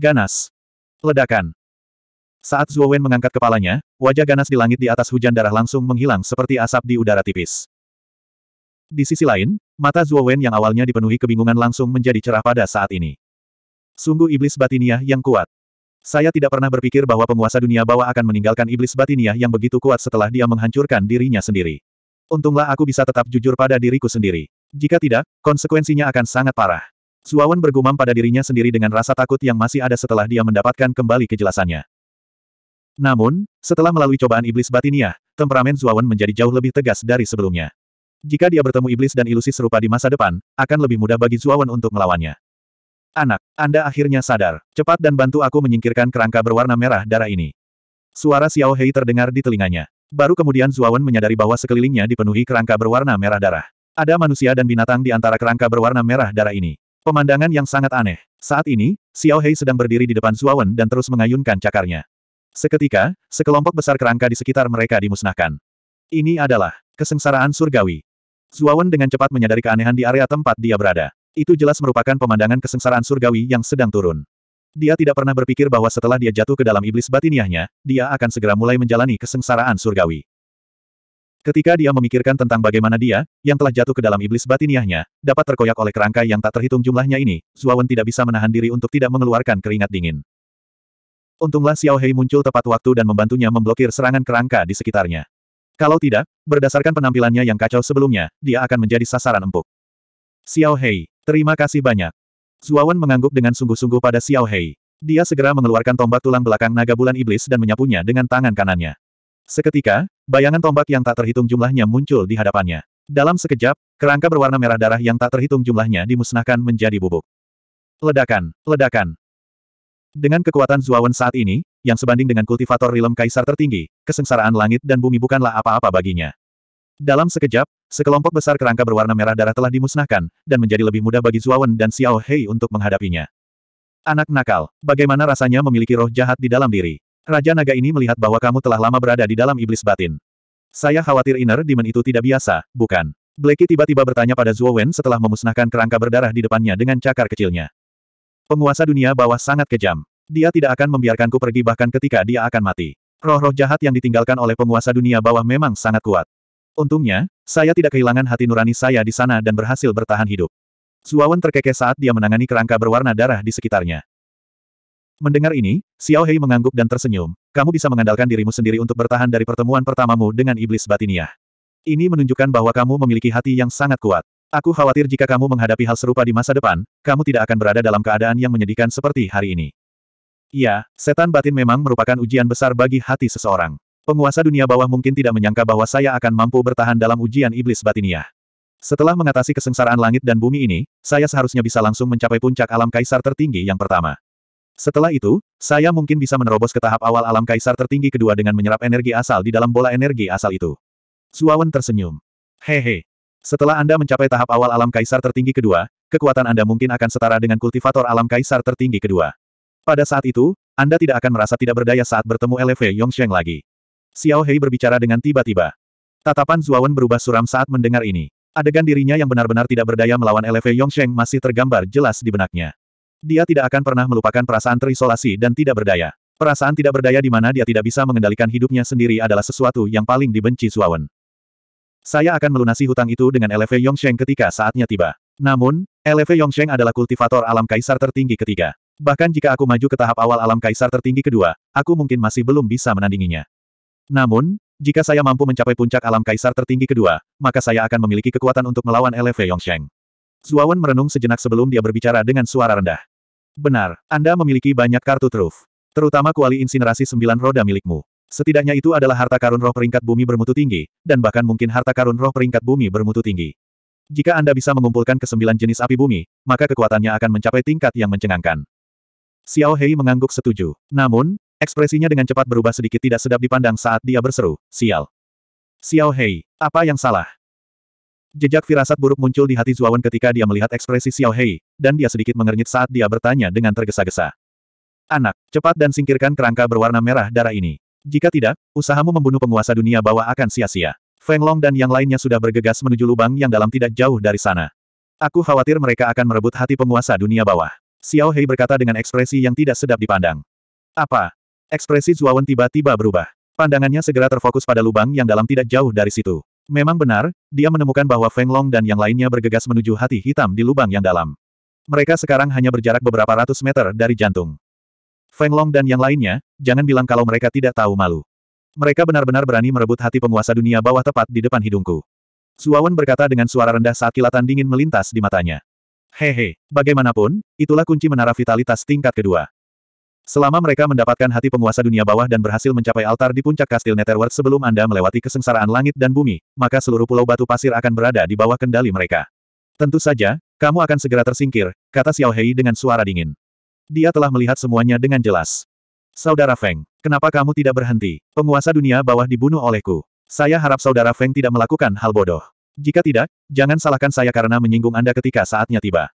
Ganas. Ledakan. Saat Zhuo Wen mengangkat kepalanya, wajah ganas di langit di atas hujan darah langsung menghilang seperti asap di udara tipis. Di sisi lain, mata Zhuo Wen yang awalnya dipenuhi kebingungan langsung menjadi cerah pada saat ini. Sungguh iblis batiniah yang kuat. Saya tidak pernah berpikir bahwa penguasa dunia bawah akan meninggalkan iblis batiniah yang begitu kuat setelah dia menghancurkan dirinya sendiri. Untunglah aku bisa tetap jujur pada diriku sendiri. Jika tidak, konsekuensinya akan sangat parah. Suawan bergumam pada dirinya sendiri dengan rasa takut yang masih ada setelah dia mendapatkan kembali kejelasannya. Namun, setelah melalui cobaan iblis batinia, temperamen Zuawan menjadi jauh lebih tegas dari sebelumnya. Jika dia bertemu iblis dan ilusi serupa di masa depan, akan lebih mudah bagi Zuawan untuk melawannya. Anak, Anda akhirnya sadar. Cepat dan bantu aku menyingkirkan kerangka berwarna merah darah ini. Suara Xiao Hei terdengar di telinganya. Baru kemudian Zuawan menyadari bahwa sekelilingnya dipenuhi kerangka berwarna merah darah. Ada manusia dan binatang di antara kerangka berwarna merah darah ini. Pemandangan yang sangat aneh. Saat ini, Xiao Hei sedang berdiri di depan Zuawan dan terus mengayunkan cakarnya. Seketika, sekelompok besar kerangka di sekitar mereka dimusnahkan. Ini adalah kesengsaraan surgawi. Zuawan dengan cepat menyadari keanehan di area tempat dia berada. Itu jelas merupakan pemandangan kesengsaraan surgawi yang sedang turun. Dia tidak pernah berpikir bahwa setelah dia jatuh ke dalam iblis batiniahnya, dia akan segera mulai menjalani kesengsaraan surgawi. Ketika dia memikirkan tentang bagaimana dia, yang telah jatuh ke dalam iblis batiniahnya, dapat terkoyak oleh kerangka yang tak terhitung jumlahnya ini, Zuawan tidak bisa menahan diri untuk tidak mengeluarkan keringat dingin. Untunglah Xiao Hei muncul tepat waktu dan membantunya memblokir serangan kerangka di sekitarnya. Kalau tidak, berdasarkan penampilannya yang kacau sebelumnya, dia akan menjadi sasaran empuk. Xiao Hei, terima kasih banyak. Zuawan mengangguk dengan sungguh-sungguh pada Xiao Hei. Dia segera mengeluarkan tombak tulang belakang naga bulan iblis dan menyapunya dengan tangan kanannya. Seketika, Bayangan tombak yang tak terhitung jumlahnya muncul di hadapannya. Dalam sekejap, kerangka berwarna merah darah yang tak terhitung jumlahnya dimusnahkan menjadi bubuk. Ledakan, ledakan. Dengan kekuatan Zuawan saat ini, yang sebanding dengan kultivator rilem kaisar tertinggi, kesengsaraan langit dan bumi bukanlah apa-apa baginya. Dalam sekejap, sekelompok besar kerangka berwarna merah darah telah dimusnahkan, dan menjadi lebih mudah bagi Zuawan dan Xiao Hei untuk menghadapinya. Anak nakal, bagaimana rasanya memiliki roh jahat di dalam diri? Raja Naga ini melihat bahwa kamu telah lama berada di dalam iblis batin. Saya khawatir inner demon itu tidak biasa, bukan? Blackie tiba-tiba bertanya pada Zhuo Wen setelah memusnahkan kerangka berdarah di depannya dengan cakar kecilnya. Penguasa dunia bawah sangat kejam. Dia tidak akan membiarkanku pergi bahkan ketika dia akan mati. Roh-roh jahat yang ditinggalkan oleh penguasa dunia bawah memang sangat kuat. Untungnya, saya tidak kehilangan hati nurani saya di sana dan berhasil bertahan hidup. Wen terkekeh saat dia menangani kerangka berwarna darah di sekitarnya. Mendengar ini, Xiao Hei mengangguk dan tersenyum. Kamu bisa mengandalkan dirimu sendiri untuk bertahan dari pertemuan pertamamu dengan iblis batiniah. Ini menunjukkan bahwa kamu memiliki hati yang sangat kuat. Aku khawatir jika kamu menghadapi hal serupa di masa depan, kamu tidak akan berada dalam keadaan yang menyedihkan seperti hari ini. Ya, setan batin memang merupakan ujian besar bagi hati seseorang. Penguasa dunia bawah mungkin tidak menyangka bahwa saya akan mampu bertahan dalam ujian iblis batiniah. Setelah mengatasi kesengsaraan langit dan bumi ini, saya seharusnya bisa langsung mencapai puncak alam kaisar tertinggi yang pertama. Setelah itu, saya mungkin bisa menerobos ke tahap awal alam kaisar tertinggi kedua dengan menyerap energi asal di dalam bola energi asal itu. Suawan tersenyum. Hehe. Setelah Anda mencapai tahap awal alam kaisar tertinggi kedua, kekuatan Anda mungkin akan setara dengan kultivator alam kaisar tertinggi kedua. Pada saat itu, Anda tidak akan merasa tidak berdaya saat bertemu LV Yongsheng lagi. Xiao Hei berbicara dengan tiba-tiba. Tatapan Zuawan berubah suram saat mendengar ini. Adegan dirinya yang benar-benar tidak berdaya melawan LV Yongsheng masih tergambar jelas di benaknya. Dia tidak akan pernah melupakan perasaan terisolasi dan tidak berdaya. Perasaan tidak berdaya di mana dia tidak bisa mengendalikan hidupnya sendiri adalah sesuatu yang paling dibenci Suawen. Saya akan melunasi hutang itu dengan Eleve Yongsheng ketika saatnya tiba. Namun, Eleve Yongsheng adalah kultivator alam kaisar tertinggi ketiga. Bahkan jika aku maju ke tahap awal alam kaisar tertinggi kedua, aku mungkin masih belum bisa menandinginya. Namun, jika saya mampu mencapai puncak alam kaisar tertinggi kedua, maka saya akan memiliki kekuatan untuk melawan Eleve Yongsheng. Zuawan merenung sejenak sebelum dia berbicara dengan suara rendah. Benar, Anda memiliki banyak kartu truf. Terutama kuali insinerasi sembilan roda milikmu. Setidaknya itu adalah harta karun roh peringkat bumi bermutu tinggi, dan bahkan mungkin harta karun roh peringkat bumi bermutu tinggi. Jika Anda bisa mengumpulkan kesembilan jenis api bumi, maka kekuatannya akan mencapai tingkat yang mencengangkan. Xiao Hei mengangguk setuju. Namun, ekspresinya dengan cepat berubah sedikit tidak sedap dipandang saat dia berseru, sial. Xiao Hei, apa yang salah? Jejak firasat buruk muncul di hati Zuawan ketika dia melihat ekspresi Xiao Hei, dan dia sedikit mengernyit saat dia bertanya dengan tergesa-gesa. Anak, cepat dan singkirkan kerangka berwarna merah darah ini. Jika tidak, usahamu membunuh penguasa dunia bawah akan sia-sia. Feng Long dan yang lainnya sudah bergegas menuju lubang yang dalam tidak jauh dari sana. Aku khawatir mereka akan merebut hati penguasa dunia bawah. Xiao Hei berkata dengan ekspresi yang tidak sedap dipandang. Apa? Ekspresi Zuawan tiba-tiba berubah. Pandangannya segera terfokus pada lubang yang dalam tidak jauh dari situ. Memang benar, dia menemukan bahwa Feng Long dan yang lainnya bergegas menuju hati hitam di lubang yang dalam. Mereka sekarang hanya berjarak beberapa ratus meter dari jantung. Feng Long dan yang lainnya, jangan bilang kalau mereka tidak tahu malu. Mereka benar-benar berani merebut hati penguasa dunia bawah tepat di depan hidungku. Suawan berkata dengan suara rendah saat kilatan dingin melintas di matanya. Hehe, bagaimanapun, itulah kunci menara vitalitas tingkat kedua. Selama mereka mendapatkan hati penguasa dunia bawah dan berhasil mencapai altar di puncak kastil Netherworld sebelum Anda melewati kesengsaraan langit dan bumi, maka seluruh pulau batu pasir akan berada di bawah kendali mereka. Tentu saja, kamu akan segera tersingkir, kata Xiao Hei dengan suara dingin. Dia telah melihat semuanya dengan jelas. Saudara Feng, kenapa kamu tidak berhenti? Penguasa dunia bawah dibunuh olehku. Saya harap saudara Feng tidak melakukan hal bodoh. Jika tidak, jangan salahkan saya karena menyinggung Anda ketika saatnya tiba.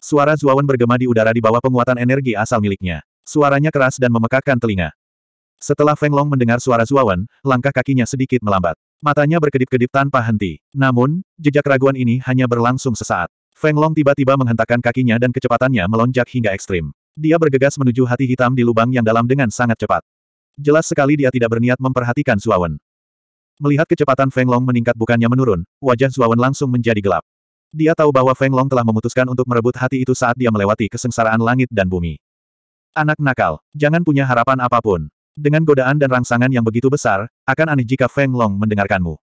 Suara Zuawan bergema di udara di bawah penguatan energi asal miliknya. Suaranya keras dan memekakkan telinga. Setelah Feng Long mendengar suara Zuawan, langkah kakinya sedikit melambat. Matanya berkedip-kedip tanpa henti. Namun, jejak raguan ini hanya berlangsung sesaat. Feng Long tiba-tiba menghentakkan kakinya dan kecepatannya melonjak hingga ekstrim. Dia bergegas menuju hati hitam di lubang yang dalam dengan sangat cepat. Jelas sekali dia tidak berniat memperhatikan Zuawan. Melihat kecepatan Feng Long meningkat bukannya menurun, wajah Zuawan langsung menjadi gelap. Dia tahu bahwa Feng Long telah memutuskan untuk merebut hati itu saat dia melewati kesengsaraan langit dan bumi. Anak nakal, jangan punya harapan apapun. Dengan godaan dan rangsangan yang begitu besar, akan aneh jika Feng Long mendengarkanmu.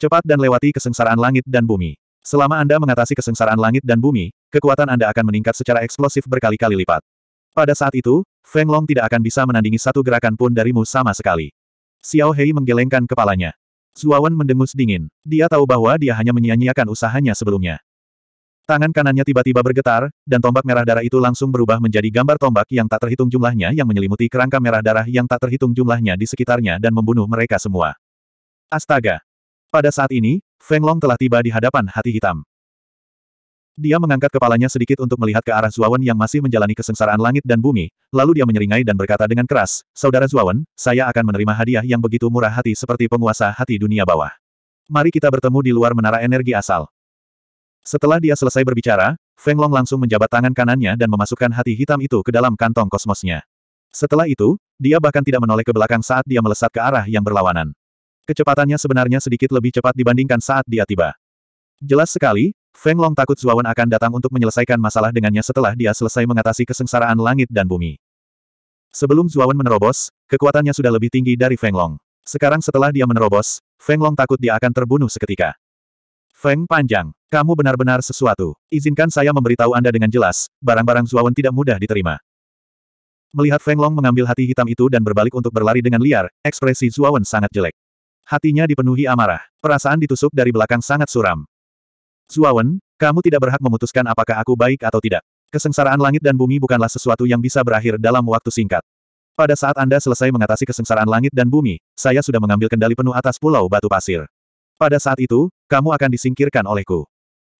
Cepat dan lewati kesengsaraan langit dan bumi. Selama Anda mengatasi kesengsaraan langit dan bumi, kekuatan Anda akan meningkat secara eksplosif berkali-kali lipat. Pada saat itu, Feng Long tidak akan bisa menandingi satu gerakan pun darimu sama sekali. Xiao Hei menggelengkan kepalanya. Zuawan mendengus dingin. Dia tahu bahwa dia hanya menyia-nyiakan usahanya sebelumnya. Tangan kanannya tiba-tiba bergetar, dan tombak merah darah itu langsung berubah menjadi gambar tombak yang tak terhitung jumlahnya yang menyelimuti kerangka merah darah yang tak terhitung jumlahnya di sekitarnya dan membunuh mereka semua. Astaga! Pada saat ini, Feng Long telah tiba di hadapan hati hitam. Dia mengangkat kepalanya sedikit untuk melihat ke arah Zuawan yang masih menjalani kesengsaraan langit dan bumi, lalu dia menyeringai dan berkata dengan keras, Saudara Zuawan, saya akan menerima hadiah yang begitu murah hati seperti penguasa hati dunia bawah. Mari kita bertemu di luar menara energi asal. Setelah dia selesai berbicara, Feng Long langsung menjabat tangan kanannya dan memasukkan hati hitam itu ke dalam kantong kosmosnya. Setelah itu, dia bahkan tidak menoleh ke belakang saat dia melesat ke arah yang berlawanan. Kecepatannya sebenarnya sedikit lebih cepat dibandingkan saat dia tiba. Jelas sekali, Feng Long takut Zuawan akan datang untuk menyelesaikan masalah dengannya setelah dia selesai mengatasi kesengsaraan langit dan bumi. Sebelum Zuawan menerobos, kekuatannya sudah lebih tinggi dari Feng Long. Sekarang setelah dia menerobos, Feng Long takut dia akan terbunuh seketika. Feng panjang. Kamu benar-benar sesuatu. Izinkan saya memberitahu Anda dengan jelas, barang-barang Zuawan tidak mudah diterima. Melihat Feng Long mengambil hati hitam itu dan berbalik untuk berlari dengan liar, ekspresi Zuawan sangat jelek. Hatinya dipenuhi amarah. Perasaan ditusuk dari belakang sangat suram. Zuawan, kamu tidak berhak memutuskan apakah aku baik atau tidak. Kesengsaraan langit dan bumi bukanlah sesuatu yang bisa berakhir dalam waktu singkat. Pada saat Anda selesai mengatasi kesengsaraan langit dan bumi, saya sudah mengambil kendali penuh atas pulau batu pasir. Pada saat itu, kamu akan disingkirkan olehku.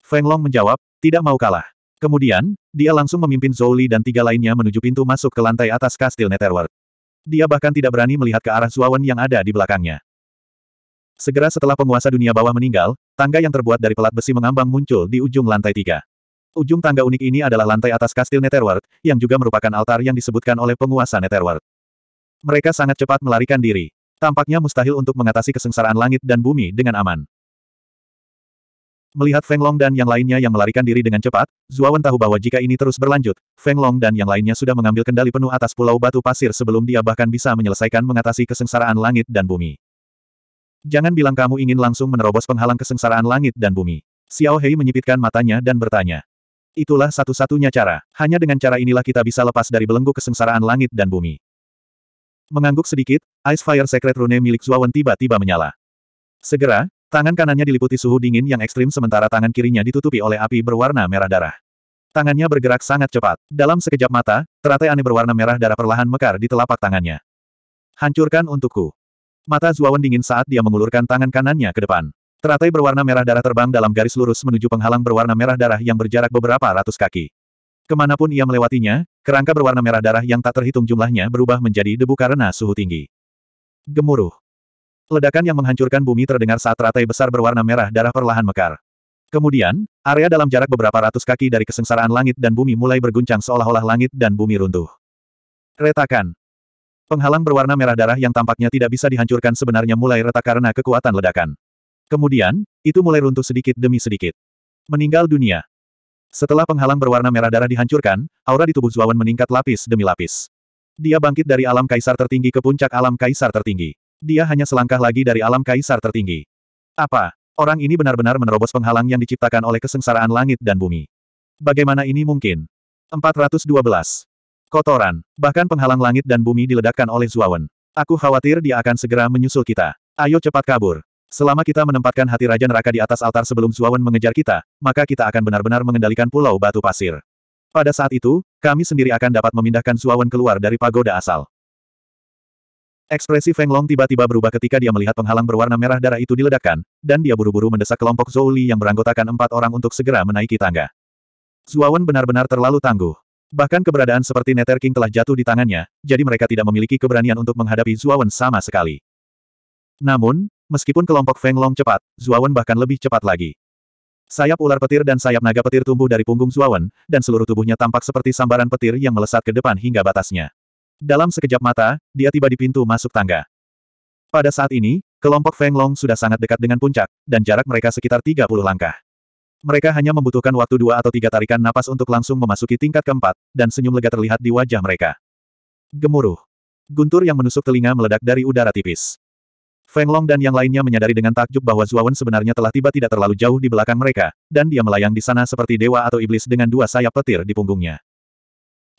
Feng Long menjawab, tidak mau kalah. Kemudian, dia langsung memimpin Zhou Li dan tiga lainnya menuju pintu masuk ke lantai atas kastil Netherworld. Dia bahkan tidak berani melihat ke arah Zuawan yang ada di belakangnya. Segera setelah penguasa dunia bawah meninggal, tangga yang terbuat dari pelat besi mengambang muncul di ujung lantai tiga. Ujung tangga unik ini adalah lantai atas kastil Netherworld, yang juga merupakan altar yang disebutkan oleh penguasa Netherworld. Mereka sangat cepat melarikan diri. Tampaknya mustahil untuk mengatasi kesengsaraan langit dan bumi dengan aman. Melihat Feng Long dan yang lainnya yang melarikan diri dengan cepat, Zuawan tahu bahwa jika ini terus berlanjut, Feng Long dan yang lainnya sudah mengambil kendali penuh atas pulau batu pasir sebelum dia bahkan bisa menyelesaikan mengatasi kesengsaraan langit dan bumi. Jangan bilang kamu ingin langsung menerobos penghalang kesengsaraan langit dan bumi. Xiao Hei menyipitkan matanya dan bertanya. Itulah satu-satunya cara. Hanya dengan cara inilah kita bisa lepas dari belenggu kesengsaraan langit dan bumi. Mengangguk sedikit, Ice Fire Secret Rune milik Zuawan tiba-tiba menyala. Segera, Tangan kanannya diliputi suhu dingin yang ekstrim sementara tangan kirinya ditutupi oleh api berwarna merah darah. Tangannya bergerak sangat cepat. Dalam sekejap mata, teratai aneh berwarna merah darah perlahan mekar di telapak tangannya. Hancurkan untukku. Mata Zuawan dingin saat dia mengulurkan tangan kanannya ke depan. Teratai berwarna merah darah terbang dalam garis lurus menuju penghalang berwarna merah darah yang berjarak beberapa ratus kaki. Kemanapun ia melewatinya, kerangka berwarna merah darah yang tak terhitung jumlahnya berubah menjadi debu karena suhu tinggi. Gemuruh. Ledakan yang menghancurkan bumi terdengar saat ratai besar berwarna merah darah perlahan mekar. Kemudian, area dalam jarak beberapa ratus kaki dari kesengsaraan langit dan bumi mulai berguncang seolah-olah langit dan bumi runtuh. Retakan. Penghalang berwarna merah darah yang tampaknya tidak bisa dihancurkan sebenarnya mulai retak karena kekuatan ledakan. Kemudian, itu mulai runtuh sedikit demi sedikit. Meninggal dunia. Setelah penghalang berwarna merah darah dihancurkan, aura di tubuh Zuawan meningkat lapis demi lapis. Dia bangkit dari alam kaisar tertinggi ke puncak alam kaisar tertinggi. Dia hanya selangkah lagi dari alam kaisar tertinggi. Apa? Orang ini benar-benar menerobos penghalang yang diciptakan oleh kesengsaraan langit dan bumi. Bagaimana ini mungkin? 412. Kotoran. Bahkan penghalang langit dan bumi diledakkan oleh Zuawan. Aku khawatir dia akan segera menyusul kita. Ayo cepat kabur. Selama kita menempatkan hati Raja Neraka di atas altar sebelum Zuawan mengejar kita, maka kita akan benar-benar mengendalikan pulau batu pasir. Pada saat itu, kami sendiri akan dapat memindahkan Zuawan keluar dari pagoda asal. Ekspresi Feng Long tiba-tiba berubah ketika dia melihat penghalang berwarna merah darah itu diledakkan, dan dia buru-buru mendesak kelompok Zhou Li yang beranggotakan empat orang untuk segera menaiki tangga. Zuawan benar-benar terlalu tangguh. Bahkan keberadaan seperti Nether King telah jatuh di tangannya, jadi mereka tidak memiliki keberanian untuk menghadapi Zuawan sama sekali. Namun, meskipun kelompok Feng Long cepat, Zuawan bahkan lebih cepat lagi. Sayap ular petir dan sayap naga petir tumbuh dari punggung Zuawan, dan seluruh tubuhnya tampak seperti sambaran petir yang melesat ke depan hingga batasnya. Dalam sekejap mata, dia tiba di pintu masuk tangga. Pada saat ini, kelompok Feng Long sudah sangat dekat dengan puncak, dan jarak mereka sekitar 30 langkah. Mereka hanya membutuhkan waktu dua atau tiga tarikan napas untuk langsung memasuki tingkat keempat, dan senyum lega terlihat di wajah mereka. Gemuruh. Guntur yang menusuk telinga meledak dari udara tipis. Feng Long dan yang lainnya menyadari dengan takjub bahwa Zuawan sebenarnya telah tiba tidak terlalu jauh di belakang mereka, dan dia melayang di sana seperti dewa atau iblis dengan dua sayap petir di punggungnya.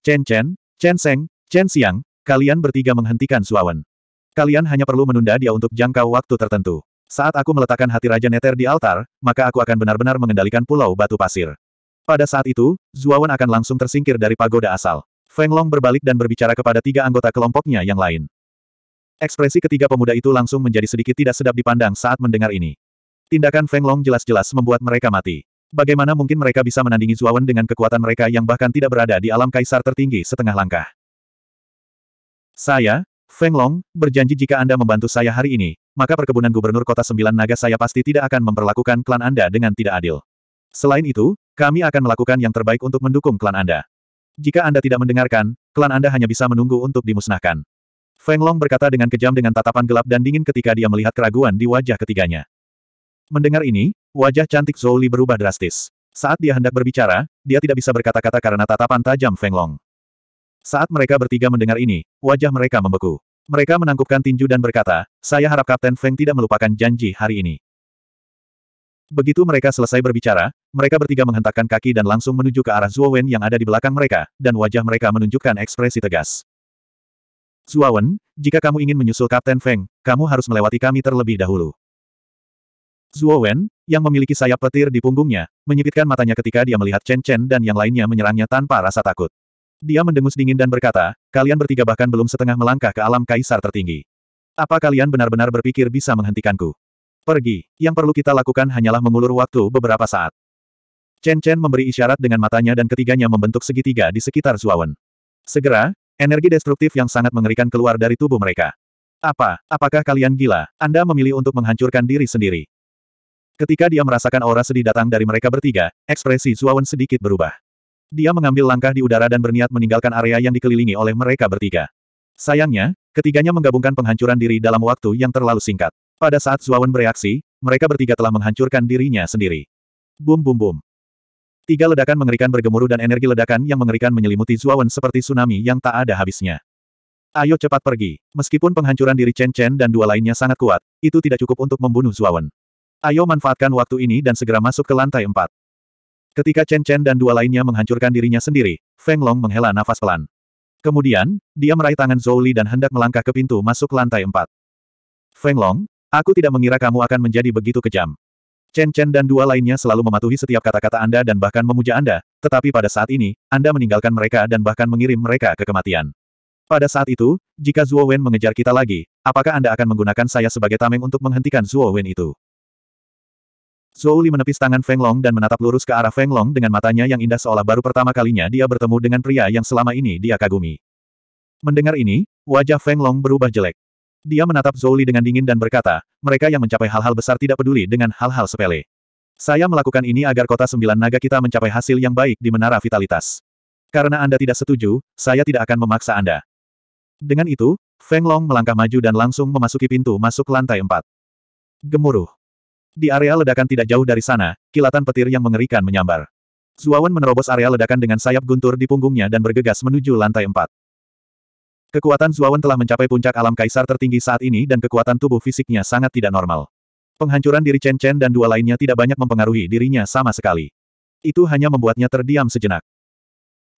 Chen Chen, Chen Seng, Chen Xiang, kalian bertiga menghentikan Suawan. Kalian hanya perlu menunda dia untuk jangka waktu tertentu. Saat aku meletakkan hati Raja Neter di altar, maka aku akan benar-benar mengendalikan pulau batu pasir. Pada saat itu, Zuawan akan langsung tersingkir dari pagoda asal. Feng Long berbalik dan berbicara kepada tiga anggota kelompoknya yang lain. Ekspresi ketiga pemuda itu langsung menjadi sedikit tidak sedap dipandang saat mendengar ini. Tindakan Feng Long jelas-jelas membuat mereka mati. Bagaimana mungkin mereka bisa menandingi Zuawan dengan kekuatan mereka yang bahkan tidak berada di alam kaisar tertinggi setengah langkah? Saya, Feng Long, berjanji jika Anda membantu saya hari ini, maka perkebunan gubernur kota Sembilan Naga saya pasti tidak akan memperlakukan klan Anda dengan tidak adil. Selain itu, kami akan melakukan yang terbaik untuk mendukung klan Anda. Jika Anda tidak mendengarkan, klan Anda hanya bisa menunggu untuk dimusnahkan. Feng Long berkata dengan kejam dengan tatapan gelap dan dingin ketika dia melihat keraguan di wajah ketiganya. Mendengar ini, wajah cantik Zhou Li berubah drastis. Saat dia hendak berbicara, dia tidak bisa berkata-kata karena tatapan tajam Feng Long. Saat mereka bertiga mendengar ini, wajah mereka membeku. Mereka menangkupkan tinju dan berkata, saya harap Kapten Feng tidak melupakan janji hari ini. Begitu mereka selesai berbicara, mereka bertiga menghentakkan kaki dan langsung menuju ke arah Zhuo Wen yang ada di belakang mereka, dan wajah mereka menunjukkan ekspresi tegas. Zhuo Wen, jika kamu ingin menyusul Kapten Feng, kamu harus melewati kami terlebih dahulu. Zhuo Wen, yang memiliki sayap petir di punggungnya, menyipitkan matanya ketika dia melihat Chen Chen dan yang lainnya menyerangnya tanpa rasa takut. Dia mendengus dingin dan berkata, kalian bertiga bahkan belum setengah melangkah ke alam kaisar tertinggi. Apa kalian benar-benar berpikir bisa menghentikanku? Pergi, yang perlu kita lakukan hanyalah mengulur waktu beberapa saat. Chen Chen memberi isyarat dengan matanya dan ketiganya membentuk segitiga di sekitar Zuawan. Segera, energi destruktif yang sangat mengerikan keluar dari tubuh mereka. Apa, apakah kalian gila? Anda memilih untuk menghancurkan diri sendiri. Ketika dia merasakan aura sedih datang dari mereka bertiga, ekspresi Zuawan sedikit berubah. Dia mengambil langkah di udara dan berniat meninggalkan area yang dikelilingi oleh mereka bertiga. Sayangnya, ketiganya menggabungkan penghancuran diri dalam waktu yang terlalu singkat. Pada saat Zuawan bereaksi, mereka bertiga telah menghancurkan dirinya sendiri. Bum bum bum. Tiga ledakan mengerikan bergemuruh dan energi ledakan yang mengerikan menyelimuti Zuawan seperti tsunami yang tak ada habisnya. Ayo cepat pergi. Meskipun penghancuran diri Chen Chen dan dua lainnya sangat kuat, itu tidak cukup untuk membunuh Zuawan. Ayo manfaatkan waktu ini dan segera masuk ke lantai empat. Ketika Chen Chen dan dua lainnya menghancurkan dirinya sendiri, Feng Long menghela nafas pelan. Kemudian, dia meraih tangan Zhou Li dan hendak melangkah ke pintu masuk lantai empat. Feng Long, aku tidak mengira kamu akan menjadi begitu kejam. Chen Chen dan dua lainnya selalu mematuhi setiap kata-kata Anda dan bahkan memuja Anda, tetapi pada saat ini, Anda meninggalkan mereka dan bahkan mengirim mereka ke kematian. Pada saat itu, jika Zhuo Wen mengejar kita lagi, apakah Anda akan menggunakan saya sebagai tameng untuk menghentikan Zhuo Wen itu? Zhou Li menepis tangan Feng Long dan menatap lurus ke arah Feng Long dengan matanya yang indah seolah baru pertama kalinya dia bertemu dengan pria yang selama ini dia kagumi. Mendengar ini, wajah Feng Long berubah jelek. Dia menatap Zhou Li dengan dingin dan berkata, mereka yang mencapai hal-hal besar tidak peduli dengan hal-hal sepele. Saya melakukan ini agar kota sembilan naga kita mencapai hasil yang baik di menara vitalitas. Karena Anda tidak setuju, saya tidak akan memaksa Anda. Dengan itu, Feng Long melangkah maju dan langsung memasuki pintu masuk lantai empat. Gemuruh. Di area ledakan tidak jauh dari sana, kilatan petir yang mengerikan menyambar. Zuawan menerobos area ledakan dengan sayap guntur di punggungnya dan bergegas menuju lantai empat. Kekuatan Zuawan telah mencapai puncak alam kaisar tertinggi saat ini dan kekuatan tubuh fisiknya sangat tidak normal. Penghancuran diri Chen Chen dan dua lainnya tidak banyak mempengaruhi dirinya sama sekali. Itu hanya membuatnya terdiam sejenak.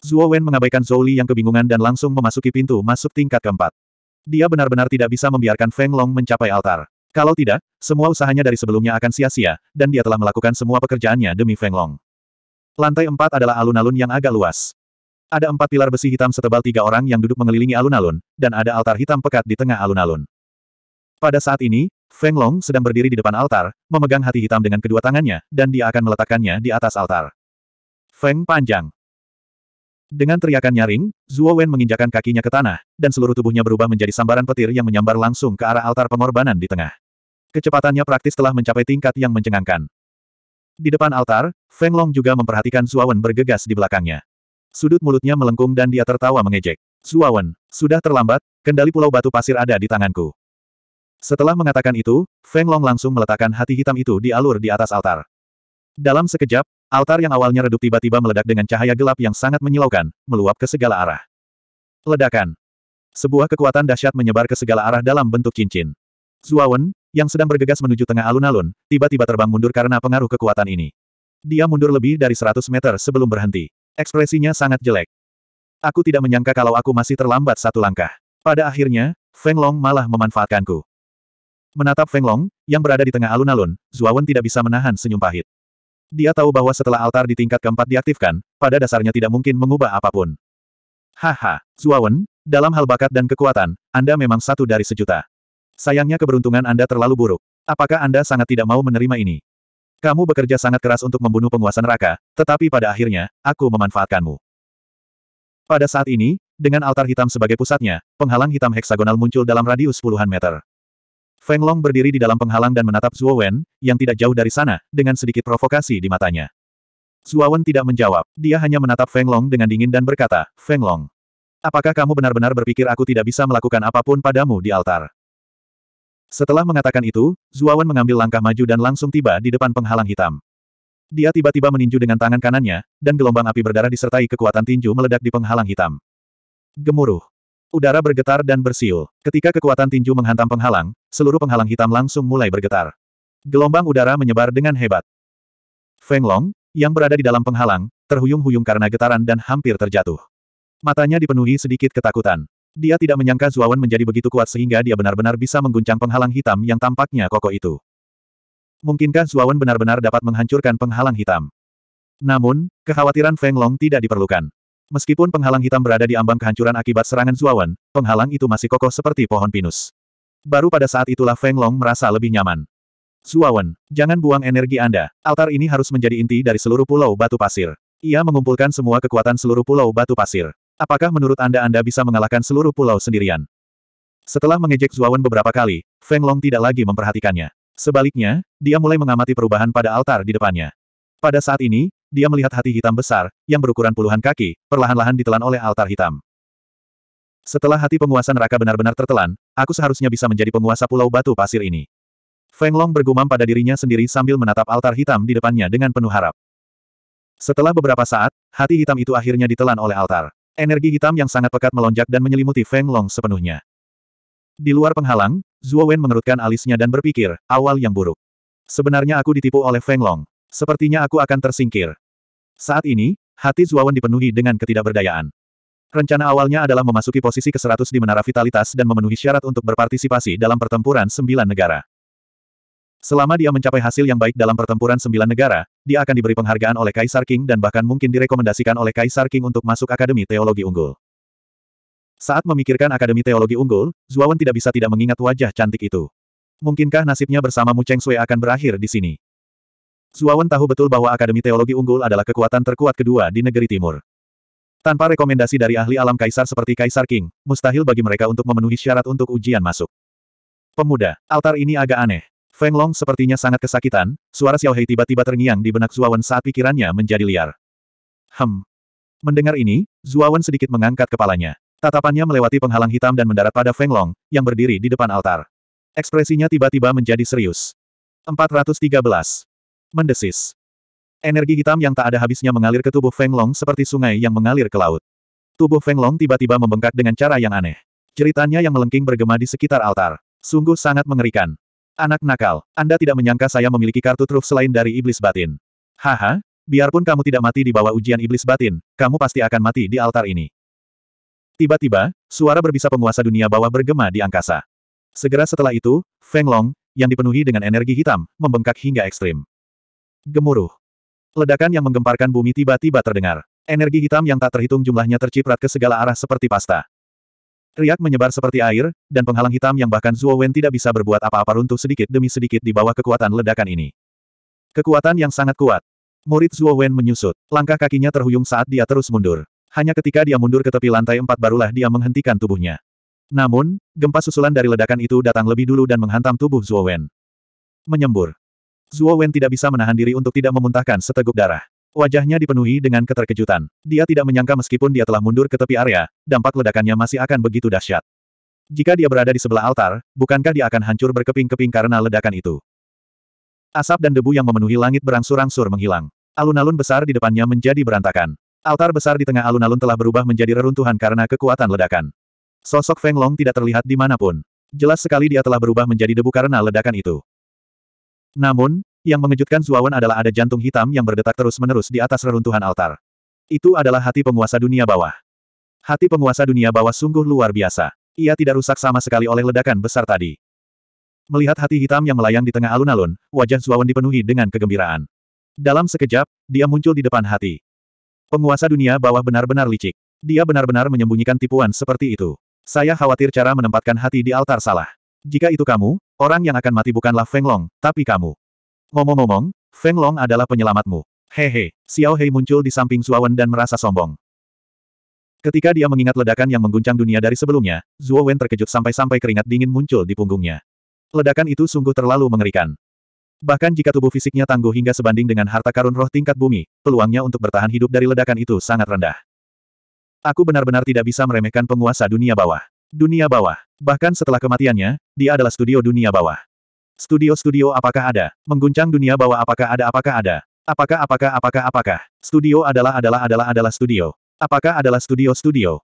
Zuo Wen mengabaikan Zhou Li yang kebingungan dan langsung memasuki pintu masuk tingkat keempat. Dia benar-benar tidak bisa membiarkan Feng Long mencapai altar. Kalau tidak, semua usahanya dari sebelumnya akan sia-sia, dan dia telah melakukan semua pekerjaannya demi Feng Long. Lantai empat adalah alun-alun yang agak luas. Ada empat pilar besi hitam setebal tiga orang yang duduk mengelilingi alun-alun, dan ada altar hitam pekat di tengah alun-alun. Pada saat ini, Feng Long sedang berdiri di depan altar, memegang hati hitam dengan kedua tangannya, dan dia akan meletakkannya di atas altar. Feng panjang. Dengan teriakan nyaring, Zuo Wen menginjakan kakinya ke tanah, dan seluruh tubuhnya berubah menjadi sambaran petir yang menyambar langsung ke arah altar pengorbanan di tengah. Kecepatannya praktis telah mencapai tingkat yang mencengangkan. Di depan altar, Feng Long juga memperhatikan Zuawan bergegas di belakangnya. Sudut mulutnya melengkung dan dia tertawa mengejek. Zuawan, sudah terlambat, kendali pulau batu pasir ada di tanganku. Setelah mengatakan itu, Feng Long langsung meletakkan hati hitam itu di alur di atas altar. Dalam sekejap, altar yang awalnya redup tiba-tiba meledak dengan cahaya gelap yang sangat menyilaukan, meluap ke segala arah. Ledakan. Sebuah kekuatan dahsyat menyebar ke segala arah dalam bentuk cincin. Zuawan, yang sedang bergegas menuju tengah alun-alun, tiba-tiba terbang mundur karena pengaruh kekuatan ini. Dia mundur lebih dari 100 meter sebelum berhenti. Ekspresinya sangat jelek. Aku tidak menyangka kalau aku masih terlambat satu langkah. Pada akhirnya, Feng Long malah memanfaatkanku. Menatap Feng Long, yang berada di tengah alun-alun, Zuawan tidak bisa menahan senyum pahit. Dia tahu bahwa setelah altar di tingkat keempat diaktifkan, pada dasarnya tidak mungkin mengubah apapun. Haha, Zuawan, dalam hal bakat dan kekuatan, Anda memang satu dari sejuta. Sayangnya keberuntungan Anda terlalu buruk. Apakah Anda sangat tidak mau menerima ini? Kamu bekerja sangat keras untuk membunuh penguasa neraka, tetapi pada akhirnya, aku memanfaatkanmu. Pada saat ini, dengan altar hitam sebagai pusatnya, penghalang hitam heksagonal muncul dalam radius puluhan meter. Feng Long berdiri di dalam penghalang dan menatap Zhuo Wen, yang tidak jauh dari sana, dengan sedikit provokasi di matanya. Zhuo Wen tidak menjawab, dia hanya menatap Feng Long dengan dingin dan berkata, Feng Long, apakah kamu benar-benar berpikir aku tidak bisa melakukan apapun padamu di altar? Setelah mengatakan itu, Zuawan mengambil langkah maju dan langsung tiba di depan penghalang hitam. Dia tiba-tiba meninju dengan tangan kanannya, dan gelombang api berdarah disertai kekuatan tinju meledak di penghalang hitam. Gemuruh. Udara bergetar dan bersiul. Ketika kekuatan tinju menghantam penghalang, seluruh penghalang hitam langsung mulai bergetar. Gelombang udara menyebar dengan hebat. Feng Long, yang berada di dalam penghalang, terhuyung-huyung karena getaran dan hampir terjatuh. Matanya dipenuhi sedikit ketakutan. Dia tidak menyangka Zuawan menjadi begitu kuat sehingga dia benar-benar bisa mengguncang penghalang hitam yang tampaknya kokoh itu. Mungkinkah Zuawan benar-benar dapat menghancurkan penghalang hitam? Namun, kekhawatiran Feng Long tidak diperlukan. Meskipun penghalang hitam berada di ambang kehancuran akibat serangan Zuawan, penghalang itu masih kokoh seperti pohon pinus. Baru pada saat itulah Feng Long merasa lebih nyaman. Zuawan, jangan buang energi Anda. Altar ini harus menjadi inti dari seluruh pulau batu pasir. Ia mengumpulkan semua kekuatan seluruh pulau batu pasir. Apakah menurut Anda Anda bisa mengalahkan seluruh pulau sendirian? Setelah mengejek Zuawan beberapa kali, Feng Long tidak lagi memperhatikannya. Sebaliknya, dia mulai mengamati perubahan pada altar di depannya. Pada saat ini, dia melihat hati hitam besar, yang berukuran puluhan kaki, perlahan-lahan ditelan oleh altar hitam. Setelah hati penguasa neraka benar-benar tertelan, aku seharusnya bisa menjadi penguasa pulau batu pasir ini. Feng Long bergumam pada dirinya sendiri sambil menatap altar hitam di depannya dengan penuh harap. Setelah beberapa saat, hati hitam itu akhirnya ditelan oleh altar. Energi hitam yang sangat pekat melonjak dan menyelimuti Feng Long sepenuhnya. Di luar penghalang, Zhuo Wen mengerutkan alisnya dan berpikir, awal yang buruk. Sebenarnya aku ditipu oleh Feng Long. Sepertinya aku akan tersingkir. Saat ini, hati Zhuo Wen dipenuhi dengan ketidakberdayaan. Rencana awalnya adalah memasuki posisi ke-100 di Menara Vitalitas dan memenuhi syarat untuk berpartisipasi dalam pertempuran sembilan negara. Selama dia mencapai hasil yang baik dalam pertempuran sembilan negara, dia akan diberi penghargaan oleh Kaisar King dan bahkan mungkin direkomendasikan oleh Kaisar King untuk masuk Akademi Teologi Unggul. Saat memikirkan Akademi Teologi Unggul, Zuawan tidak bisa tidak mengingat wajah cantik itu. Mungkinkah nasibnya bersama Mu Cheng Sui akan berakhir di sini? Zuawan tahu betul bahwa Akademi Teologi Unggul adalah kekuatan terkuat kedua di negeri timur. Tanpa rekomendasi dari ahli alam kaisar seperti Kaisar King, mustahil bagi mereka untuk memenuhi syarat untuk ujian masuk. Pemuda, altar ini agak aneh. Feng Long sepertinya sangat kesakitan, suara Xiao Hei tiba-tiba terngiang di benak Zuawan saat pikirannya menjadi liar. Hem. Mendengar ini, Zuawan sedikit mengangkat kepalanya. Tatapannya melewati penghalang hitam dan mendarat pada Feng Long, yang berdiri di depan altar. Ekspresinya tiba-tiba menjadi serius. 413. Mendesis. Energi hitam yang tak ada habisnya mengalir ke tubuh Feng Long seperti sungai yang mengalir ke laut. Tubuh Feng Long tiba-tiba membengkak dengan cara yang aneh. Ceritanya yang melengking bergema di sekitar altar. Sungguh sangat mengerikan. Anak nakal, Anda tidak menyangka saya memiliki kartu truf selain dari iblis batin. Haha, biarpun kamu tidak mati di bawah ujian iblis batin, kamu pasti akan mati di altar ini. Tiba-tiba, suara berbisa penguasa dunia bawah bergema di angkasa. Segera setelah itu, Feng Long, yang dipenuhi dengan energi hitam, membengkak hingga ekstrim. Gemuruh. Ledakan yang menggemparkan bumi tiba-tiba terdengar. Energi hitam yang tak terhitung jumlahnya terciprat ke segala arah seperti pasta. Riak menyebar seperti air, dan penghalang hitam yang bahkan Zuo Wen tidak bisa berbuat apa-apa runtuh sedikit demi sedikit di bawah kekuatan ledakan ini. Kekuatan yang sangat kuat. Murid Zuo Wen menyusut. Langkah kakinya terhuyung saat dia terus mundur. Hanya ketika dia mundur ke tepi lantai empat barulah dia menghentikan tubuhnya. Namun, gempa susulan dari ledakan itu datang lebih dulu dan menghantam tubuh Zuo Wen. Menyembur. Zuo Wen tidak bisa menahan diri untuk tidak memuntahkan seteguk darah. Wajahnya dipenuhi dengan keterkejutan. Dia tidak menyangka meskipun dia telah mundur ke tepi area, dampak ledakannya masih akan begitu dahsyat. Jika dia berada di sebelah altar, bukankah dia akan hancur berkeping-keping karena ledakan itu? Asap dan debu yang memenuhi langit berangsur-angsur menghilang. Alun-alun besar di depannya menjadi berantakan. Altar besar di tengah alun-alun telah berubah menjadi reruntuhan karena kekuatan ledakan. Sosok Feng Long tidak terlihat di dimanapun. Jelas sekali dia telah berubah menjadi debu karena ledakan itu. Namun, yang mengejutkan Zuawan adalah ada jantung hitam yang berdetak terus-menerus di atas reruntuhan altar. Itu adalah hati penguasa dunia bawah. Hati penguasa dunia bawah sungguh luar biasa. Ia tidak rusak sama sekali oleh ledakan besar tadi. Melihat hati hitam yang melayang di tengah alun-alun, wajah Zuawan dipenuhi dengan kegembiraan. Dalam sekejap, dia muncul di depan hati. Penguasa dunia bawah benar-benar licik. Dia benar-benar menyembunyikan tipuan seperti itu. Saya khawatir cara menempatkan hati di altar salah. Jika itu kamu, orang yang akan mati bukanlah Feng Long, tapi kamu. Ngomong-ngomong, Feng Long adalah penyelamatmu. Hehe, Xiao Hei muncul di samping Zuowen dan merasa sombong. Ketika dia mengingat ledakan yang mengguncang dunia dari sebelumnya, Zuo Wen terkejut sampai-sampai keringat dingin muncul di punggungnya. Ledakan itu sungguh terlalu mengerikan. Bahkan jika tubuh fisiknya tangguh hingga sebanding dengan harta karun roh tingkat bumi, peluangnya untuk bertahan hidup dari ledakan itu sangat rendah. Aku benar-benar tidak bisa meremehkan penguasa dunia bawah. Dunia bawah. Bahkan setelah kematiannya, dia adalah studio dunia bawah. Studio-studio apakah ada? Mengguncang dunia bawah apakah ada apakah ada? Apakah apakah apakah apakah? Studio adalah adalah adalah adalah studio. Apakah adalah studio-studio?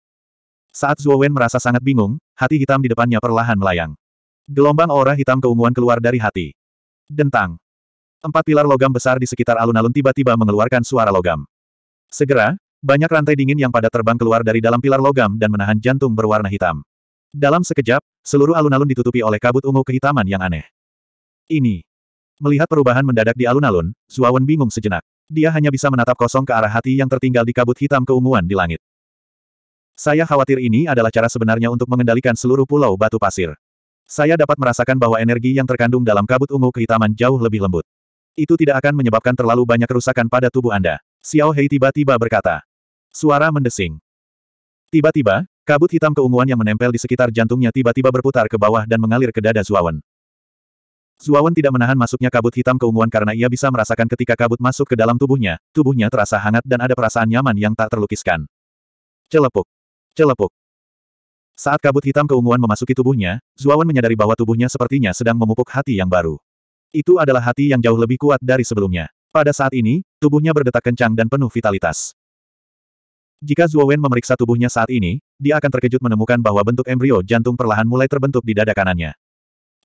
Saat Zhuo Wen merasa sangat bingung, hati hitam di depannya perlahan melayang. Gelombang aura hitam keunguan keluar dari hati. Dentang. Empat pilar logam besar di sekitar alun-alun tiba-tiba mengeluarkan suara logam. Segera, banyak rantai dingin yang pada terbang keluar dari dalam pilar logam dan menahan jantung berwarna hitam. Dalam sekejap, seluruh alun-alun ditutupi oleh kabut ungu kehitaman yang aneh ini. Melihat perubahan mendadak di alun-alun, Zuawan bingung sejenak. Dia hanya bisa menatap kosong ke arah hati yang tertinggal di kabut hitam keunguan di langit. Saya khawatir ini adalah cara sebenarnya untuk mengendalikan seluruh pulau batu pasir. Saya dapat merasakan bahwa energi yang terkandung dalam kabut ungu kehitaman jauh lebih lembut. Itu tidak akan menyebabkan terlalu banyak kerusakan pada tubuh Anda. Xiao Hei tiba-tiba berkata. Suara mendesing. Tiba-tiba, kabut hitam keunguan yang menempel di sekitar jantungnya tiba-tiba berputar ke bawah dan mengalir ke dada Zuawan. Suawan tidak menahan masuknya kabut hitam keunguan karena ia bisa merasakan ketika kabut masuk ke dalam tubuhnya, tubuhnya terasa hangat dan ada perasaan nyaman yang tak terlukiskan. Celepuk. Celepuk. Saat kabut hitam keunguan memasuki tubuhnya, Zuawan menyadari bahwa tubuhnya sepertinya sedang memupuk hati yang baru. Itu adalah hati yang jauh lebih kuat dari sebelumnya. Pada saat ini, tubuhnya berdetak kencang dan penuh vitalitas. Jika Zuawan memeriksa tubuhnya saat ini, dia akan terkejut menemukan bahwa bentuk embrio jantung perlahan mulai terbentuk di dada kanannya.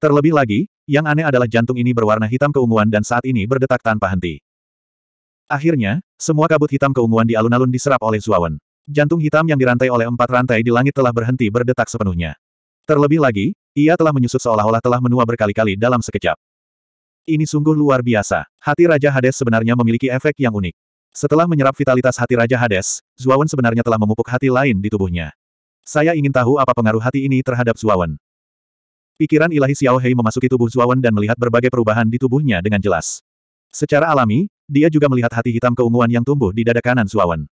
Terlebih lagi, yang aneh adalah jantung ini berwarna hitam keunguan dan saat ini berdetak tanpa henti. Akhirnya, semua kabut hitam keunguan di alun-alun diserap oleh Zuawan. Jantung hitam yang dirantai oleh empat rantai di langit telah berhenti berdetak sepenuhnya. Terlebih lagi, ia telah menyusut seolah-olah telah menua berkali-kali dalam sekejap. Ini sungguh luar biasa. Hati Raja Hades sebenarnya memiliki efek yang unik. Setelah menyerap vitalitas hati Raja Hades, Zuawan sebenarnya telah memupuk hati lain di tubuhnya. Saya ingin tahu apa pengaruh hati ini terhadap Zuawan. Pikiran ilahi Xiao Hei memasuki tubuh Zuawan dan melihat berbagai perubahan di tubuhnya dengan jelas. Secara alami, dia juga melihat hati hitam keunguan yang tumbuh di dada kanan Zuawan.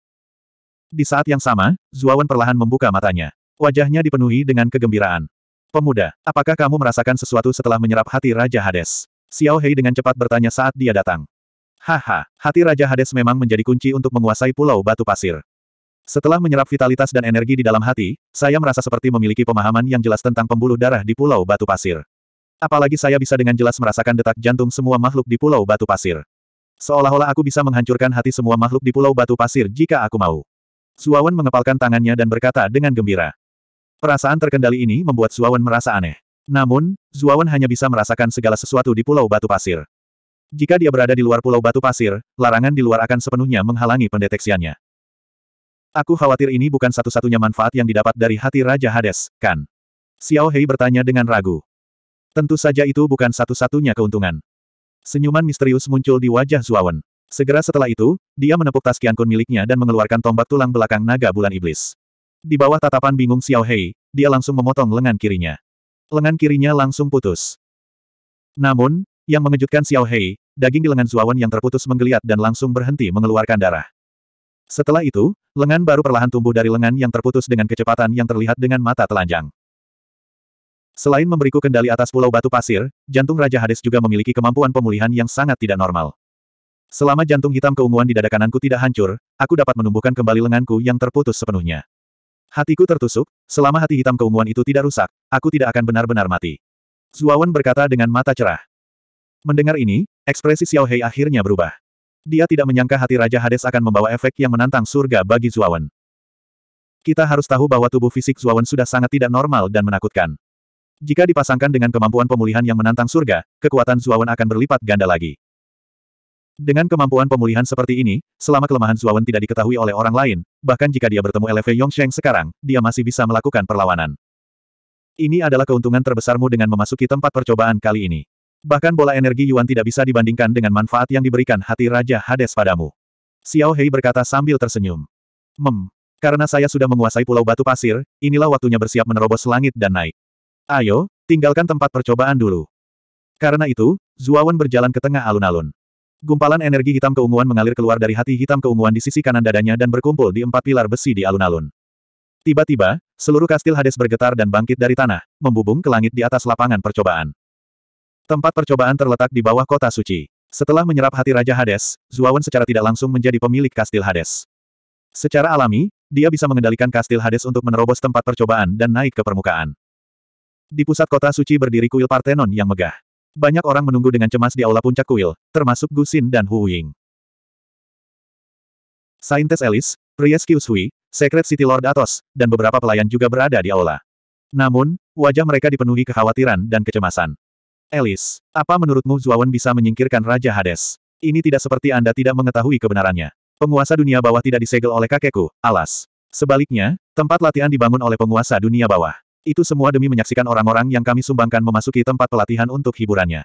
Di saat yang sama, Zuawan perlahan membuka matanya. Wajahnya dipenuhi dengan kegembiraan. Pemuda, apakah kamu merasakan sesuatu setelah menyerap hati Raja Hades? Xiao Hei dengan cepat bertanya saat dia datang. Haha, hati Raja Hades memang menjadi kunci untuk menguasai Pulau Batu Pasir. Setelah menyerap vitalitas dan energi di dalam hati, saya merasa seperti memiliki pemahaman yang jelas tentang pembuluh darah di Pulau Batu Pasir. Apalagi saya bisa dengan jelas merasakan detak jantung semua makhluk di Pulau Batu Pasir. Seolah-olah aku bisa menghancurkan hati semua makhluk di Pulau Batu Pasir jika aku mau. Suawan mengepalkan tangannya dan berkata dengan gembira. Perasaan terkendali ini membuat Suawan merasa aneh. Namun, Zuawan hanya bisa merasakan segala sesuatu di Pulau Batu Pasir. Jika dia berada di luar Pulau Batu Pasir, larangan di luar akan sepenuhnya menghalangi pendeteksiannya. Aku khawatir ini bukan satu-satunya manfaat yang didapat dari hati Raja Hades, kan? Xiao Hei bertanya dengan ragu. Tentu saja itu bukan satu-satunya keuntungan. Senyuman misterius muncul di wajah Zuawan. Segera setelah itu, dia menepuk tas Qiankun miliknya dan mengeluarkan tombak tulang belakang naga bulan iblis. Di bawah tatapan bingung Xiao Hei, dia langsung memotong lengan kirinya. Lengan kirinya langsung putus. Namun, yang mengejutkan Xiao Hei, daging di lengan Zuawan yang terputus menggeliat dan langsung berhenti mengeluarkan darah. Setelah itu, lengan baru perlahan tumbuh dari lengan yang terputus dengan kecepatan yang terlihat dengan mata telanjang. Selain memberiku kendali atas pulau batu pasir, jantung Raja Hades juga memiliki kemampuan pemulihan yang sangat tidak normal. Selama jantung hitam keunguan di dada kananku tidak hancur, aku dapat menumbuhkan kembali lenganku yang terputus sepenuhnya. Hatiku tertusuk, selama hati hitam keunguan itu tidak rusak, aku tidak akan benar-benar mati. Zuawan berkata dengan mata cerah. Mendengar ini, ekspresi Xiao Hei akhirnya berubah. Dia tidak menyangka hati Raja Hades akan membawa efek yang menantang surga bagi Zuawan. Kita harus tahu bahwa tubuh fisik Zuawan sudah sangat tidak normal dan menakutkan. Jika dipasangkan dengan kemampuan pemulihan yang menantang surga, kekuatan Zuawan akan berlipat ganda lagi. Dengan kemampuan pemulihan seperti ini, selama kelemahan Zuawan tidak diketahui oleh orang lain, bahkan jika dia bertemu LV Yongsheng sekarang, dia masih bisa melakukan perlawanan. Ini adalah keuntungan terbesarmu dengan memasuki tempat percobaan kali ini. Bahkan bola energi Yuan tidak bisa dibandingkan dengan manfaat yang diberikan hati Raja Hades padamu. Xiao Hei berkata sambil tersenyum. Mem, karena saya sudah menguasai pulau batu pasir, inilah waktunya bersiap menerobos langit dan naik. Ayo, tinggalkan tempat percobaan dulu. Karena itu, Zuawan berjalan ke tengah alun-alun. Gumpalan energi hitam keunguan mengalir keluar dari hati hitam keunguan di sisi kanan dadanya dan berkumpul di empat pilar besi di alun-alun. Tiba-tiba, seluruh kastil Hades bergetar dan bangkit dari tanah, membubung ke langit di atas lapangan percobaan. Tempat percobaan terletak di bawah kota suci. Setelah menyerap hati Raja Hades, Zuawan secara tidak langsung menjadi pemilik kastil Hades. Secara alami, dia bisa mengendalikan kastil Hades untuk menerobos tempat percobaan dan naik ke permukaan. Di pusat kota suci berdiri kuil Parthenon yang megah. Banyak orang menunggu dengan cemas di aula puncak kuil, termasuk Gusin dan Hu Ying. Saintes Elis, Priest Hui, Secret City Lord Atos, dan beberapa pelayan juga berada di aula. Namun, wajah mereka dipenuhi kekhawatiran dan kecemasan. Elis, apa menurutmu Zuawan bisa menyingkirkan Raja Hades? Ini tidak seperti Anda tidak mengetahui kebenarannya. Penguasa dunia bawah tidak disegel oleh kakekku, alas. Sebaliknya, tempat latihan dibangun oleh penguasa dunia bawah. Itu semua demi menyaksikan orang-orang yang kami sumbangkan memasuki tempat pelatihan untuk hiburannya.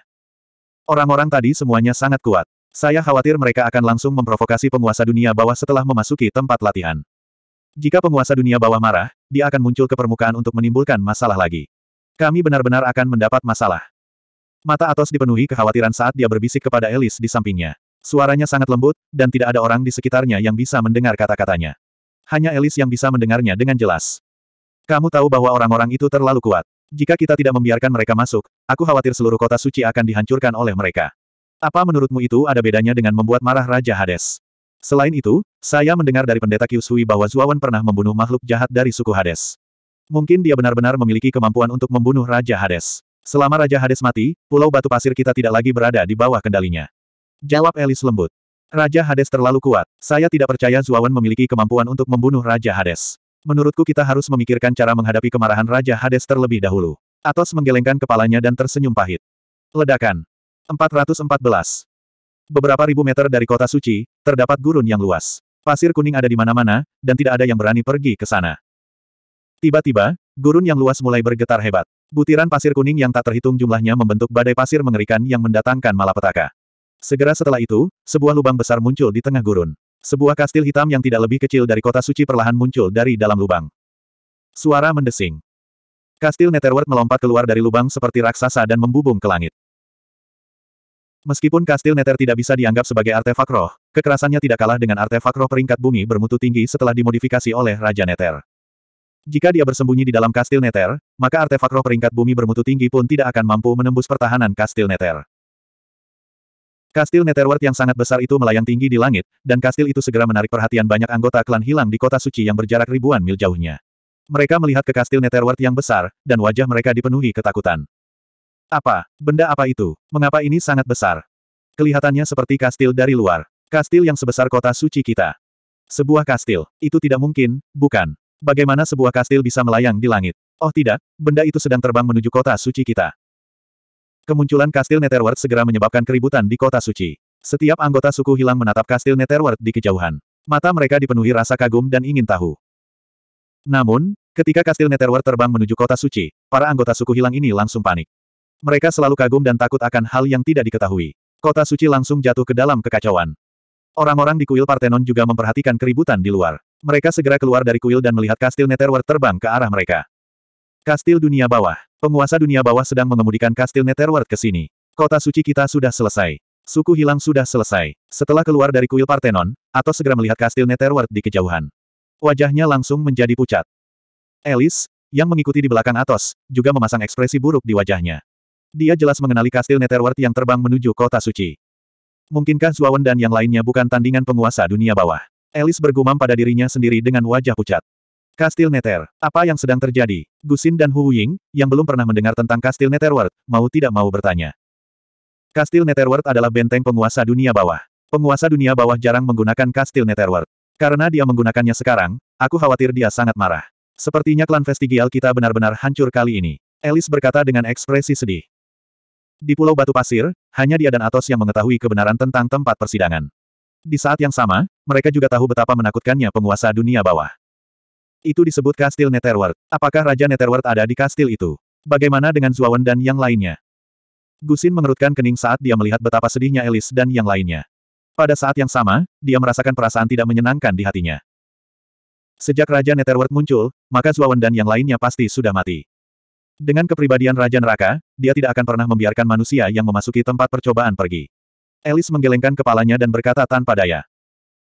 Orang-orang tadi semuanya sangat kuat. Saya khawatir mereka akan langsung memprovokasi penguasa dunia bawah setelah memasuki tempat latihan. Jika penguasa dunia bawah marah, dia akan muncul ke permukaan untuk menimbulkan masalah lagi. Kami benar-benar akan mendapat masalah. Mata Atos dipenuhi kekhawatiran saat dia berbisik kepada Elis di sampingnya. Suaranya sangat lembut, dan tidak ada orang di sekitarnya yang bisa mendengar kata-katanya. Hanya Elis yang bisa mendengarnya dengan jelas. Kamu tahu bahwa orang-orang itu terlalu kuat. Jika kita tidak membiarkan mereka masuk, aku khawatir seluruh kota suci akan dihancurkan oleh mereka. Apa menurutmu itu ada bedanya dengan membuat marah Raja Hades? Selain itu, saya mendengar dari pendeta Kyusui bahwa Zuawan pernah membunuh makhluk jahat dari suku Hades. Mungkin dia benar-benar memiliki kemampuan untuk membunuh Raja Hades. Selama Raja Hades mati, pulau batu pasir kita tidak lagi berada di bawah kendalinya. Jawab Elis lembut. Raja Hades terlalu kuat. Saya tidak percaya Zuawan memiliki kemampuan untuk membunuh Raja Hades. Menurutku kita harus memikirkan cara menghadapi kemarahan Raja Hades terlebih dahulu. Atos menggelengkan kepalanya dan tersenyum pahit. Ledakan. 414. Beberapa ribu meter dari kota suci, terdapat gurun yang luas. Pasir kuning ada di mana-mana, dan tidak ada yang berani pergi ke sana. Tiba-tiba, Gurun yang luas mulai bergetar hebat. Butiran pasir kuning yang tak terhitung jumlahnya membentuk badai pasir mengerikan yang mendatangkan malapetaka. Segera setelah itu, sebuah lubang besar muncul di tengah gurun. Sebuah kastil hitam yang tidak lebih kecil dari kota suci perlahan muncul dari dalam lubang. Suara mendesing. Kastil Netherworld melompat keluar dari lubang seperti raksasa dan membubung ke langit. Meskipun kastil Nether tidak bisa dianggap sebagai artefak roh, kekerasannya tidak kalah dengan artefak roh peringkat bumi bermutu tinggi setelah dimodifikasi oleh Raja Nether. Jika dia bersembunyi di dalam kastil Neter, maka artefak roh peringkat bumi bermutu tinggi pun tidak akan mampu menembus pertahanan kastil Neter. Kastil Netherworld yang sangat besar itu melayang tinggi di langit, dan kastil itu segera menarik perhatian banyak anggota klan hilang di kota suci yang berjarak ribuan mil jauhnya. Mereka melihat ke kastil Netherworld yang besar, dan wajah mereka dipenuhi ketakutan. Apa? Benda apa itu? Mengapa ini sangat besar? Kelihatannya seperti kastil dari luar. Kastil yang sebesar kota suci kita. Sebuah kastil. Itu tidak mungkin, bukan? Bagaimana sebuah kastil bisa melayang di langit? Oh tidak, benda itu sedang terbang menuju kota suci kita. Kemunculan kastil Netherworld segera menyebabkan keributan di kota suci. Setiap anggota suku hilang menatap kastil Netherworld di kejauhan. Mata mereka dipenuhi rasa kagum dan ingin tahu. Namun, ketika kastil Netherworld terbang menuju kota suci, para anggota suku hilang ini langsung panik. Mereka selalu kagum dan takut akan hal yang tidak diketahui. Kota suci langsung jatuh ke dalam kekacauan. Orang-orang di kuil Partenon juga memperhatikan keributan di luar. Mereka segera keluar dari kuil dan melihat kastil Netherworld terbang ke arah mereka. Kastil dunia bawah. Penguasa dunia bawah sedang mengemudikan kastil Netherworld ke sini. Kota suci kita sudah selesai. Suku hilang sudah selesai. Setelah keluar dari kuil Partenon, atau segera melihat kastil Netherworld di kejauhan. Wajahnya langsung menjadi pucat. Alice, yang mengikuti di belakang Atos, juga memasang ekspresi buruk di wajahnya. Dia jelas mengenali kastil Netherworld yang terbang menuju kota suci. Mungkinkah Zuawan dan yang lainnya bukan tandingan penguasa dunia bawah? Elis bergumam pada dirinya sendiri dengan wajah pucat. Kastil Neter, apa yang sedang terjadi? Gusin dan Hu Ying, yang belum pernah mendengar tentang Kastil Netherworld, mau tidak mau bertanya. Kastil Netherworld adalah benteng penguasa dunia bawah. Penguasa dunia bawah jarang menggunakan Kastil Netherworld. Karena dia menggunakannya sekarang, aku khawatir dia sangat marah. Sepertinya klan vestigial kita benar-benar hancur kali ini. Elis berkata dengan ekspresi sedih. Di Pulau Batu Pasir, hanya dia dan Atos yang mengetahui kebenaran tentang tempat persidangan. Di saat yang sama, mereka juga tahu betapa menakutkannya penguasa dunia bawah. Itu disebut kastil Netherworld. Apakah Raja Netherworld ada di kastil itu? Bagaimana dengan Zuawan dan yang lainnya? Gusin mengerutkan kening saat dia melihat betapa sedihnya Elis dan yang lainnya. Pada saat yang sama, dia merasakan perasaan tidak menyenangkan di hatinya. Sejak Raja Netherworld muncul, maka Zuawan dan yang lainnya pasti sudah mati. Dengan kepribadian Raja Neraka, dia tidak akan pernah membiarkan manusia yang memasuki tempat percobaan pergi. Elis menggelengkan kepalanya dan berkata tanpa daya.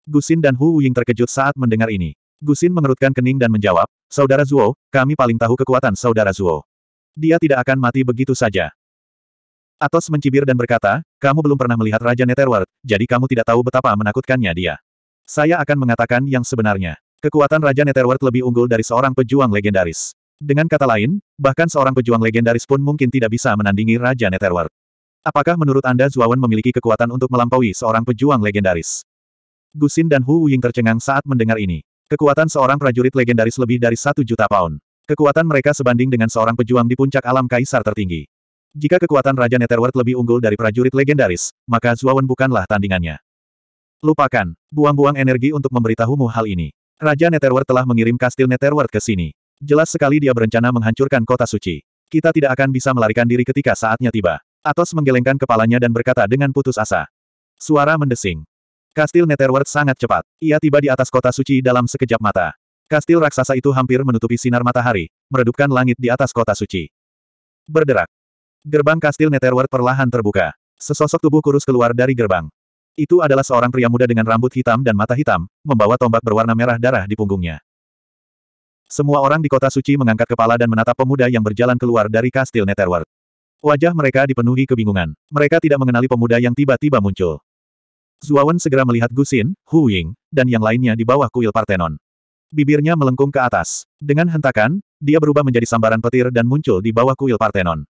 Gusin dan Hu Ying terkejut saat mendengar ini. Gusin mengerutkan kening dan menjawab, Saudara Zuo, kami paling tahu kekuatan Saudara Zuo. Dia tidak akan mati begitu saja. Atos mencibir dan berkata, kamu belum pernah melihat Raja Netherworld, jadi kamu tidak tahu betapa menakutkannya dia. Saya akan mengatakan yang sebenarnya. Kekuatan Raja Netherworld lebih unggul dari seorang pejuang legendaris. Dengan kata lain, bahkan seorang pejuang legendaris pun mungkin tidak bisa menandingi Raja Netherworld. Apakah menurut Anda Zuawan memiliki kekuatan untuk melampaui seorang pejuang legendaris? Gusin dan Hu Wuying tercengang saat mendengar ini. Kekuatan seorang prajurit legendaris lebih dari satu juta pound. Kekuatan mereka sebanding dengan seorang pejuang di puncak alam kaisar tertinggi. Jika kekuatan Raja Netherworld lebih unggul dari prajurit legendaris, maka Zuawan bukanlah tandingannya. Lupakan, buang-buang energi untuk memberitahumu hal ini. Raja Netherworld telah mengirim kastil Netherworld ke sini. Jelas sekali dia berencana menghancurkan kota suci. Kita tidak akan bisa melarikan diri ketika saatnya tiba. Atos menggelengkan kepalanya dan berkata dengan putus asa. Suara mendesing. Kastil Netherworld sangat cepat. Ia tiba di atas kota suci dalam sekejap mata. Kastil raksasa itu hampir menutupi sinar matahari, meredupkan langit di atas kota suci. Berderak. Gerbang kastil Netherworld perlahan terbuka. Sesosok tubuh kurus keluar dari gerbang. Itu adalah seorang pria muda dengan rambut hitam dan mata hitam, membawa tombak berwarna merah darah di punggungnya. Semua orang di kota suci mengangkat kepala dan menatap pemuda yang berjalan keluar dari kastil Netherworld. Wajah mereka dipenuhi kebingungan. Mereka tidak mengenali pemuda yang tiba-tiba muncul. Zuawan segera melihat Gusin, Hu Ying, dan yang lainnya di bawah kuil Partenon. Bibirnya melengkung ke atas. Dengan hentakan, dia berubah menjadi sambaran petir dan muncul di bawah kuil Partenon.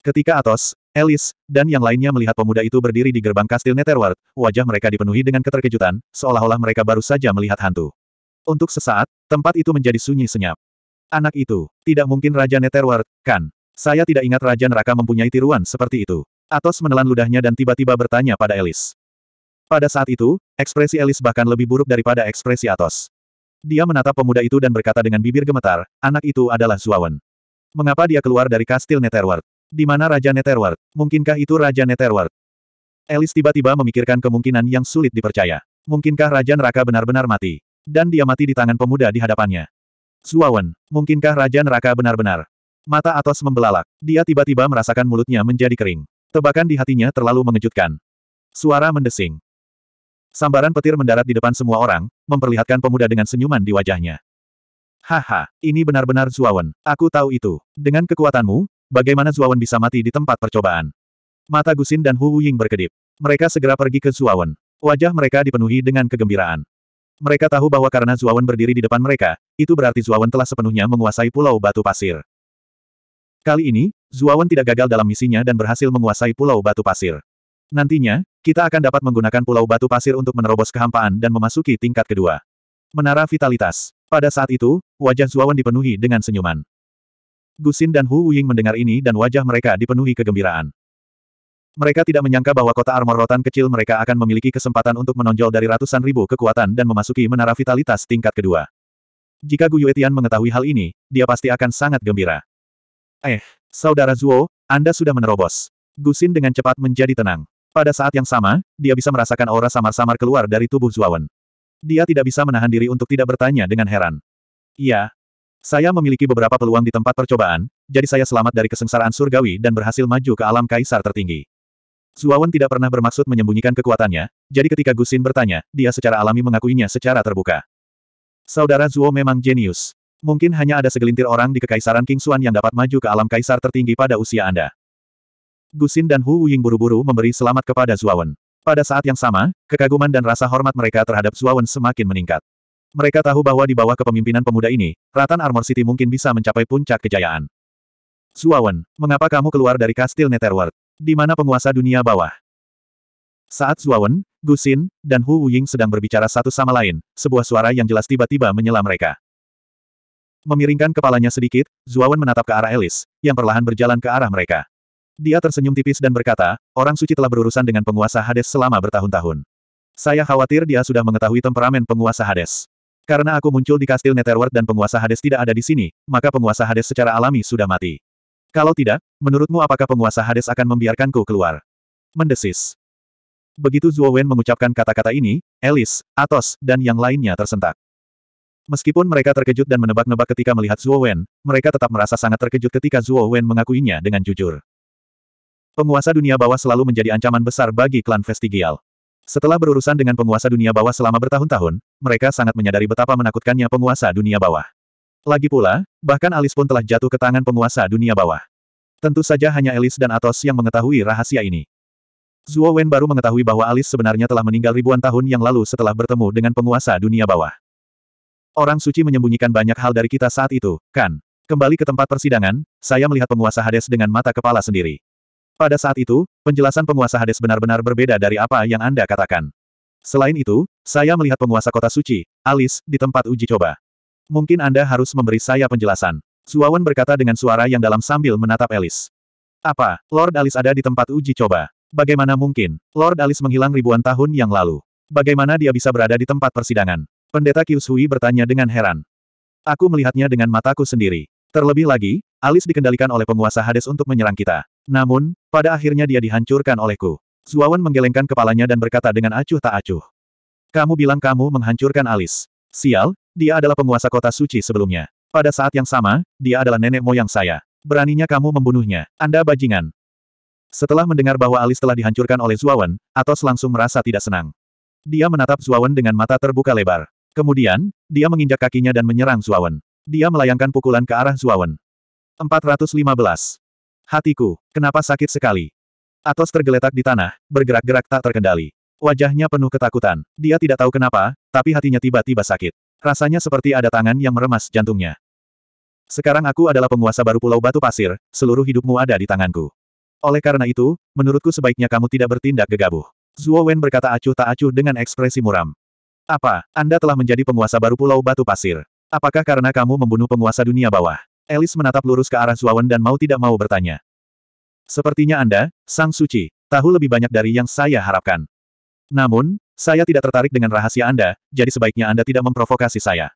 Ketika Atos, Elis, dan yang lainnya melihat pemuda itu berdiri di gerbang kastil Netherworld, wajah mereka dipenuhi dengan keterkejutan, seolah-olah mereka baru saja melihat hantu. Untuk sesaat, tempat itu menjadi sunyi senyap. Anak itu, tidak mungkin Raja Netherward, kan? Saya tidak ingat Raja Neraka mempunyai tiruan seperti itu. Atos menelan ludahnya dan tiba-tiba bertanya pada Elis. Pada saat itu, ekspresi Elis bahkan lebih buruk daripada ekspresi Atos. Dia menatap pemuda itu dan berkata dengan bibir gemetar, anak itu adalah Zuawan. Mengapa dia keluar dari kastil Netherward? Di mana Raja Netherward? Mungkinkah itu Raja Netherward? Elis tiba-tiba memikirkan kemungkinan yang sulit dipercaya. Mungkinkah Raja Neraka benar-benar mati? Dan dia mati di tangan pemuda di hadapannya. Zuawan, mungkinkah Raja Neraka benar-benar? Mata Atos membelalak. Dia tiba-tiba merasakan mulutnya menjadi kering. Tebakan di hatinya terlalu mengejutkan. Suara mendesing. Sambaran petir mendarat di depan semua orang, memperlihatkan pemuda dengan senyuman di wajahnya. Haha, ini benar-benar Zuawan. Aku tahu itu. Dengan kekuatanmu, bagaimana Zuawan bisa mati di tempat percobaan? Mata Gusin dan Hu Ying berkedip. Mereka segera pergi ke Zuawan. Wajah mereka dipenuhi dengan kegembiraan. Mereka tahu bahwa karena Zuawan berdiri di depan mereka, itu berarti Zuawan telah sepenuhnya menguasai pulau batu pasir. Kali ini, Zuawan tidak gagal dalam misinya dan berhasil menguasai pulau batu pasir. Nantinya, kita akan dapat menggunakan pulau batu pasir untuk menerobos kehampaan dan memasuki tingkat kedua. Menara Vitalitas. Pada saat itu, wajah Zuawan dipenuhi dengan senyuman. Gusin dan Hu Wuying mendengar ini dan wajah mereka dipenuhi kegembiraan. Mereka tidak menyangka bahwa kota armor rotan kecil mereka akan memiliki kesempatan untuk menonjol dari ratusan ribu kekuatan dan memasuki menara vitalitas tingkat kedua. Jika Gu Yuetian mengetahui hal ini, dia pasti akan sangat gembira. Eh, Saudara Zuo, Anda sudah menerobos. Gusin dengan cepat menjadi tenang. Pada saat yang sama, dia bisa merasakan aura samar-samar keluar dari tubuh Zuawan. Dia tidak bisa menahan diri untuk tidak bertanya dengan heran. Iya. Saya memiliki beberapa peluang di tempat percobaan, jadi saya selamat dari kesengsaraan surgawi dan berhasil maju ke alam kaisar tertinggi. Zuawan tidak pernah bermaksud menyembunyikan kekuatannya, jadi ketika Gusin bertanya, dia secara alami mengakuinya secara terbuka. Saudara Zuo memang jenius. Mungkin hanya ada segelintir orang di Kekaisaran King Suan yang dapat maju ke alam kaisar tertinggi pada usia Anda. Gusin dan Hu Wuying buru-buru memberi selamat kepada Zuawan. Pada saat yang sama, kekaguman dan rasa hormat mereka terhadap Zuawan semakin meningkat. Mereka tahu bahwa di bawah kepemimpinan pemuda ini, Ratan Armor City mungkin bisa mencapai puncak kejayaan. Zuawan, mengapa kamu keluar dari kastil Netherworld? di mana penguasa dunia bawah. Saat Zuawan, Xin, dan Hu Wuying sedang berbicara satu sama lain, sebuah suara yang jelas tiba-tiba menyela mereka. Memiringkan kepalanya sedikit, Zuawan menatap ke arah Elis, yang perlahan berjalan ke arah mereka. Dia tersenyum tipis dan berkata, orang suci telah berurusan dengan penguasa Hades selama bertahun-tahun. Saya khawatir dia sudah mengetahui temperamen penguasa Hades. Karena aku muncul di kastil Netherworld dan penguasa Hades tidak ada di sini, maka penguasa Hades secara alami sudah mati. Kalau tidak, menurutmu apakah penguasa Hades akan membiarkanku keluar? Mendesis. Begitu Zhuo Wen mengucapkan kata-kata ini, Elis, Atos, dan yang lainnya tersentak. Meskipun mereka terkejut dan menebak-nebak ketika melihat Zhuo Wen, mereka tetap merasa sangat terkejut ketika Zhuo Wen mengakuinya dengan jujur. Penguasa dunia bawah selalu menjadi ancaman besar bagi klan Vestigial. Setelah berurusan dengan penguasa dunia bawah selama bertahun-tahun, mereka sangat menyadari betapa menakutkannya penguasa dunia bawah. Lagi pula, bahkan Alice pun telah jatuh ke tangan penguasa dunia bawah. Tentu saja hanya Alice dan Atos yang mengetahui rahasia ini. Zuo Wen baru mengetahui bahwa Alice sebenarnya telah meninggal ribuan tahun yang lalu setelah bertemu dengan penguasa dunia bawah. Orang suci menyembunyikan banyak hal dari kita saat itu, kan? Kembali ke tempat persidangan, saya melihat penguasa Hades dengan mata kepala sendiri. Pada saat itu, penjelasan penguasa Hades benar-benar berbeda dari apa yang Anda katakan. Selain itu, saya melihat penguasa kota suci, Alice, di tempat uji coba. Mungkin Anda harus memberi saya penjelasan. Zuawan berkata dengan suara yang dalam sambil menatap Alice. Apa, Lord Alice ada di tempat uji coba? Bagaimana mungkin? Lord Alice menghilang ribuan tahun yang lalu. Bagaimana dia bisa berada di tempat persidangan? Pendeta Kyushui bertanya dengan heran. Aku melihatnya dengan mataku sendiri. Terlebih lagi, Alice dikendalikan oleh penguasa Hades untuk menyerang kita. Namun, pada akhirnya dia dihancurkan olehku. Zuawan menggelengkan kepalanya dan berkata dengan acuh tak acuh. Kamu bilang kamu menghancurkan Alice. Sial, dia adalah penguasa kota suci sebelumnya. Pada saat yang sama, dia adalah nenek moyang saya. Beraninya kamu membunuhnya. Anda bajingan. Setelah mendengar bahwa Alis telah dihancurkan oleh Zuawan, Atos langsung merasa tidak senang. Dia menatap Zuawan dengan mata terbuka lebar. Kemudian, dia menginjak kakinya dan menyerang Zuawan. Dia melayangkan pukulan ke arah Zuawan. 415. Hatiku, kenapa sakit sekali? Atos tergeletak di tanah, bergerak-gerak tak terkendali. Wajahnya penuh ketakutan. Dia tidak tahu kenapa, tapi hatinya tiba-tiba sakit. Rasanya seperti ada tangan yang meremas jantungnya. Sekarang aku adalah penguasa baru Pulau Batu Pasir, seluruh hidupmu ada di tanganku. Oleh karena itu, menurutku sebaiknya kamu tidak bertindak gegabah. Zuo Wen berkata acuh tak acuh dengan ekspresi muram. Apa, Anda telah menjadi penguasa baru Pulau Batu Pasir? Apakah karena kamu membunuh penguasa dunia bawah? Elis menatap lurus ke arah Zhuo Wen dan mau tidak mau bertanya. Sepertinya Anda, Sang Suci, tahu lebih banyak dari yang saya harapkan. Namun, saya tidak tertarik dengan rahasia Anda, jadi sebaiknya Anda tidak memprovokasi saya.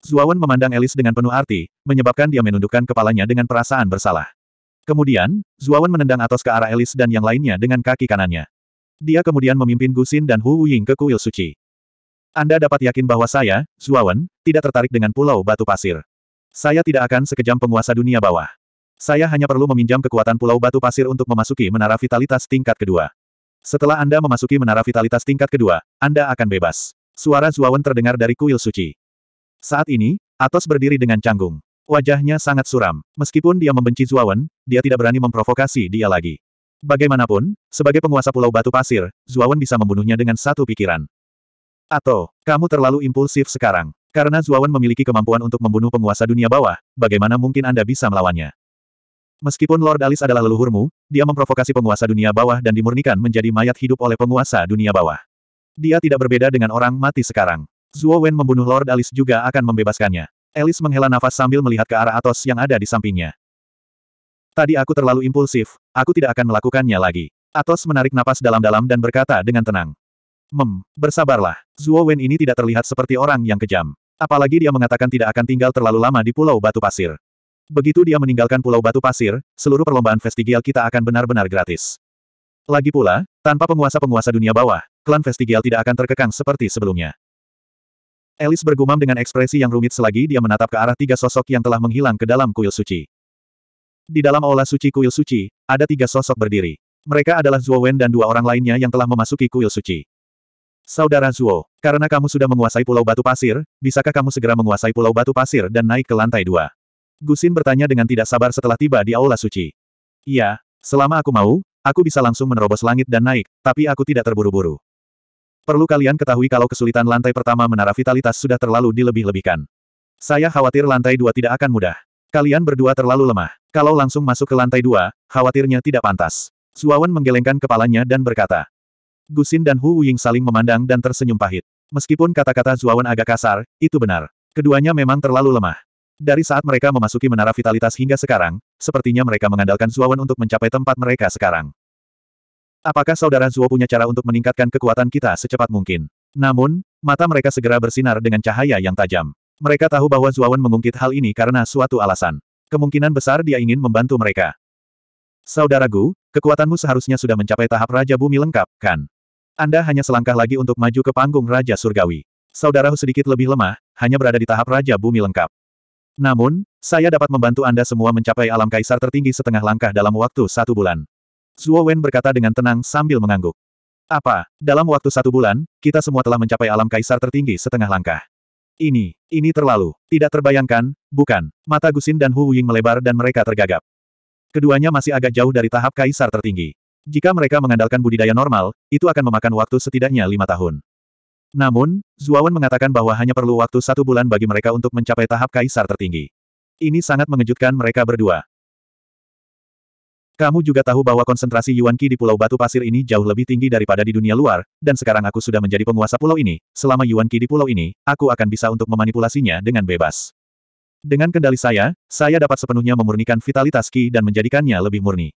Zuawan memandang Elis dengan penuh arti, menyebabkan dia menundukkan kepalanya dengan perasaan bersalah. Kemudian, Zuawan menendang atas ke arah Elis dan yang lainnya dengan kaki kanannya. Dia kemudian memimpin Gusin dan Hu Wuying ke kuil suci. Anda dapat yakin bahwa saya, Zuawan, tidak tertarik dengan pulau batu pasir. Saya tidak akan sekejam penguasa dunia bawah. Saya hanya perlu meminjam kekuatan pulau batu pasir untuk memasuki menara vitalitas tingkat kedua. Setelah Anda memasuki menara vitalitas tingkat kedua, Anda akan bebas. Suara Zuawan terdengar dari kuil suci. Saat ini, Atos berdiri dengan canggung. Wajahnya sangat suram. Meskipun dia membenci Zuawan, dia tidak berani memprovokasi dia lagi. Bagaimanapun, sebagai penguasa Pulau Batu Pasir, Zuawan bisa membunuhnya dengan satu pikiran. Atau, kamu terlalu impulsif sekarang. Karena Zuawan memiliki kemampuan untuk membunuh penguasa dunia bawah, bagaimana mungkin Anda bisa melawannya? Meskipun Lord Alice adalah leluhurmu, dia memprovokasi penguasa dunia bawah dan dimurnikan menjadi mayat hidup oleh penguasa dunia bawah. Dia tidak berbeda dengan orang mati sekarang. Zuo Wen membunuh Lord Alice juga akan membebaskannya. Alice menghela nafas sambil melihat ke arah Atos yang ada di sampingnya. Tadi aku terlalu impulsif, aku tidak akan melakukannya lagi. Atos menarik napas dalam-dalam dan berkata dengan tenang. Mem, bersabarlah. Zuo Wen ini tidak terlihat seperti orang yang kejam. Apalagi dia mengatakan tidak akan tinggal terlalu lama di Pulau Batu Pasir. Begitu dia meninggalkan Pulau Batu Pasir, seluruh perlombaan vestigial kita akan benar-benar gratis. Lagi pula, tanpa penguasa-penguasa dunia bawah, klan vestigial tidak akan terkekang seperti sebelumnya. Elis bergumam dengan ekspresi yang rumit selagi dia menatap ke arah tiga sosok yang telah menghilang ke dalam kuil suci. Di dalam aula suci kuil suci, ada tiga sosok berdiri. Mereka adalah Zuo Wen dan dua orang lainnya yang telah memasuki kuil suci. Saudara Zuo, karena kamu sudah menguasai Pulau Batu Pasir, bisakah kamu segera menguasai Pulau Batu Pasir dan naik ke lantai dua? Gusin bertanya dengan tidak sabar setelah tiba di Aula Suci. Iya, selama aku mau, aku bisa langsung menerobos langit dan naik, tapi aku tidak terburu-buru. Perlu kalian ketahui kalau kesulitan lantai pertama menara vitalitas sudah terlalu dilebih-lebihkan. Saya khawatir lantai dua tidak akan mudah. Kalian berdua terlalu lemah. Kalau langsung masuk ke lantai dua, khawatirnya tidak pantas. Suawan menggelengkan kepalanya dan berkata. Gusin dan Hu Wuying saling memandang dan tersenyum pahit. Meskipun kata-kata Zuawan agak kasar, itu benar. Keduanya memang terlalu lemah. Dari saat mereka memasuki menara vitalitas hingga sekarang, sepertinya mereka mengandalkan Zuowen untuk mencapai tempat mereka sekarang. Apakah saudara Zuo punya cara untuk meningkatkan kekuatan kita secepat mungkin? Namun, mata mereka segera bersinar dengan cahaya yang tajam. Mereka tahu bahwa Zuawan mengungkit hal ini karena suatu alasan. Kemungkinan besar dia ingin membantu mereka. Saudara Gu, kekuatanmu seharusnya sudah mencapai tahap Raja Bumi lengkap, kan? Anda hanya selangkah lagi untuk maju ke panggung Raja Surgawi. Saudaraku sedikit lebih lemah, hanya berada di tahap Raja Bumi lengkap. Namun, saya dapat membantu Anda semua mencapai alam kaisar tertinggi setengah langkah dalam waktu satu bulan. Zhuo Wen berkata dengan tenang sambil mengangguk. Apa, dalam waktu satu bulan, kita semua telah mencapai alam kaisar tertinggi setengah langkah. Ini, ini terlalu, tidak terbayangkan, bukan. Mata Gusin dan Hu Ying melebar dan mereka tergagap. Keduanya masih agak jauh dari tahap kaisar tertinggi. Jika mereka mengandalkan budidaya normal, itu akan memakan waktu setidaknya lima tahun. Namun, Zuawan mengatakan bahwa hanya perlu waktu satu bulan bagi mereka untuk mencapai tahap kaisar tertinggi. Ini sangat mengejutkan mereka berdua. Kamu juga tahu bahwa konsentrasi Yuan Qi di Pulau Batu Pasir ini jauh lebih tinggi daripada di dunia luar, dan sekarang aku sudah menjadi penguasa pulau ini. Selama Yuan Qi di pulau ini, aku akan bisa untuk memanipulasinya dengan bebas. Dengan kendali saya, saya dapat sepenuhnya memurnikan vitalitas Qi dan menjadikannya lebih murni.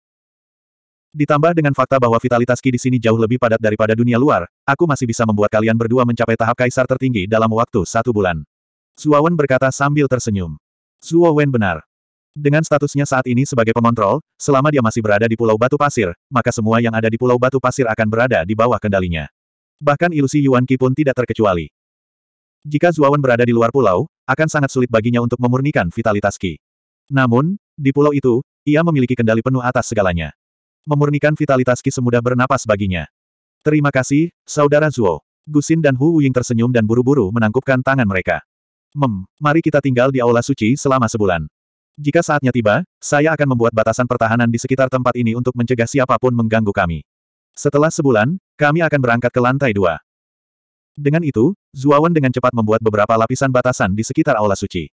Ditambah dengan fakta bahwa vitalitas Ki di sini jauh lebih padat daripada dunia luar, aku masih bisa membuat kalian berdua mencapai tahap kaisar tertinggi dalam waktu satu bulan. Zuowen berkata sambil tersenyum. Zuowen benar. Dengan statusnya saat ini sebagai pengontrol, selama dia masih berada di Pulau Batu Pasir, maka semua yang ada di Pulau Batu Pasir akan berada di bawah kendalinya. Bahkan ilusi Yuan Qi pun tidak terkecuali. Jika Zuawan berada di luar pulau, akan sangat sulit baginya untuk memurnikan vitalitas Ki. Namun, di pulau itu, ia memiliki kendali penuh atas segalanya. Memurnikan vitalitas Ki semudah bernapas baginya. Terima kasih, Saudara Zuo. Gusin dan Hu Wuying tersenyum dan buru-buru menangkupkan tangan mereka. Mem, mari kita tinggal di Aula Suci selama sebulan. Jika saatnya tiba, saya akan membuat batasan pertahanan di sekitar tempat ini untuk mencegah siapapun mengganggu kami. Setelah sebulan, kami akan berangkat ke lantai dua. Dengan itu, Zuawan dengan cepat membuat beberapa lapisan batasan di sekitar Aula Suci.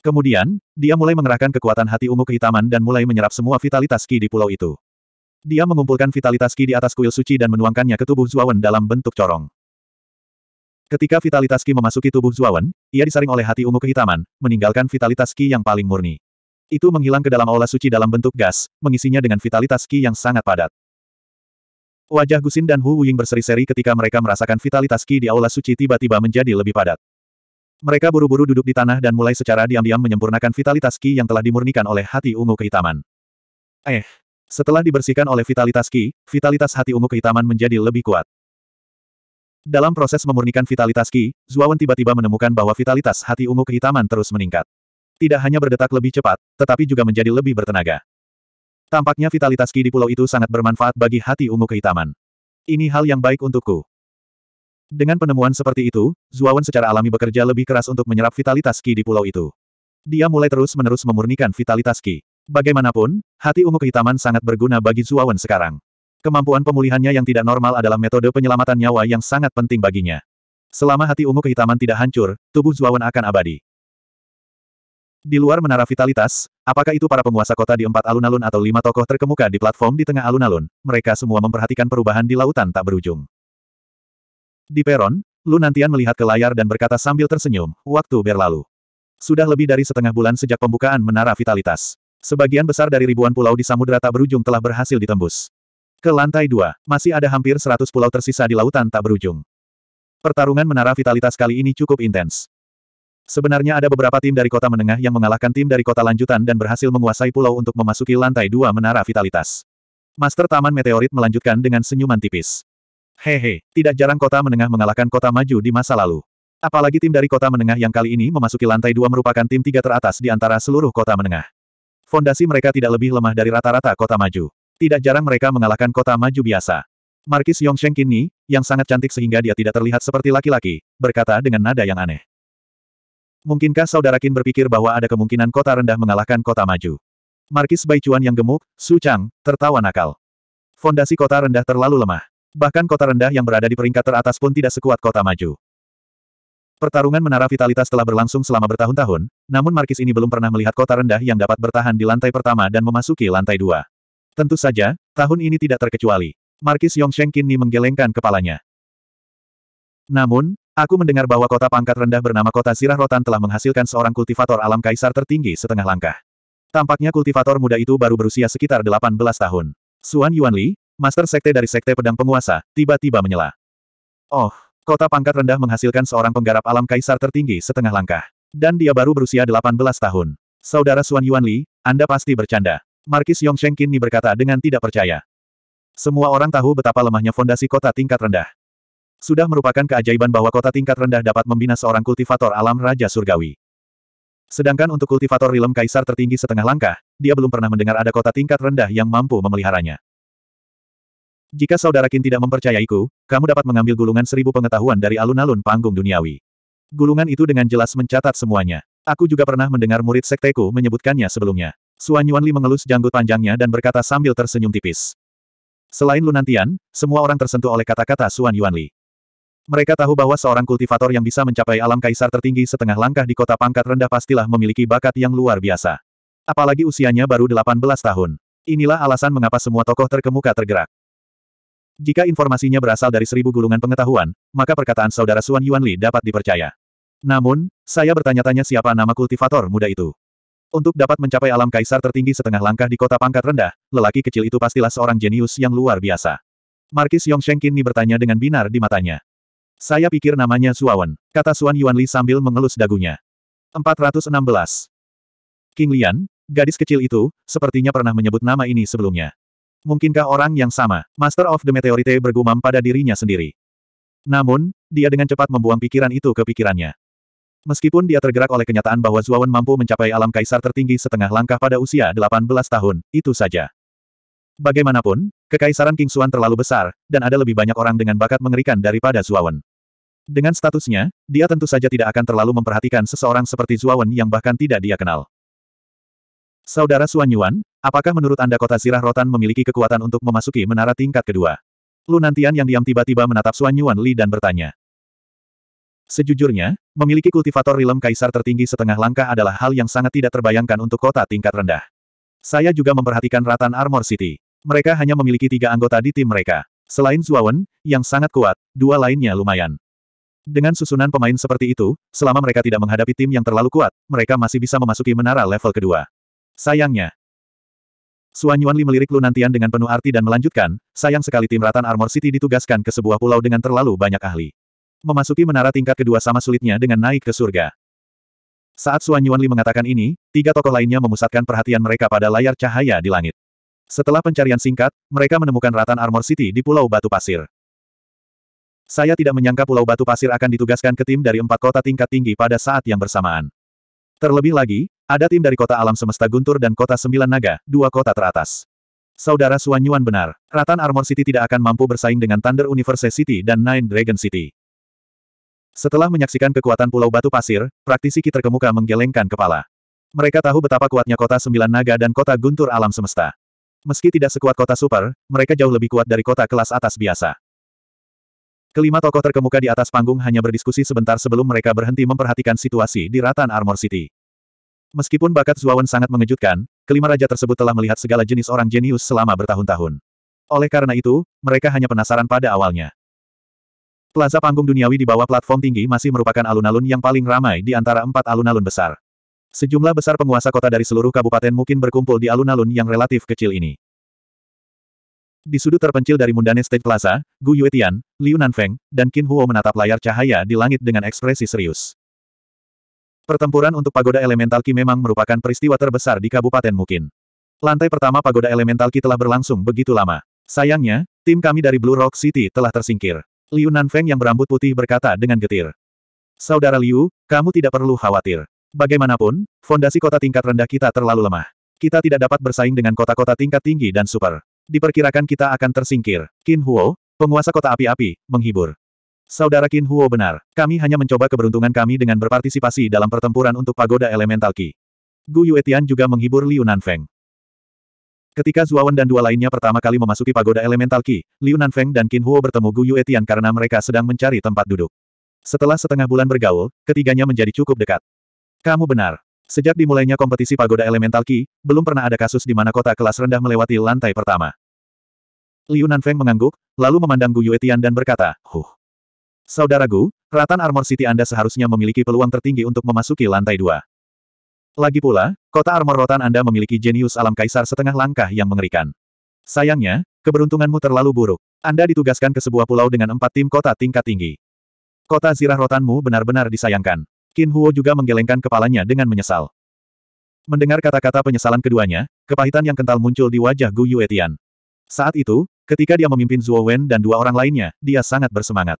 Kemudian, dia mulai mengerahkan kekuatan hati ungu kehitaman dan mulai menyerap semua vitalitas ki di pulau itu. Dia mengumpulkan vitalitas Ki di atas kuil suci dan menuangkannya ke tubuh Zuawan dalam bentuk corong. Ketika vitalitas Ki memasuki tubuh Zuawan, ia disaring oleh hati ungu kehitaman, meninggalkan vitalitas Ki yang paling murni. Itu menghilang ke dalam aula suci dalam bentuk gas, mengisinya dengan vitalitas Ki yang sangat padat. Wajah Gusin dan Hu Wuying berseri-seri ketika mereka merasakan vitalitas Ki di aula suci tiba-tiba menjadi lebih padat. Mereka buru-buru duduk di tanah dan mulai secara diam-diam menyempurnakan vitalitas Ki yang telah dimurnikan oleh hati ungu kehitaman. Eh, setelah dibersihkan oleh vitalitas Ki, vitalitas hati ungu kehitaman menjadi lebih kuat. Dalam proses memurnikan vitalitas Ki, Zuawan tiba-tiba menemukan bahwa vitalitas hati ungu kehitaman terus meningkat. Tidak hanya berdetak lebih cepat, tetapi juga menjadi lebih bertenaga. Tampaknya vitalitas Ki di pulau itu sangat bermanfaat bagi hati ungu kehitaman. Ini hal yang baik untukku. Dengan penemuan seperti itu, Zuawan secara alami bekerja lebih keras untuk menyerap vitalitas Ki di pulau itu. Dia mulai terus-menerus memurnikan vitalitas Ki. Bagaimanapun, hati ungu kehitaman sangat berguna bagi Zuawan sekarang. Kemampuan pemulihannya yang tidak normal adalah metode penyelamatan nyawa yang sangat penting baginya. Selama hati ungu kehitaman tidak hancur, tubuh Zuawan akan abadi. Di luar menara vitalitas, apakah itu para penguasa kota di empat alun-alun atau lima tokoh terkemuka di platform di tengah alun-alun, mereka semua memperhatikan perubahan di lautan tak berujung. Di peron, Lu Nantian melihat ke layar dan berkata sambil tersenyum, waktu berlalu. Sudah lebih dari setengah bulan sejak pembukaan menara vitalitas. Sebagian besar dari ribuan pulau di samudera tak berujung telah berhasil ditembus. Ke lantai dua, masih ada hampir seratus pulau tersisa di lautan tak berujung. Pertarungan menara vitalitas kali ini cukup intens. Sebenarnya ada beberapa tim dari kota menengah yang mengalahkan tim dari kota lanjutan dan berhasil menguasai pulau untuk memasuki lantai dua menara vitalitas. Master Taman Meteorit melanjutkan dengan senyuman tipis. Hehe, tidak jarang kota menengah mengalahkan kota maju di masa lalu. Apalagi tim dari kota menengah yang kali ini memasuki lantai dua merupakan tim tiga teratas di antara seluruh kota menengah fondasi mereka tidak lebih lemah dari rata-rata kota maju. Tidak jarang mereka mengalahkan kota maju biasa. Markis Yongsheng kini, yang sangat cantik sehingga dia tidak terlihat seperti laki-laki, berkata dengan nada yang aneh. Mungkinkah saudara Kin berpikir bahwa ada kemungkinan kota rendah mengalahkan kota maju? Markis Baicuan yang gemuk, Su Chang, tertawa nakal. Fondasi kota rendah terlalu lemah. Bahkan kota rendah yang berada di peringkat teratas pun tidak sekuat kota maju. Pertarungan menara vitalitas telah berlangsung selama bertahun-tahun, namun Markis ini belum pernah melihat kota rendah yang dapat bertahan di lantai pertama dan memasuki lantai dua. Tentu saja, tahun ini tidak terkecuali. Markis Yongsheng kini menggelengkan kepalanya. Namun, Aku mendengar bahwa kota pangkat rendah bernama Kota Sirah Rotan telah menghasilkan seorang kultivator alam kaisar tertinggi setengah langkah. Tampaknya kultivator muda itu baru berusia sekitar 18 tahun. Suan Yuanli, master sekte dari sekte pedang penguasa, tiba-tiba menyela. Oh, Kota pangkat rendah menghasilkan seorang penggarap alam kaisar tertinggi setengah langkah. Dan dia baru berusia 18 tahun. Saudara Suan Yuan Li, Anda pasti bercanda. Markis Yongsheng Qin berkata dengan tidak percaya. Semua orang tahu betapa lemahnya fondasi kota tingkat rendah. Sudah merupakan keajaiban bahwa kota tingkat rendah dapat membina seorang kultivator alam Raja Surgawi. Sedangkan untuk kultivator rilem kaisar tertinggi setengah langkah, dia belum pernah mendengar ada kota tingkat rendah yang mampu memeliharanya. Jika saudara Kin tidak mempercayaiku, kamu dapat mengambil gulungan seribu pengetahuan dari alun-alun panggung duniawi. Gulungan itu dengan jelas mencatat semuanya. Aku juga pernah mendengar murid sekteku menyebutkannya sebelumnya. Suan Yuanli mengelus janggut panjangnya dan berkata sambil tersenyum tipis. Selain Lunantian, semua orang tersentuh oleh kata-kata Suan Yuanli. Mereka tahu bahwa seorang kultivator yang bisa mencapai alam kaisar tertinggi setengah langkah di kota pangkat rendah pastilah memiliki bakat yang luar biasa. Apalagi usianya baru 18 tahun. Inilah alasan mengapa semua tokoh terkemuka tergerak. Jika informasinya berasal dari seribu gulungan pengetahuan, maka perkataan saudara Suan Yuan Li dapat dipercaya. Namun, saya bertanya-tanya siapa nama kultivator muda itu. Untuk dapat mencapai alam kaisar tertinggi setengah langkah di kota pangkat rendah, lelaki kecil itu pastilah seorang jenius yang luar biasa. Markis Yongsheng kini bertanya dengan binar di matanya. Saya pikir namanya Suawan, kata Suan Yuan Li sambil mengelus dagunya. 416. King Lian, gadis kecil itu, sepertinya pernah menyebut nama ini sebelumnya. Mungkinkah orang yang sama? Master of the Meteorite bergumam pada dirinya sendiri. Namun, dia dengan cepat membuang pikiran itu ke pikirannya. Meskipun dia tergerak oleh kenyataan bahwa Zuawan mampu mencapai alam kaisar tertinggi setengah langkah pada usia 18 tahun, itu saja. Bagaimanapun, kekaisaran King Xuan terlalu besar, dan ada lebih banyak orang dengan bakat mengerikan daripada Zuawan. Dengan statusnya, dia tentu saja tidak akan terlalu memperhatikan seseorang seperti Zuawan yang bahkan tidak dia kenal. Saudara Suanyuan. Apakah menurut Anda kota Sirah Rotan memiliki kekuatan untuk memasuki menara tingkat kedua? Lunantian yang diam tiba-tiba menatap Suan Yuan Li dan bertanya. Sejujurnya, memiliki kultivator rilem kaisar tertinggi setengah langkah adalah hal yang sangat tidak terbayangkan untuk kota tingkat rendah. Saya juga memperhatikan Ratan Armor City. Mereka hanya memiliki tiga anggota di tim mereka. Selain Zuawan, yang sangat kuat, dua lainnya lumayan. Dengan susunan pemain seperti itu, selama mereka tidak menghadapi tim yang terlalu kuat, mereka masih bisa memasuki menara level kedua. Sayangnya, Suan Yuan Li melirik Lunantian dengan penuh arti dan melanjutkan, sayang sekali tim Ratan Armor City ditugaskan ke sebuah pulau dengan terlalu banyak ahli. Memasuki menara tingkat kedua sama sulitnya dengan naik ke surga. Saat Suan Yuan Li mengatakan ini, tiga tokoh lainnya memusatkan perhatian mereka pada layar cahaya di langit. Setelah pencarian singkat, mereka menemukan Ratan Armor City di Pulau Batu Pasir. Saya tidak menyangka Pulau Batu Pasir akan ditugaskan ke tim dari empat kota tingkat tinggi pada saat yang bersamaan. Terlebih lagi, ada tim dari kota alam semesta Guntur dan kota Sembilan Naga, dua kota teratas. Saudara Suan Yuan benar, Ratan Armor City tidak akan mampu bersaing dengan Thunder Universe City dan Nine Dragon City. Setelah menyaksikan kekuatan Pulau Batu Pasir, praktisi Ki terkemuka menggelengkan kepala. Mereka tahu betapa kuatnya kota Sembilan Naga dan kota Guntur alam semesta. Meski tidak sekuat kota super, mereka jauh lebih kuat dari kota kelas atas biasa. Kelima tokoh terkemuka di atas panggung hanya berdiskusi sebentar sebelum mereka berhenti memperhatikan situasi di Ratan Armor City. Meskipun bakat Zuawan sangat mengejutkan, kelima raja tersebut telah melihat segala jenis orang jenius selama bertahun-tahun. Oleh karena itu, mereka hanya penasaran pada awalnya. Plaza panggung duniawi di bawah platform tinggi masih merupakan alun-alun yang paling ramai di antara empat alun-alun besar. Sejumlah besar penguasa kota dari seluruh kabupaten mungkin berkumpul di alun-alun yang relatif kecil ini. Di sudut terpencil dari Mundane State Plaza, Gu Yuetian, Liu Nanfeng, dan Qin Huo menatap layar cahaya di langit dengan ekspresi serius. Pertempuran untuk pagoda elemental Ki memang merupakan peristiwa terbesar di Kabupaten Mukin. Lantai pertama pagoda elemental Ki telah berlangsung begitu lama. Sayangnya, tim kami dari Blue Rock City telah tersingkir. Liu Nanfeng yang berambut putih berkata dengan getir. Saudara Liu, kamu tidak perlu khawatir. Bagaimanapun, fondasi kota tingkat rendah kita terlalu lemah. Kita tidak dapat bersaing dengan kota-kota tingkat tinggi dan super. Diperkirakan kita akan tersingkir. Qin Huo, penguasa kota api-api, menghibur. Saudara Qin Huo benar, kami hanya mencoba keberuntungan kami dengan berpartisipasi dalam pertempuran untuk pagoda elemental Qi. Gu Yuetian juga menghibur Liu Nanfeng. Ketika Zuawan dan dua lainnya pertama kali memasuki pagoda elemental Qi, Liu Nanfeng dan Qin Huo bertemu Gu Yuetian karena mereka sedang mencari tempat duduk. Setelah setengah bulan bergaul, ketiganya menjadi cukup dekat. Kamu benar. Sejak dimulainya kompetisi pagoda elemental Qi, belum pernah ada kasus di mana kota kelas rendah melewati lantai pertama. Liu Nanfeng mengangguk, lalu memandang Gu Yuetian dan berkata, Huh. Saudaraku, Ratan Armor City Anda seharusnya memiliki peluang tertinggi untuk memasuki lantai dua. Lagi pula, kota Armor Rotan Anda memiliki jenius alam kaisar setengah langkah yang mengerikan. Sayangnya, keberuntunganmu terlalu buruk. Anda ditugaskan ke sebuah pulau dengan empat tim kota tingkat tinggi. Kota zirah rotanmu benar-benar disayangkan. Qin Huo juga menggelengkan kepalanya dengan menyesal. Mendengar kata-kata penyesalan keduanya, kepahitan yang kental muncul di wajah Gu Yuetian. Saat itu, ketika dia memimpin Zhuo Wen dan dua orang lainnya, dia sangat bersemangat.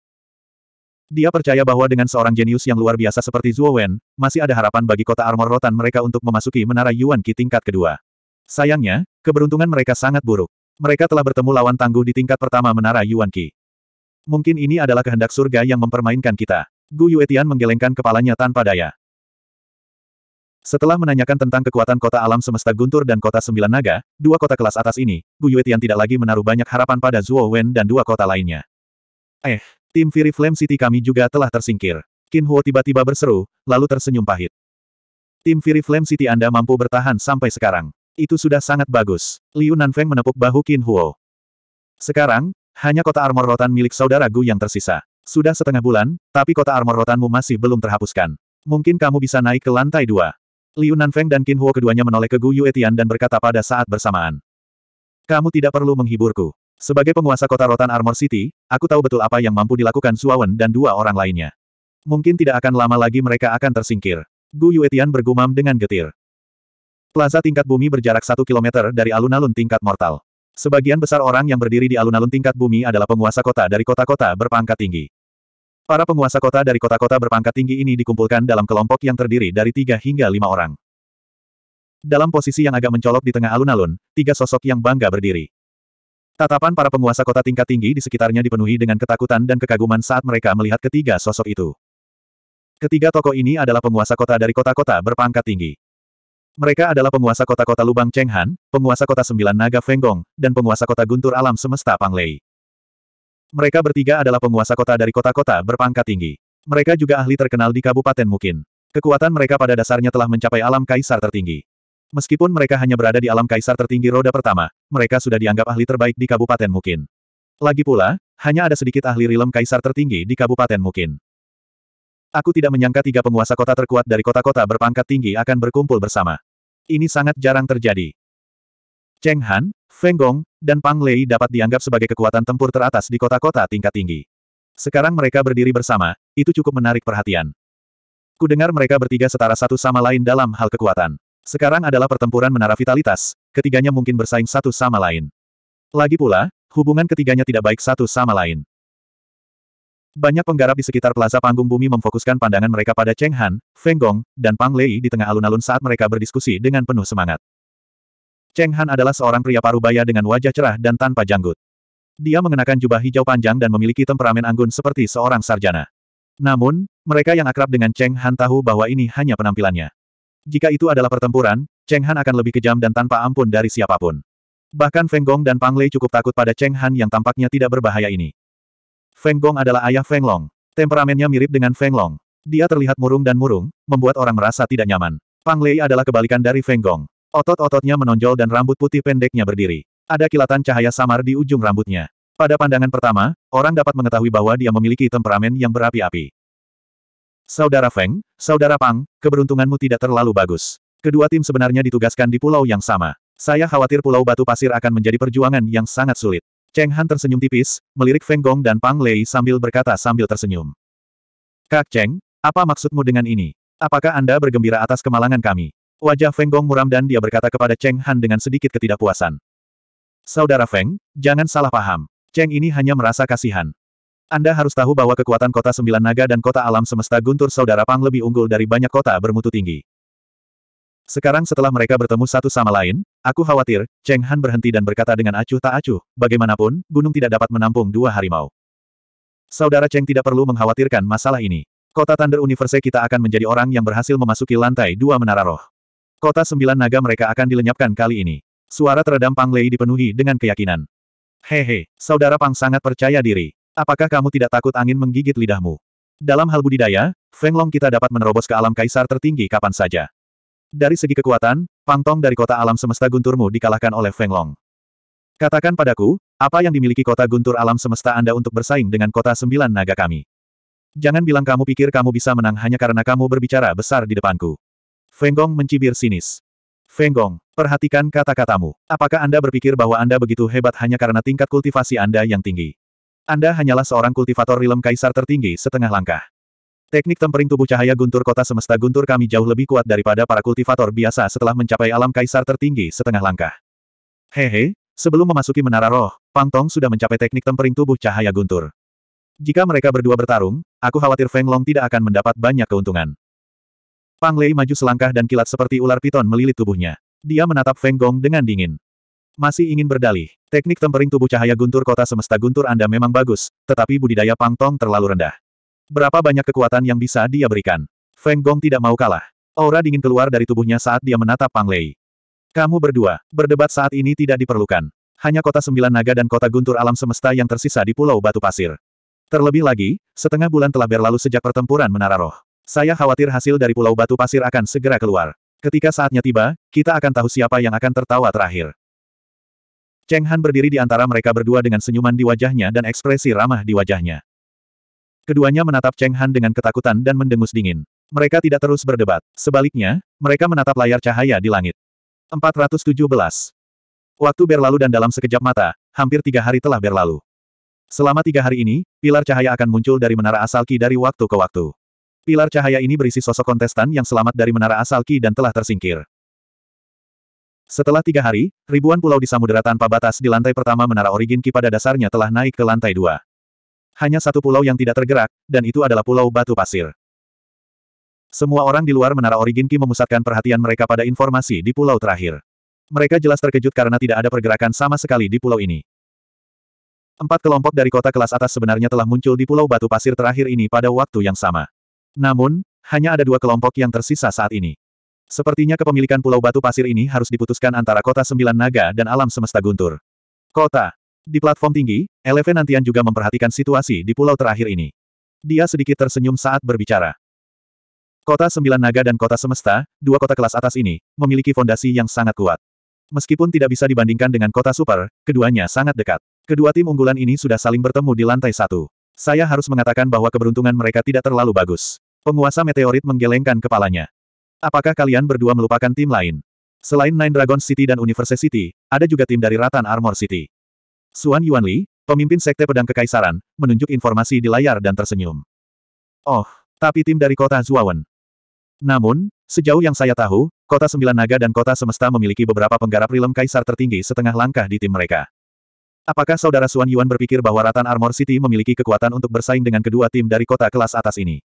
Dia percaya bahwa dengan seorang jenius yang luar biasa seperti Zhuo Wen, masih ada harapan bagi kota armor rotan mereka untuk memasuki menara Yuan Qi tingkat kedua. Sayangnya, keberuntungan mereka sangat buruk. Mereka telah bertemu lawan tangguh di tingkat pertama menara Yuan Qi. Mungkin ini adalah kehendak surga yang mempermainkan kita. Gu Yue Tian menggelengkan kepalanya tanpa daya. Setelah menanyakan tentang kekuatan kota alam semesta guntur dan kota sembilan naga, dua kota kelas atas ini, Gu Yue Tian tidak lagi menaruh banyak harapan pada Zhuo Wen dan dua kota lainnya. Eh, Tim Fury Flame City kami juga telah tersingkir. Qin Huo tiba-tiba berseru, lalu tersenyum pahit. Tim Fury Flame City Anda mampu bertahan sampai sekarang. Itu sudah sangat bagus. Liu Nanfeng menepuk bahu Qin Huo. Sekarang, hanya kota armor rotan milik saudara Gu yang tersisa. Sudah setengah bulan, tapi kota armor rotanmu masih belum terhapuskan. Mungkin kamu bisa naik ke lantai dua. Liu Nanfeng dan Qin Huo keduanya menoleh ke Gu Yuetian dan berkata pada saat bersamaan. Kamu tidak perlu menghiburku. Sebagai penguasa kota rotan Armor City, aku tahu betul apa yang mampu dilakukan Suawen dan dua orang lainnya. Mungkin tidak akan lama lagi mereka akan tersingkir. Gu Yuetian bergumam dengan getir. Plaza tingkat bumi berjarak satu kilometer dari alun-alun tingkat mortal. Sebagian besar orang yang berdiri di alun-alun tingkat bumi adalah penguasa kota dari kota-kota berpangkat tinggi. Para penguasa kota dari kota-kota berpangkat tinggi ini dikumpulkan dalam kelompok yang terdiri dari tiga hingga lima orang. Dalam posisi yang agak mencolok di tengah alun-alun, tiga sosok yang bangga berdiri. Tatapan para penguasa kota tingkat tinggi di sekitarnya dipenuhi dengan ketakutan dan kekaguman saat mereka melihat ketiga sosok itu. Ketiga tokoh ini adalah penguasa kota dari kota-kota berpangkat tinggi. Mereka adalah penguasa kota-kota Lubang Chenghan, penguasa kota Sembilan Naga Fenggong, dan penguasa kota Guntur Alam Semesta Panglei. Mereka bertiga adalah penguasa kota dari kota-kota berpangkat tinggi. Mereka juga ahli terkenal di Kabupaten Mukin. Kekuatan mereka pada dasarnya telah mencapai alam kaisar tertinggi. Meskipun mereka hanya berada di alam kaisar tertinggi roda pertama, mereka sudah dianggap ahli terbaik di Kabupaten Mukin. Lagi pula, hanya ada sedikit ahli rilem kaisar tertinggi di Kabupaten Mukin. Aku tidak menyangka tiga penguasa kota terkuat dari kota-kota berpangkat tinggi akan berkumpul bersama. Ini sangat jarang terjadi. Cheng Han, Feng Gong, dan Pang Lei dapat dianggap sebagai kekuatan tempur teratas di kota-kota tingkat tinggi. Sekarang mereka berdiri bersama, itu cukup menarik perhatian. Kudengar mereka bertiga setara satu sama lain dalam hal kekuatan. Sekarang adalah pertempuran menara vitalitas, ketiganya mungkin bersaing satu sama lain. Lagi pula, hubungan ketiganya tidak baik satu sama lain. Banyak penggarap di sekitar plaza panggung bumi memfokuskan pandangan mereka pada Cheng Han, Feng Gong, dan Pang Lei di tengah alun-alun saat mereka berdiskusi dengan penuh semangat. Cheng Han adalah seorang pria parubaya dengan wajah cerah dan tanpa janggut. Dia mengenakan jubah hijau panjang dan memiliki temperamen anggun seperti seorang sarjana. Namun, mereka yang akrab dengan Cheng Han tahu bahwa ini hanya penampilannya. Jika itu adalah pertempuran, Cheng Han akan lebih kejam dan tanpa ampun dari siapapun. Bahkan Feng Gong dan Pang Lei cukup takut pada Cheng Han yang tampaknya tidak berbahaya ini. Feng Gong adalah ayah Feng Long. Temperamennya mirip dengan Feng Long. Dia terlihat murung dan murung, membuat orang merasa tidak nyaman. Pang Lei adalah kebalikan dari Feng Gong. Otot-ototnya menonjol dan rambut putih pendeknya berdiri. Ada kilatan cahaya samar di ujung rambutnya. Pada pandangan pertama, orang dapat mengetahui bahwa dia memiliki temperamen yang berapi-api. Saudara Feng, Saudara Pang, keberuntunganmu tidak terlalu bagus. Kedua tim sebenarnya ditugaskan di pulau yang sama. Saya khawatir pulau batu pasir akan menjadi perjuangan yang sangat sulit. Cheng Han tersenyum tipis, melirik Feng Gong dan Pang Lei sambil berkata sambil tersenyum. Kak Cheng, apa maksudmu dengan ini? Apakah Anda bergembira atas kemalangan kami? Wajah Feng Gong muram dan dia berkata kepada Cheng Han dengan sedikit ketidakpuasan. Saudara Feng, jangan salah paham. Cheng ini hanya merasa kasihan. Anda harus tahu bahwa kekuatan kota sembilan naga dan kota alam semesta guntur saudara Pang lebih unggul dari banyak kota bermutu tinggi. Sekarang setelah mereka bertemu satu sama lain, aku khawatir, Cheng Han berhenti dan berkata dengan acuh tak acuh, bagaimanapun, gunung tidak dapat menampung dua harimau. Saudara Cheng tidak perlu mengkhawatirkan masalah ini. Kota Thunder Universe kita akan menjadi orang yang berhasil memasuki lantai dua menara roh. Kota sembilan naga mereka akan dilenyapkan kali ini. Suara teredam Pang Lei dipenuhi dengan keyakinan. Hehe, saudara Pang sangat percaya diri. Apakah kamu tidak takut angin menggigit lidahmu? Dalam hal budidaya, Feng Long kita dapat menerobos ke alam kaisar tertinggi kapan saja. Dari segi kekuatan, Pangtong dari kota alam semesta gunturmu dikalahkan oleh Feng Long. Katakan padaku, apa yang dimiliki kota guntur alam semesta Anda untuk bersaing dengan kota sembilan naga kami? Jangan bilang kamu pikir kamu bisa menang hanya karena kamu berbicara besar di depanku. Feng Gong mencibir sinis. Feng Gong, perhatikan kata-katamu. Apakah Anda berpikir bahwa Anda begitu hebat hanya karena tingkat kultivasi Anda yang tinggi? Anda hanyalah seorang kultivator rilem kaisar tertinggi setengah langkah. Teknik tempering tubuh cahaya guntur kota semesta guntur kami jauh lebih kuat daripada para kultivator biasa setelah mencapai alam kaisar tertinggi setengah langkah. Hehe, sebelum memasuki menara roh, Pang Tong sudah mencapai teknik tempering tubuh cahaya guntur. Jika mereka berdua bertarung, aku khawatir Feng Long tidak akan mendapat banyak keuntungan. Pang Lei maju selangkah dan kilat seperti ular piton melilit tubuhnya. Dia menatap Feng Gong dengan dingin. Masih ingin berdalih. Teknik tempering tubuh cahaya guntur kota semesta guntur Anda memang bagus, tetapi budidaya Pang Tong terlalu rendah. Berapa banyak kekuatan yang bisa dia berikan? Feng Gong tidak mau kalah. Aura dingin keluar dari tubuhnya saat dia menatap Pang Lei. Kamu berdua, berdebat saat ini tidak diperlukan. Hanya kota sembilan naga dan kota guntur alam semesta yang tersisa di pulau batu pasir. Terlebih lagi, setengah bulan telah berlalu sejak pertempuran Menara Roh. Saya khawatir hasil dari pulau batu pasir akan segera keluar. Ketika saatnya tiba, kita akan tahu siapa yang akan tertawa terakhir. Cheng Han berdiri di antara mereka berdua dengan senyuman di wajahnya dan ekspresi ramah di wajahnya. Keduanya menatap Cheng Han dengan ketakutan dan mendengus dingin. Mereka tidak terus berdebat. Sebaliknya, mereka menatap layar cahaya di langit. 417. Waktu berlalu dan dalam sekejap mata, hampir tiga hari telah berlalu. Selama tiga hari ini, pilar cahaya akan muncul dari menara asal Ki dari waktu ke waktu. Pilar cahaya ini berisi sosok kontestan yang selamat dari menara asal Ki dan telah tersingkir. Setelah tiga hari, ribuan pulau di samudera tanpa batas di lantai pertama Menara Origin Ki pada dasarnya telah naik ke lantai dua. Hanya satu pulau yang tidak tergerak, dan itu adalah Pulau Batu Pasir. Semua orang di luar Menara Origin Ki memusatkan perhatian mereka pada informasi di pulau terakhir. Mereka jelas terkejut karena tidak ada pergerakan sama sekali di pulau ini. Empat kelompok dari kota kelas atas sebenarnya telah muncul di Pulau Batu Pasir terakhir ini pada waktu yang sama. Namun, hanya ada dua kelompok yang tersisa saat ini. Sepertinya kepemilikan Pulau Batu Pasir ini harus diputuskan antara kota Sembilan Naga dan alam semesta guntur. Kota. Di platform tinggi, Eleven Nantian juga memperhatikan situasi di pulau terakhir ini. Dia sedikit tersenyum saat berbicara. Kota Sembilan Naga dan Kota Semesta, dua kota kelas atas ini, memiliki fondasi yang sangat kuat. Meskipun tidak bisa dibandingkan dengan kota super, keduanya sangat dekat. Kedua tim unggulan ini sudah saling bertemu di lantai satu. Saya harus mengatakan bahwa keberuntungan mereka tidak terlalu bagus. Penguasa meteorit menggelengkan kepalanya. Apakah kalian berdua melupakan tim lain? Selain Nine Dragon City dan Universe City, ada juga tim dari Ratan Armor City. Suan Yuanli, pemimpin Sekte Pedang Kekaisaran, menunjuk informasi di layar dan tersenyum. Oh, tapi tim dari kota Zuawan. Namun, sejauh yang saya tahu, kota Sembilan Naga dan kota Semesta memiliki beberapa penggarap rilem kaisar tertinggi setengah langkah di tim mereka. Apakah saudara Suan Yuan berpikir bahwa Ratan Armor City memiliki kekuatan untuk bersaing dengan kedua tim dari kota kelas atas ini?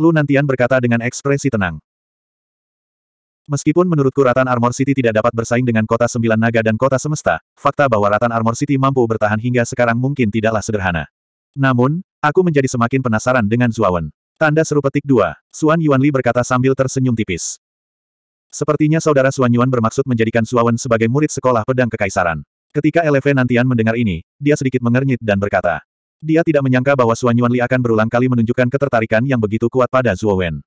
Lu Nantian berkata dengan ekspresi tenang. Meskipun menurutku Ratan Armor City tidak dapat bersaing dengan kota sembilan naga dan kota semesta, fakta bahwa Ratan Armor City mampu bertahan hingga sekarang mungkin tidaklah sederhana. Namun, aku menjadi semakin penasaran dengan Zuawan. Tanda seru petik dua, Suan Yuanli berkata sambil tersenyum tipis. Sepertinya saudara Suan Yuan bermaksud menjadikan Suawan sebagai murid sekolah pedang kekaisaran. Ketika LV Nantian mendengar ini, dia sedikit mengernyit dan berkata. Dia tidak menyangka bahwa Suan Yuanli akan berulang kali menunjukkan ketertarikan yang begitu kuat pada Zuawan.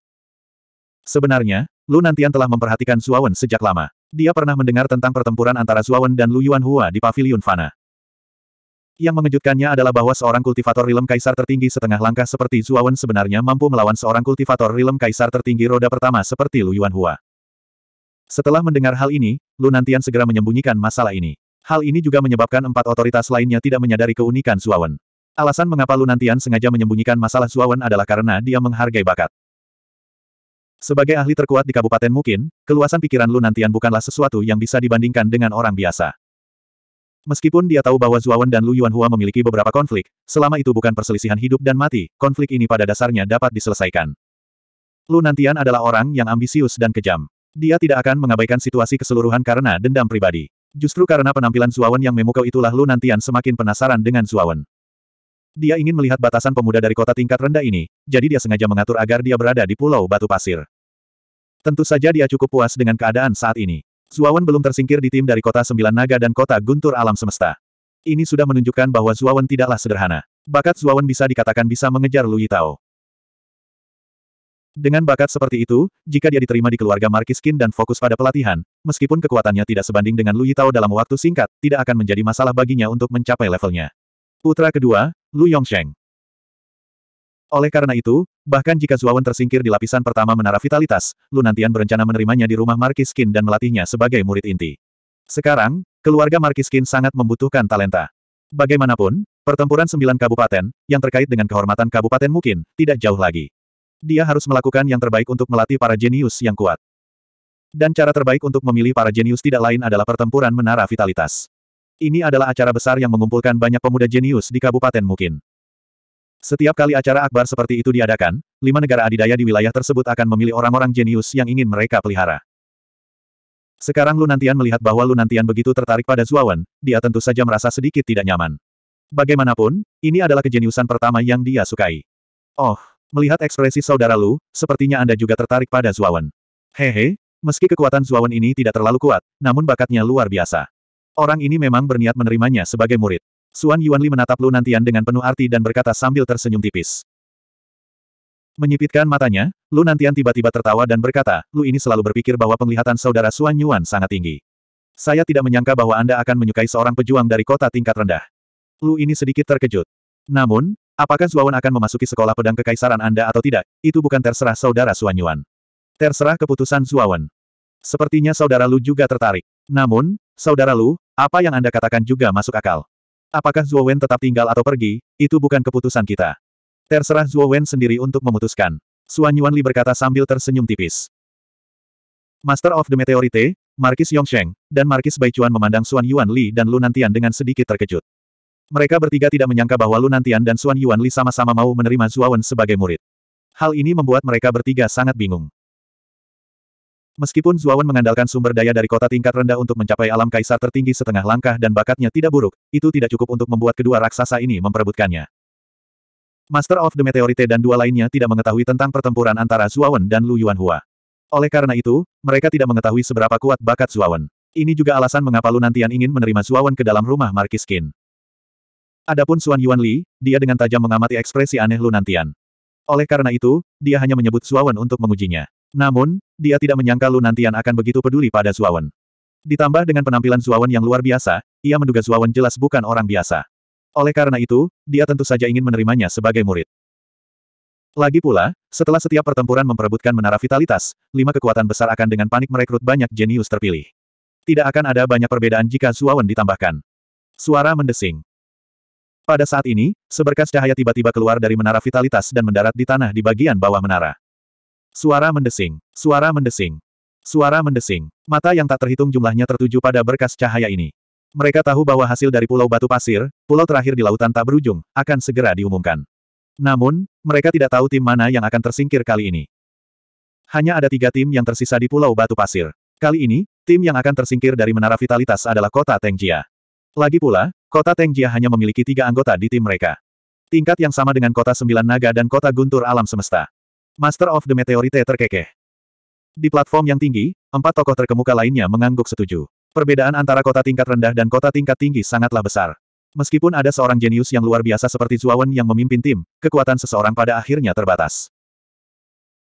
Sebenarnya, Lu Nantian telah memperhatikan Suawen sejak lama. Dia pernah mendengar tentang pertempuran antara Suawen dan Lu Yuanhua di Paviliun Fana. Yang mengejutkannya adalah bahwa seorang kultivator rilem kaisar tertinggi setengah langkah seperti Zuawan sebenarnya mampu melawan seorang kultivator rilem kaisar tertinggi roda pertama seperti Lu Yuanhua. Setelah mendengar hal ini, Lu Nantian segera menyembunyikan masalah ini. Hal ini juga menyebabkan empat otoritas lainnya tidak menyadari keunikan Zuawan. Alasan mengapa Lu Nantian sengaja menyembunyikan masalah Zuawan adalah karena dia menghargai bakat. Sebagai ahli terkuat di kabupaten mungkin, keluasan pikiran Lu Nantian bukanlah sesuatu yang bisa dibandingkan dengan orang biasa. Meskipun dia tahu bahwa Zuawan dan Lu Yuanhua memiliki beberapa konflik, selama itu bukan perselisihan hidup dan mati, konflik ini pada dasarnya dapat diselesaikan. Lu Nantian adalah orang yang ambisius dan kejam. Dia tidak akan mengabaikan situasi keseluruhan karena dendam pribadi. Justru karena penampilan Zuawan yang memukau itulah Lu Nantian semakin penasaran dengan Zuawan. Dia ingin melihat batasan pemuda dari kota tingkat rendah ini, jadi dia sengaja mengatur agar dia berada di pulau batu pasir. Tentu saja dia cukup puas dengan keadaan saat ini. Zuawan belum tersingkir di tim dari kota Sembilan Naga dan kota Guntur Alam Semesta. Ini sudah menunjukkan bahwa Zuawan tidaklah sederhana. Bakat Zuawan bisa dikatakan bisa mengejar Lu Yitao. Dengan bakat seperti itu, jika dia diterima di keluarga Qin dan fokus pada pelatihan, meskipun kekuatannya tidak sebanding dengan Lu Yitao dalam waktu singkat, tidak akan menjadi masalah baginya untuk mencapai levelnya. Putra kedua, Lu Yongsheng. Oleh karena itu, bahkan jika Zuawan tersingkir di lapisan pertama menara vitalitas, Lu Nantian berencana menerimanya di rumah Marquis Qin dan melatihnya sebagai murid inti. Sekarang, keluarga Marquis Qin sangat membutuhkan talenta. Bagaimanapun, pertempuran sembilan kabupaten, yang terkait dengan kehormatan kabupaten mungkin, tidak jauh lagi. Dia harus melakukan yang terbaik untuk melatih para jenius yang kuat. Dan cara terbaik untuk memilih para jenius tidak lain adalah pertempuran menara vitalitas. Ini adalah acara besar yang mengumpulkan banyak pemuda jenius di Kabupaten Mukin. Setiap kali acara akbar seperti itu diadakan, lima negara adidaya di wilayah tersebut akan memilih orang-orang jenius yang ingin mereka pelihara. Sekarang Lunantian melihat bahwa Lunantian begitu tertarik pada Zuawan, dia tentu saja merasa sedikit tidak nyaman. Bagaimanapun, ini adalah kejeniusan pertama yang dia sukai. Oh, melihat ekspresi saudara Lu, sepertinya Anda juga tertarik pada Zuawan. Hehe, meski kekuatan Zuawan ini tidak terlalu kuat, namun bakatnya luar biasa. Orang ini memang berniat menerimanya sebagai murid. Suan Yuanli menatap Lu Nantian dengan penuh arti dan berkata sambil tersenyum tipis. Menyipitkan matanya, Lu Nantian tiba-tiba tertawa dan berkata, Lu ini selalu berpikir bahwa penglihatan saudara Suan Yuan sangat tinggi. Saya tidak menyangka bahwa Anda akan menyukai seorang pejuang dari kota tingkat rendah. Lu ini sedikit terkejut. Namun, apakah Zuawan akan memasuki sekolah pedang kekaisaran Anda atau tidak, itu bukan terserah saudara Suan Yuan. Terserah keputusan Zuawan. Sepertinya saudara Lu juga tertarik. Namun, saudara Lu, apa yang Anda katakan juga masuk akal. Apakah Zhuo Wen tetap tinggal atau pergi, itu bukan keputusan kita. Terserah Zhuo Wen sendiri untuk memutuskan. Suan Li berkata sambil tersenyum tipis. Master of the Meteorite, Markis Yongsheng, dan Markis Baichuan memandang Suan Li dan Lunantian dengan sedikit terkejut. Mereka bertiga tidak menyangka bahwa Lunantian dan Suan Li sama-sama mau menerima Zhuo Wen sebagai murid. Hal ini membuat mereka bertiga sangat bingung. Meskipun Zuawan mengandalkan sumber daya dari kota tingkat rendah untuk mencapai alam kaisar tertinggi setengah langkah dan bakatnya tidak buruk, itu tidak cukup untuk membuat kedua raksasa ini memperebutkannya. Master of the Meteorite dan dua lainnya tidak mengetahui tentang pertempuran antara Zuawan dan Lu Yuanhua. Oleh karena itu, mereka tidak mengetahui seberapa kuat bakat Zuawan. Ini juga alasan mengapa Lu Nantian ingin menerima Zuawan ke dalam rumah Marquis Qin. Adapun Xuan Yuan Li, dia dengan tajam mengamati ekspresi aneh Lu Nantian. Oleh karena itu, dia hanya menyebut Zuawan untuk mengujinya. Namun, dia tidak menyangka Lu Nantian akan begitu peduli pada Zuawan. Ditambah dengan penampilan Zuawan yang luar biasa, ia menduga Zuawan jelas bukan orang biasa. Oleh karena itu, dia tentu saja ingin menerimanya sebagai murid. Lagi pula, setelah setiap pertempuran memperebutkan menara vitalitas, lima kekuatan besar akan dengan panik merekrut banyak jenius terpilih. Tidak akan ada banyak perbedaan jika Zuawan ditambahkan. Suara mendesing. Pada saat ini, seberkas cahaya tiba-tiba keluar dari menara vitalitas dan mendarat di tanah di bagian bawah menara. Suara mendesing. Suara mendesing. Suara mendesing. Mata yang tak terhitung jumlahnya tertuju pada berkas cahaya ini. Mereka tahu bahwa hasil dari Pulau Batu Pasir, pulau terakhir di lautan tak berujung, akan segera diumumkan. Namun, mereka tidak tahu tim mana yang akan tersingkir kali ini. Hanya ada tiga tim yang tersisa di Pulau Batu Pasir. Kali ini, tim yang akan tersingkir dari Menara Vitalitas adalah kota Tengjia. Lagi pula, kota Tengjia hanya memiliki tiga anggota di tim mereka. Tingkat yang sama dengan kota Sembilan Naga dan kota Guntur Alam Semesta. Master of the Meteorite terkekeh. Di platform yang tinggi, empat tokoh terkemuka lainnya mengangguk setuju. Perbedaan antara kota tingkat rendah dan kota tingkat tinggi sangatlah besar. Meskipun ada seorang jenius yang luar biasa seperti Zuawan yang memimpin tim, kekuatan seseorang pada akhirnya terbatas.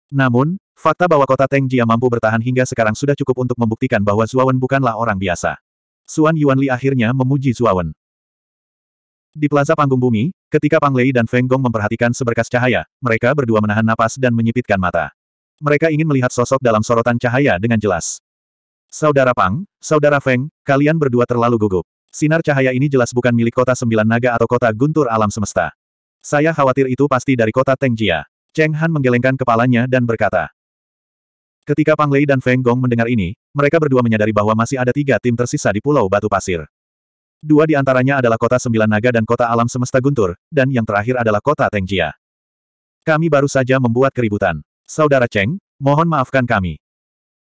Namun, fakta bahwa kota Teng Jia mampu bertahan hingga sekarang sudah cukup untuk membuktikan bahwa Zuawan bukanlah orang biasa. Suan Yuanli akhirnya memuji Zuawan. Di plaza panggung bumi, ketika Pang Lei dan Feng Gong memperhatikan seberkas cahaya, mereka berdua menahan napas dan menyipitkan mata. Mereka ingin melihat sosok dalam sorotan cahaya dengan jelas. Saudara Pang, Saudara Feng, kalian berdua terlalu gugup. Sinar cahaya ini jelas bukan milik kota Sembilan Naga atau kota Guntur Alam Semesta. Saya khawatir itu pasti dari kota Jia. Cheng Han menggelengkan kepalanya dan berkata. Ketika Pang Lei dan Feng Gong mendengar ini, mereka berdua menyadari bahwa masih ada tiga tim tersisa di Pulau Batu Pasir. Dua di antaranya adalah kota Sembilan Naga dan kota Alam Semesta Guntur, dan yang terakhir adalah kota Tengjia. Kami baru saja membuat keributan. Saudara Cheng, mohon maafkan kami.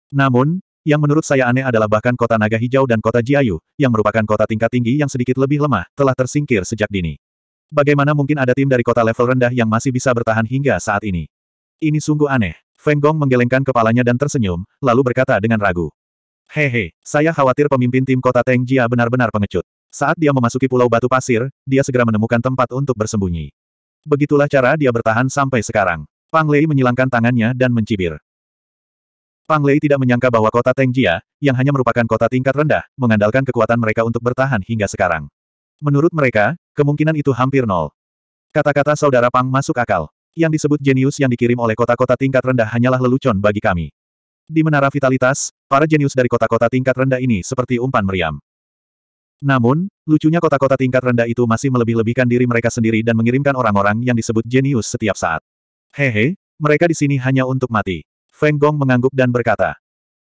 Namun, yang menurut saya aneh adalah bahkan kota Naga Hijau dan kota Jiayu, yang merupakan kota tingkat tinggi yang sedikit lebih lemah, telah tersingkir sejak dini. Bagaimana mungkin ada tim dari kota level rendah yang masih bisa bertahan hingga saat ini? Ini sungguh aneh. Feng Gong menggelengkan kepalanya dan tersenyum, lalu berkata dengan ragu. Hehe, saya khawatir pemimpin tim kota Teng benar-benar pengecut. Saat dia memasuki pulau batu pasir, dia segera menemukan tempat untuk bersembunyi. Begitulah cara dia bertahan sampai sekarang. Pang Lei menyilangkan tangannya dan mencibir. Pang Lei tidak menyangka bahwa kota Tengjia, yang hanya merupakan kota tingkat rendah, mengandalkan kekuatan mereka untuk bertahan hingga sekarang. Menurut mereka, kemungkinan itu hampir nol. Kata-kata saudara Pang masuk akal. Yang disebut jenius yang dikirim oleh kota-kota tingkat rendah hanyalah lelucon bagi kami. Di Menara Vitalitas, para jenius dari kota-kota tingkat rendah ini seperti umpan meriam. Namun, lucunya kota-kota tingkat rendah itu masih melebih-lebihkan diri mereka sendiri dan mengirimkan orang-orang yang disebut jenius setiap saat. Hehe, mereka di sini hanya untuk mati. Feng Gong mengangguk dan berkata.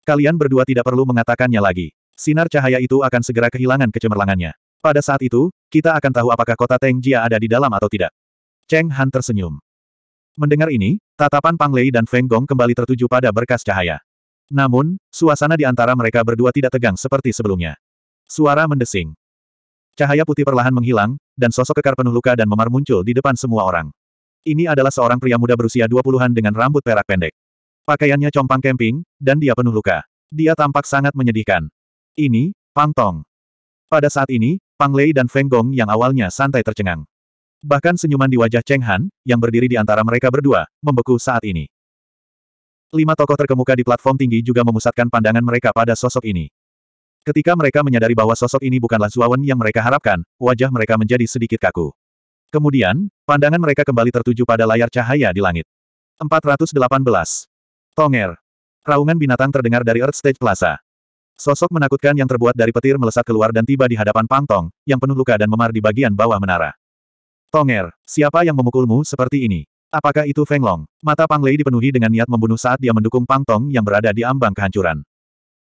Kalian berdua tidak perlu mengatakannya lagi. Sinar cahaya itu akan segera kehilangan kecemerlangannya. Pada saat itu, kita akan tahu apakah kota Teng Jia ada di dalam atau tidak. Cheng Han tersenyum. Mendengar ini, tatapan Pang Lei dan Feng Gong kembali tertuju pada berkas cahaya. Namun, suasana di antara mereka berdua tidak tegang seperti sebelumnya. Suara mendesing. Cahaya putih perlahan menghilang, dan sosok kekar penuh luka dan memar muncul di depan semua orang. Ini adalah seorang pria muda berusia 20-an dengan rambut perak pendek. Pakaiannya compang camping, dan dia penuh luka. Dia tampak sangat menyedihkan. Ini, Pang Tong. Pada saat ini, Pang Lei dan Feng Gong yang awalnya santai tercengang. Bahkan senyuman di wajah Cheng Han, yang berdiri di antara mereka berdua, membeku saat ini. Lima tokoh terkemuka di platform tinggi juga memusatkan pandangan mereka pada sosok ini. Ketika mereka menyadari bahwa sosok ini bukanlah Zuawan yang mereka harapkan, wajah mereka menjadi sedikit kaku. Kemudian, pandangan mereka kembali tertuju pada layar cahaya di langit. 418. Tonger. Raungan binatang terdengar dari Earth Stage Plaza. Sosok menakutkan yang terbuat dari petir melesat keluar dan tiba di hadapan Pang Tong, yang penuh luka dan memar di bagian bawah menara. Tonger, siapa yang memukulmu seperti ini? Apakah itu Feng Long? Mata Pang Lei dipenuhi dengan niat membunuh saat dia mendukung Pang Tong yang berada di ambang kehancuran.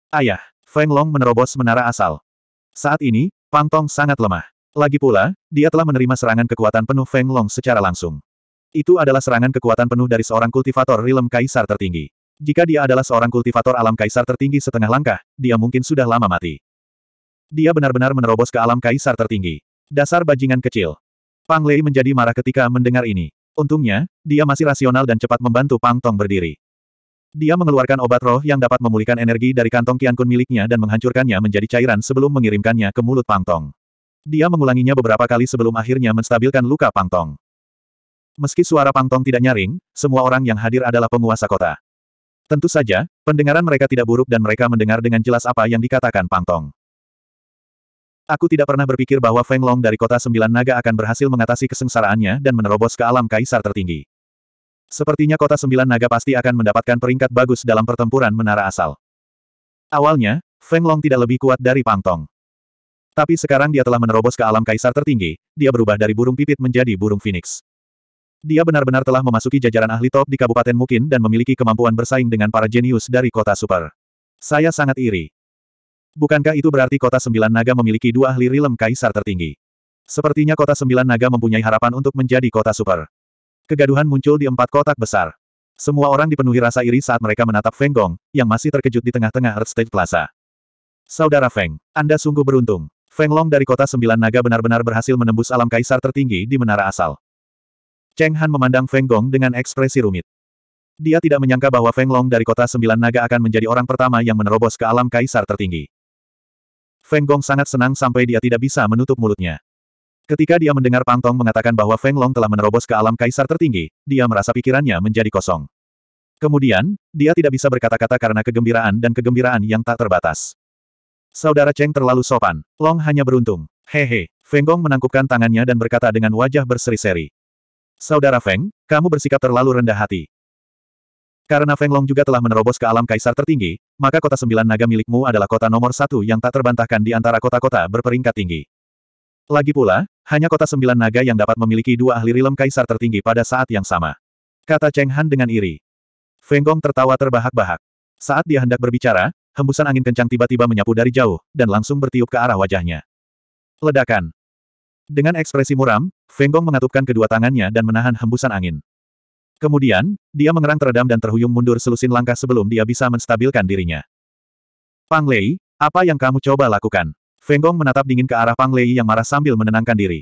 Ayah, Feng Long menerobos menara asal. Saat ini, Pang Tong sangat lemah. Lagi pula, dia telah menerima serangan kekuatan penuh Feng Long secara langsung. Itu adalah serangan kekuatan penuh dari seorang kultivator rilem kaisar tertinggi. Jika dia adalah seorang kultivator alam kaisar tertinggi setengah langkah, dia mungkin sudah lama mati. Dia benar-benar menerobos ke alam kaisar tertinggi. Dasar bajingan kecil. Pang Lei menjadi marah ketika mendengar ini. Untungnya, dia masih rasional dan cepat membantu Pang Tong berdiri. Dia mengeluarkan obat roh yang dapat memulihkan energi dari kantong Kiankun Kun miliknya dan menghancurkannya menjadi cairan sebelum mengirimkannya ke mulut Pangtong. Dia mengulanginya beberapa kali sebelum akhirnya menstabilkan luka Pangtong. Meski suara Pangtong tidak nyaring, semua orang yang hadir adalah penguasa kota. Tentu saja, pendengaran mereka tidak buruk dan mereka mendengar dengan jelas apa yang dikatakan Pangtong. Aku tidak pernah berpikir bahwa Feng Long dari kota Sembilan Naga akan berhasil mengatasi kesengsaraannya dan menerobos ke alam kaisar tertinggi. Sepertinya kota sembilan naga pasti akan mendapatkan peringkat bagus dalam pertempuran menara asal. Awalnya, Feng Long tidak lebih kuat dari Pang Tong. Tapi sekarang dia telah menerobos ke alam kaisar tertinggi, dia berubah dari burung pipit menjadi burung phoenix. Dia benar-benar telah memasuki jajaran ahli top di Kabupaten Mukin dan memiliki kemampuan bersaing dengan para jenius dari kota super. Saya sangat iri. Bukankah itu berarti kota sembilan naga memiliki dua ahli rilem kaisar tertinggi? Sepertinya kota sembilan naga mempunyai harapan untuk menjadi kota super. Kegaduhan muncul di empat kotak besar. Semua orang dipenuhi rasa iri saat mereka menatap Feng Gong, yang masih terkejut di tengah-tengah Earth Stage Plaza. Saudara Feng, Anda sungguh beruntung. Feng Long dari kota Sembilan Naga benar-benar berhasil menembus alam kaisar tertinggi di menara asal. Cheng Han memandang Feng Gong dengan ekspresi rumit. Dia tidak menyangka bahwa Feng Long dari kota Sembilan Naga akan menjadi orang pertama yang menerobos ke alam kaisar tertinggi. Feng Gong sangat senang sampai dia tidak bisa menutup mulutnya. Ketika dia mendengar Pang Tong mengatakan bahwa Feng Long telah menerobos ke alam kaisar tertinggi, dia merasa pikirannya menjadi kosong. Kemudian, dia tidak bisa berkata-kata karena kegembiraan dan kegembiraan yang tak terbatas. Saudara Cheng terlalu sopan. Long hanya beruntung. Hehe. Feng Gong menangkupkan tangannya dan berkata dengan wajah berseri-seri. Saudara Feng, kamu bersikap terlalu rendah hati. Karena Feng Long juga telah menerobos ke alam kaisar tertinggi, maka kota sembilan naga milikmu adalah kota nomor satu yang tak terbantahkan di antara kota-kota berperingkat tinggi. Lagi pula, hanya kota sembilan naga yang dapat memiliki dua ahli rilem kaisar tertinggi pada saat yang sama. Kata Cheng Han dengan iri. Feng Gong tertawa terbahak-bahak. Saat dia hendak berbicara, hembusan angin kencang tiba-tiba menyapu dari jauh, dan langsung bertiup ke arah wajahnya. Ledakan. Dengan ekspresi muram, Feng Gong mengatupkan kedua tangannya dan menahan hembusan angin. Kemudian, dia mengerang teredam dan terhuyung mundur selusin langkah sebelum dia bisa menstabilkan dirinya. Pang Lei, apa yang kamu coba lakukan? Feng Gong menatap dingin ke arah Pang Lei yang marah sambil menenangkan diri.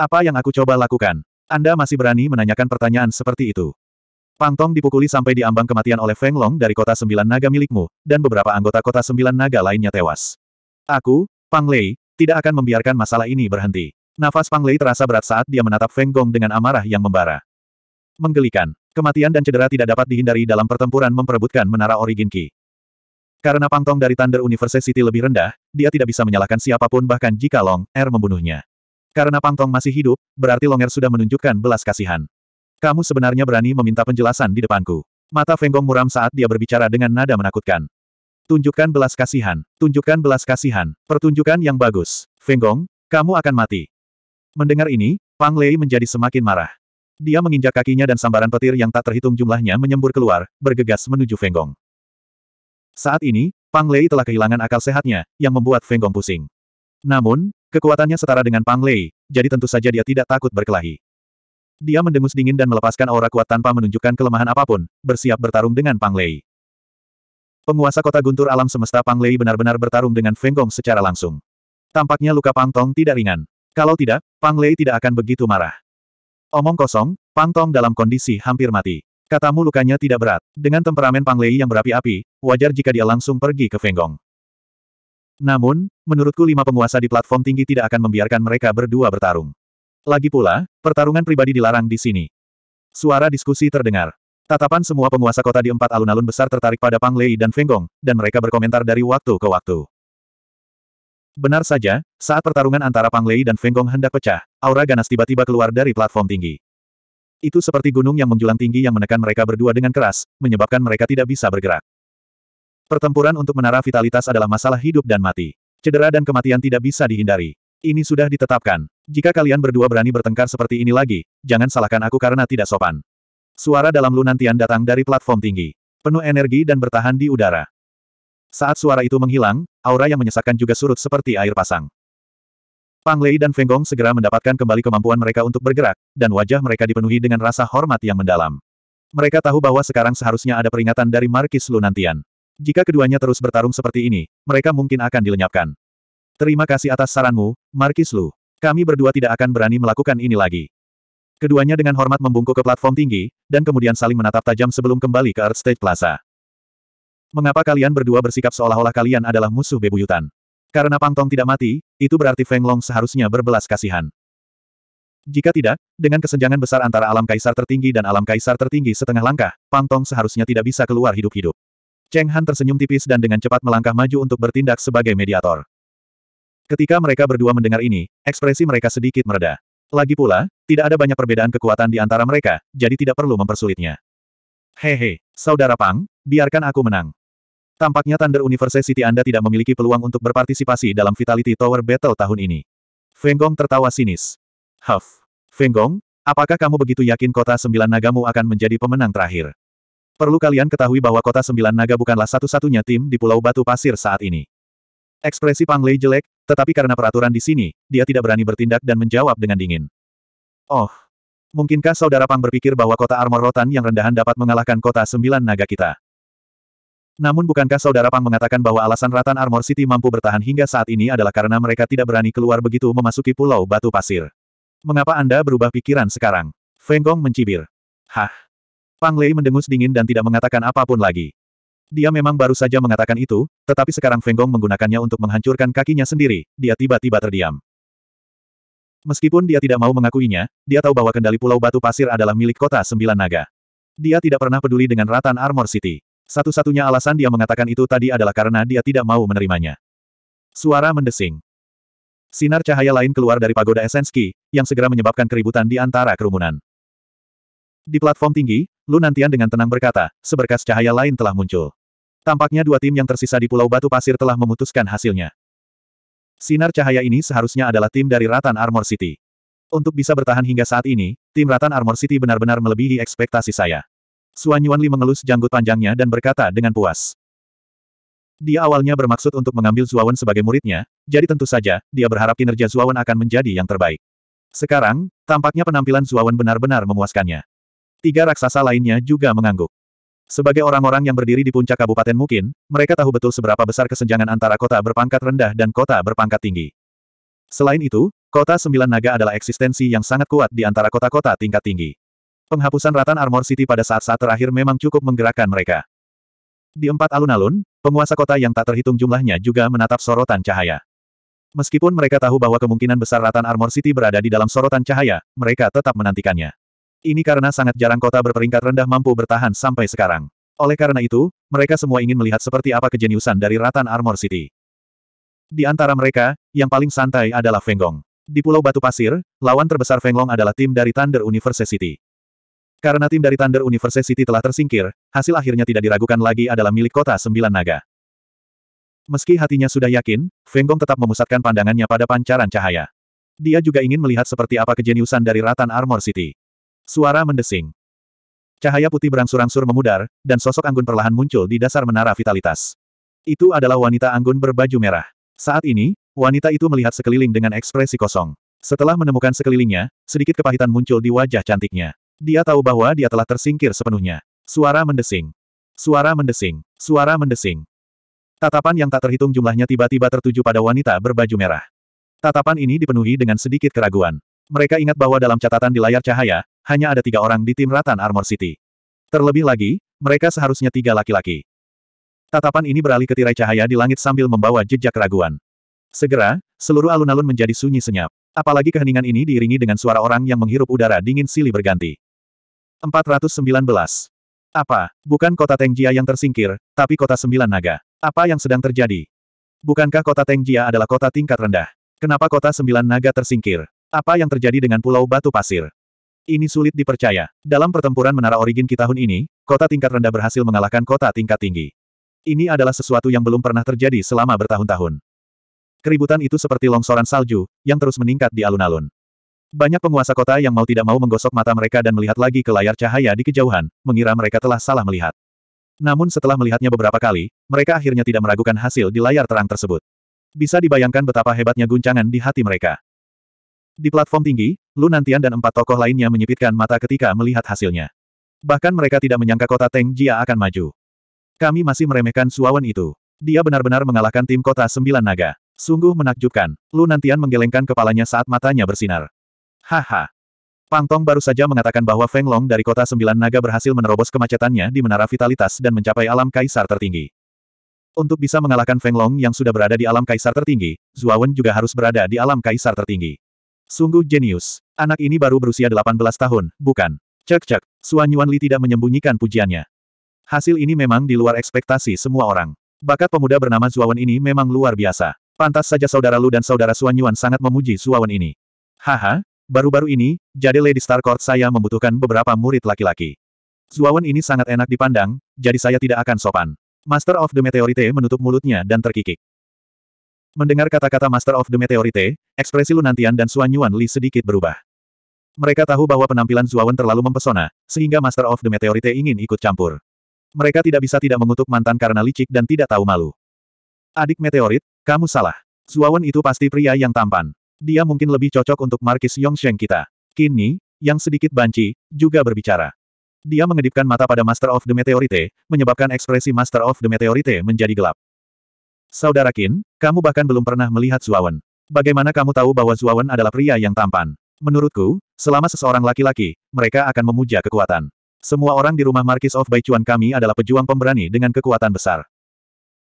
Apa yang aku coba lakukan? Anda masih berani menanyakan pertanyaan seperti itu. Pang Tong dipukuli sampai diambang kematian oleh Feng Long dari kota sembilan naga milikmu, dan beberapa anggota kota sembilan naga lainnya tewas. Aku, Pang Lei, tidak akan membiarkan masalah ini berhenti. Nafas Pang Lei terasa berat saat dia menatap Feng Gong dengan amarah yang membara. Menggelikan, kematian dan cedera tidak dapat dihindari dalam pertempuran memperebutkan menara origin Qi. Karena pangtong dari Thunder University lebih rendah, dia tidak bisa menyalahkan siapapun bahkan jika Long Er membunuhnya. Karena pangtong masih hidup, berarti Long Er sudah menunjukkan belas kasihan. Kamu sebenarnya berani meminta penjelasan di depanku. Mata Fenggong muram saat dia berbicara dengan nada menakutkan. Tunjukkan belas kasihan, tunjukkan belas kasihan, pertunjukan yang bagus. Fenggong, kamu akan mati. Mendengar ini, Pang Lei menjadi semakin marah. Dia menginjak kakinya dan sambaran petir yang tak terhitung jumlahnya menyembur keluar, bergegas menuju Fenggong. Saat ini, Pang Lei telah kehilangan akal sehatnya, yang membuat Feng Gong pusing. Namun, kekuatannya setara dengan Pang Lei, jadi tentu saja dia tidak takut berkelahi. Dia mendengus dingin dan melepaskan aura kuat tanpa menunjukkan kelemahan apapun, bersiap bertarung dengan Pang Lei. Penguasa kota guntur alam semesta Pang Lei benar-benar bertarung dengan Feng Gong secara langsung. Tampaknya luka Pang Tong tidak ringan. Kalau tidak, Pang Lei tidak akan begitu marah. Omong kosong, Pang Tong dalam kondisi hampir mati. Katamu lukanya tidak berat. Dengan temperamen Pang Lei yang berapi-api, wajar jika dia langsung pergi ke Fenggong. Namun, menurutku lima penguasa di platform tinggi tidak akan membiarkan mereka berdua bertarung. Lagi pula, pertarungan pribadi dilarang di sini. Suara diskusi terdengar. Tatapan semua penguasa kota di empat alun-alun besar tertarik pada Pang Lei dan Fenggong, dan mereka berkomentar dari waktu ke waktu. Benar saja, saat pertarungan antara Pang Lei dan Fenggong hendak pecah, aura ganas tiba-tiba keluar dari platform tinggi. Itu seperti gunung yang menjulang tinggi yang menekan mereka berdua dengan keras, menyebabkan mereka tidak bisa bergerak. Pertempuran untuk menara vitalitas adalah masalah hidup dan mati. Cedera dan kematian tidak bisa dihindari. Ini sudah ditetapkan. Jika kalian berdua berani bertengkar seperti ini lagi, jangan salahkan aku karena tidak sopan. Suara dalam Lunantian datang dari platform tinggi. Penuh energi dan bertahan di udara. Saat suara itu menghilang, aura yang menyesakkan juga surut seperti air pasang. Pang Lei dan Feng Gong segera mendapatkan kembali kemampuan mereka untuk bergerak, dan wajah mereka dipenuhi dengan rasa hormat yang mendalam. Mereka tahu bahwa sekarang seharusnya ada peringatan dari Markis Lunantian. Jika keduanya terus bertarung seperti ini, mereka mungkin akan dilenyapkan. Terima kasih atas saranmu, Markis Lu. Kami berdua tidak akan berani melakukan ini lagi. Keduanya dengan hormat membungkuk ke platform tinggi, dan kemudian saling menatap tajam sebelum kembali ke Earth State Plaza. Mengapa kalian berdua bersikap seolah-olah kalian adalah musuh bebuyutan? Karena Pang Tong tidak mati, itu berarti Feng Long seharusnya berbelas kasihan. Jika tidak, dengan kesenjangan besar antara alam kaisar tertinggi dan alam kaisar tertinggi setengah langkah, Pang Tong seharusnya tidak bisa keluar hidup-hidup. Cheng Han tersenyum tipis dan dengan cepat melangkah maju untuk bertindak sebagai mediator. Ketika mereka berdua mendengar ini, ekspresi mereka sedikit mereda. Lagi pula, tidak ada banyak perbedaan kekuatan di antara mereka, jadi tidak perlu mempersulitnya. Hehe, saudara Pang, biarkan aku menang. Tampaknya Thunder University Anda tidak memiliki peluang untuk berpartisipasi dalam Vitality Tower Battle tahun ini. Fenggong tertawa sinis. Huff. Fenggong, apakah kamu begitu yakin kota sembilan nagamu akan menjadi pemenang terakhir? Perlu kalian ketahui bahwa kota sembilan naga bukanlah satu-satunya tim di Pulau Batu Pasir saat ini. Ekspresi Pang Lei jelek, tetapi karena peraturan di sini, dia tidak berani bertindak dan menjawab dengan dingin. Oh, Mungkinkah saudara Pang berpikir bahwa kota armor rotan yang rendahan dapat mengalahkan kota sembilan naga kita? Namun bukankah Saudara Pang mengatakan bahwa alasan Ratan Armor City mampu bertahan hingga saat ini adalah karena mereka tidak berani keluar begitu memasuki pulau batu pasir? Mengapa Anda berubah pikiran sekarang? Feng Gong mencibir. Hah? Pang Lei mendengus dingin dan tidak mengatakan apapun lagi. Dia memang baru saja mengatakan itu, tetapi sekarang Feng Gong menggunakannya untuk menghancurkan kakinya sendiri, dia tiba-tiba terdiam. Meskipun dia tidak mau mengakuinya, dia tahu bahwa kendali pulau batu pasir adalah milik kota sembilan naga. Dia tidak pernah peduli dengan Ratan Armor City. Satu-satunya alasan dia mengatakan itu tadi adalah karena dia tidak mau menerimanya. Suara mendesing. Sinar cahaya lain keluar dari pagoda Esenski, yang segera menyebabkan keributan di antara kerumunan. Di platform tinggi, Lu Nantian dengan tenang berkata, seberkas cahaya lain telah muncul. Tampaknya dua tim yang tersisa di Pulau Batu Pasir telah memutuskan hasilnya. Sinar cahaya ini seharusnya adalah tim dari Ratan Armor City. Untuk bisa bertahan hingga saat ini, tim Ratan Armor City benar-benar melebihi ekspektasi saya. Suan Yuan Li mengelus janggut panjangnya dan berkata dengan puas. Dia awalnya bermaksud untuk mengambil Zuawan sebagai muridnya, jadi tentu saja, dia berharap kinerja Zuawan akan menjadi yang terbaik. Sekarang, tampaknya penampilan Zuawan benar-benar memuaskannya. Tiga raksasa lainnya juga mengangguk. Sebagai orang-orang yang berdiri di puncak kabupaten mungkin, mereka tahu betul seberapa besar kesenjangan antara kota berpangkat rendah dan kota berpangkat tinggi. Selain itu, kota Sembilan Naga adalah eksistensi yang sangat kuat di antara kota-kota tingkat tinggi. Penghapusan ratan Armor City pada saat-saat terakhir memang cukup menggerakkan mereka. Di empat alun-alun, penguasa kota yang tak terhitung jumlahnya juga menatap sorotan cahaya. Meskipun mereka tahu bahwa kemungkinan besar ratan Armor City berada di dalam sorotan cahaya, mereka tetap menantikannya. Ini karena sangat jarang kota berperingkat rendah mampu bertahan sampai sekarang. Oleh karena itu, mereka semua ingin melihat seperti apa kejeniusan dari Ratan Armor City. Di antara mereka, yang paling santai adalah Fenggong. Di Pulau Batu Pasir, lawan terbesar Fenglong adalah tim dari Thunder University. Karena tim dari Thunder University telah tersingkir, hasil akhirnya tidak diragukan lagi adalah milik kota sembilan naga. Meski hatinya sudah yakin, Feng Gong tetap memusatkan pandangannya pada pancaran cahaya. Dia juga ingin melihat seperti apa kejeniusan dari Ratan Armor City. Suara mendesing. Cahaya putih berangsur-angsur memudar, dan sosok anggun perlahan muncul di dasar menara vitalitas. Itu adalah wanita anggun berbaju merah. Saat ini, wanita itu melihat sekeliling dengan ekspresi kosong. Setelah menemukan sekelilingnya, sedikit kepahitan muncul di wajah cantiknya. Dia tahu bahwa dia telah tersingkir sepenuhnya. Suara mendesing. Suara mendesing. Suara mendesing. Tatapan yang tak terhitung jumlahnya tiba-tiba tertuju pada wanita berbaju merah. Tatapan ini dipenuhi dengan sedikit keraguan. Mereka ingat bahwa dalam catatan di layar cahaya, hanya ada tiga orang di tim Ratan Armor City. Terlebih lagi, mereka seharusnya tiga laki-laki. Tatapan ini beralih ke tirai cahaya di langit sambil membawa jejak keraguan. Segera, seluruh alun-alun menjadi sunyi senyap. Apalagi keheningan ini diiringi dengan suara orang yang menghirup udara dingin silih berganti. 419. Apa? Bukan kota Tengjia yang tersingkir, tapi kota sembilan naga. Apa yang sedang terjadi? Bukankah kota Tengjia adalah kota tingkat rendah? Kenapa kota sembilan naga tersingkir? Apa yang terjadi dengan pulau batu pasir? Ini sulit dipercaya. Dalam pertempuran Menara Origin kita tahun ini, kota tingkat rendah berhasil mengalahkan kota tingkat tinggi. Ini adalah sesuatu yang belum pernah terjadi selama bertahun-tahun. Keributan itu seperti longsoran salju, yang terus meningkat di alun-alun. Banyak penguasa kota yang mau tidak mau menggosok mata mereka dan melihat lagi ke layar cahaya di kejauhan, mengira mereka telah salah melihat. Namun setelah melihatnya beberapa kali, mereka akhirnya tidak meragukan hasil di layar terang tersebut. Bisa dibayangkan betapa hebatnya guncangan di hati mereka. Di platform tinggi, Lu Nantian dan empat tokoh lainnya menyipitkan mata ketika melihat hasilnya. Bahkan mereka tidak menyangka kota Teng Jia akan maju. Kami masih meremehkan Suawan itu. Dia benar-benar mengalahkan tim kota Sembilan Naga. Sungguh menakjubkan. Lu Nantian menggelengkan kepalanya saat matanya bersinar. Haha. Pang Tong baru saja mengatakan bahwa Feng Long dari kota Sembilan Naga berhasil menerobos kemacetannya di Menara Vitalitas dan mencapai alam kaisar tertinggi. Untuk bisa mengalahkan Feng Long yang sudah berada di alam kaisar tertinggi, Zuawan juga harus berada di alam kaisar tertinggi. Sungguh jenius. Anak ini baru berusia 18 tahun, bukan? Cek-cek, Suan Yuan Li tidak menyembunyikan pujiannya. Hasil ini memang di luar ekspektasi semua orang. Bakat pemuda bernama Zuawan ini memang luar biasa. Pantas saja saudara Lu dan saudara Suan Yuan sangat memuji Zuawan ini. Haha, Baru-baru ini, jadi Lady Star Court saya membutuhkan beberapa murid laki-laki. Zuawan ini sangat enak dipandang, jadi saya tidak akan sopan. Master of the Meteorite menutup mulutnya dan terkikik. Mendengar kata-kata Master of the Meteorite, ekspresi Lunantian dan Suanyuan Li sedikit berubah. Mereka tahu bahwa penampilan Zuawan terlalu mempesona, sehingga Master of the Meteorite ingin ikut campur. Mereka tidak bisa tidak mengutuk mantan karena licik dan tidak tahu malu. Adik meteorit, kamu salah. Zuawan itu pasti pria yang tampan. Dia mungkin lebih cocok untuk Markis Yongsheng kita. Kini, yang sedikit banci, juga berbicara. Dia mengedipkan mata pada Master of the Meteorite, menyebabkan ekspresi Master of the Meteorite menjadi gelap. Saudara Qin, kamu bahkan belum pernah melihat Zuawan. Bagaimana kamu tahu bahwa Zuawan adalah pria yang tampan? Menurutku, selama seseorang laki-laki, mereka akan memuja kekuatan. Semua orang di rumah Markis of Baichuan kami adalah pejuang pemberani dengan kekuatan besar.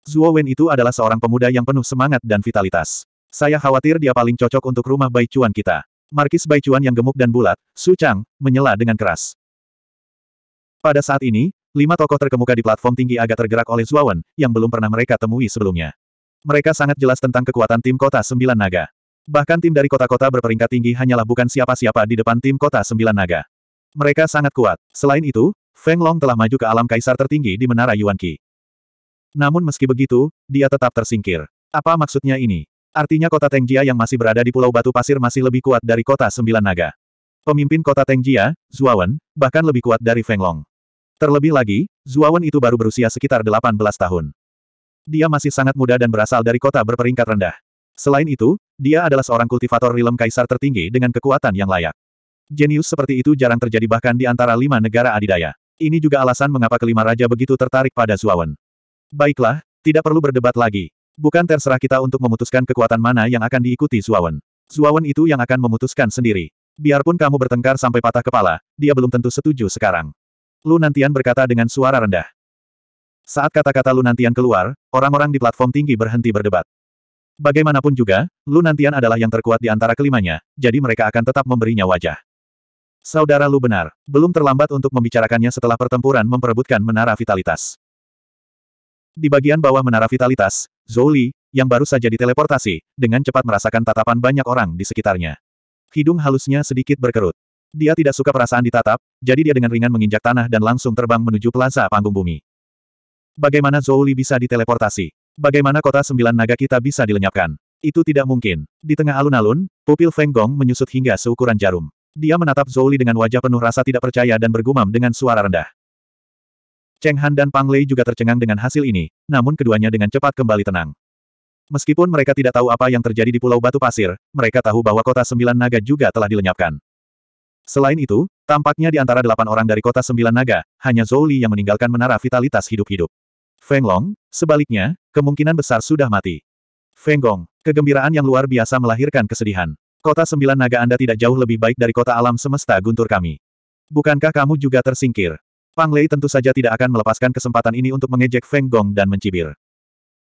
Zuo itu adalah seorang pemuda yang penuh semangat dan vitalitas. Saya khawatir dia paling cocok untuk rumah Baicuan kita. Markis Baicuan yang gemuk dan bulat, Su Chang, menyela dengan keras. Pada saat ini, lima tokoh terkemuka di platform tinggi agak tergerak oleh Zuawan, yang belum pernah mereka temui sebelumnya. Mereka sangat jelas tentang kekuatan tim kota Sembilan Naga. Bahkan tim dari kota-kota berperingkat tinggi hanyalah bukan siapa-siapa di depan tim kota Sembilan Naga. Mereka sangat kuat. Selain itu, Feng Long telah maju ke alam kaisar tertinggi di Menara Yuan Qi. Namun meski begitu, dia tetap tersingkir. Apa maksudnya ini? Artinya kota Tengjia yang masih berada di Pulau Batu Pasir masih lebih kuat dari kota Sembilan Naga. Pemimpin kota Tengjia, Zuawan, bahkan lebih kuat dari Fenglong. Terlebih lagi, Zuawan itu baru berusia sekitar 18 tahun. Dia masih sangat muda dan berasal dari kota berperingkat rendah. Selain itu, dia adalah seorang kultivator rilem kaisar tertinggi dengan kekuatan yang layak. Jenius seperti itu jarang terjadi bahkan di antara lima negara adidaya. Ini juga alasan mengapa kelima raja begitu tertarik pada Zuawan. Baiklah, tidak perlu berdebat lagi. Bukan terserah kita untuk memutuskan kekuatan mana yang akan diikuti Zuawan. Zuawan itu yang akan memutuskan sendiri. Biarpun kamu bertengkar sampai patah kepala, dia belum tentu setuju sekarang. Lu Nantian berkata dengan suara rendah. Saat kata-kata Lu Nantian keluar, orang-orang di platform tinggi berhenti berdebat. Bagaimanapun juga, Lu Nantian adalah yang terkuat di antara kelimanya, jadi mereka akan tetap memberinya wajah. Saudara Lu benar, belum terlambat untuk membicarakannya setelah pertempuran memperebutkan menara vitalitas. Di bagian bawah menara vitalitas, Zhou Li, yang baru saja diteleportasi, dengan cepat merasakan tatapan banyak orang di sekitarnya. Hidung halusnya sedikit berkerut. Dia tidak suka perasaan ditatap, jadi dia dengan ringan menginjak tanah dan langsung terbang menuju plaza panggung bumi. Bagaimana Zhou Li bisa diteleportasi? Bagaimana kota sembilan naga kita bisa dilenyapkan? Itu tidak mungkin. Di tengah alun-alun, pupil Feng Gong menyusut hingga seukuran jarum. Dia menatap Zhou Li dengan wajah penuh rasa tidak percaya dan bergumam dengan suara rendah. Cheng Han dan Pang Lei juga tercengang dengan hasil ini, namun keduanya dengan cepat kembali tenang. Meskipun mereka tidak tahu apa yang terjadi di Pulau Batu Pasir, mereka tahu bahwa kota Sembilan Naga juga telah dilenyapkan. Selain itu, tampaknya di antara delapan orang dari kota Sembilan Naga, hanya Zhou Li yang meninggalkan menara vitalitas hidup-hidup. Feng Long, sebaliknya, kemungkinan besar sudah mati. Feng Gong, kegembiraan yang luar biasa melahirkan kesedihan. Kota Sembilan Naga Anda tidak jauh lebih baik dari kota alam semesta guntur kami. Bukankah kamu juga tersingkir? Pang Lei tentu saja tidak akan melepaskan kesempatan ini untuk mengejek Feng Gong dan mencibir.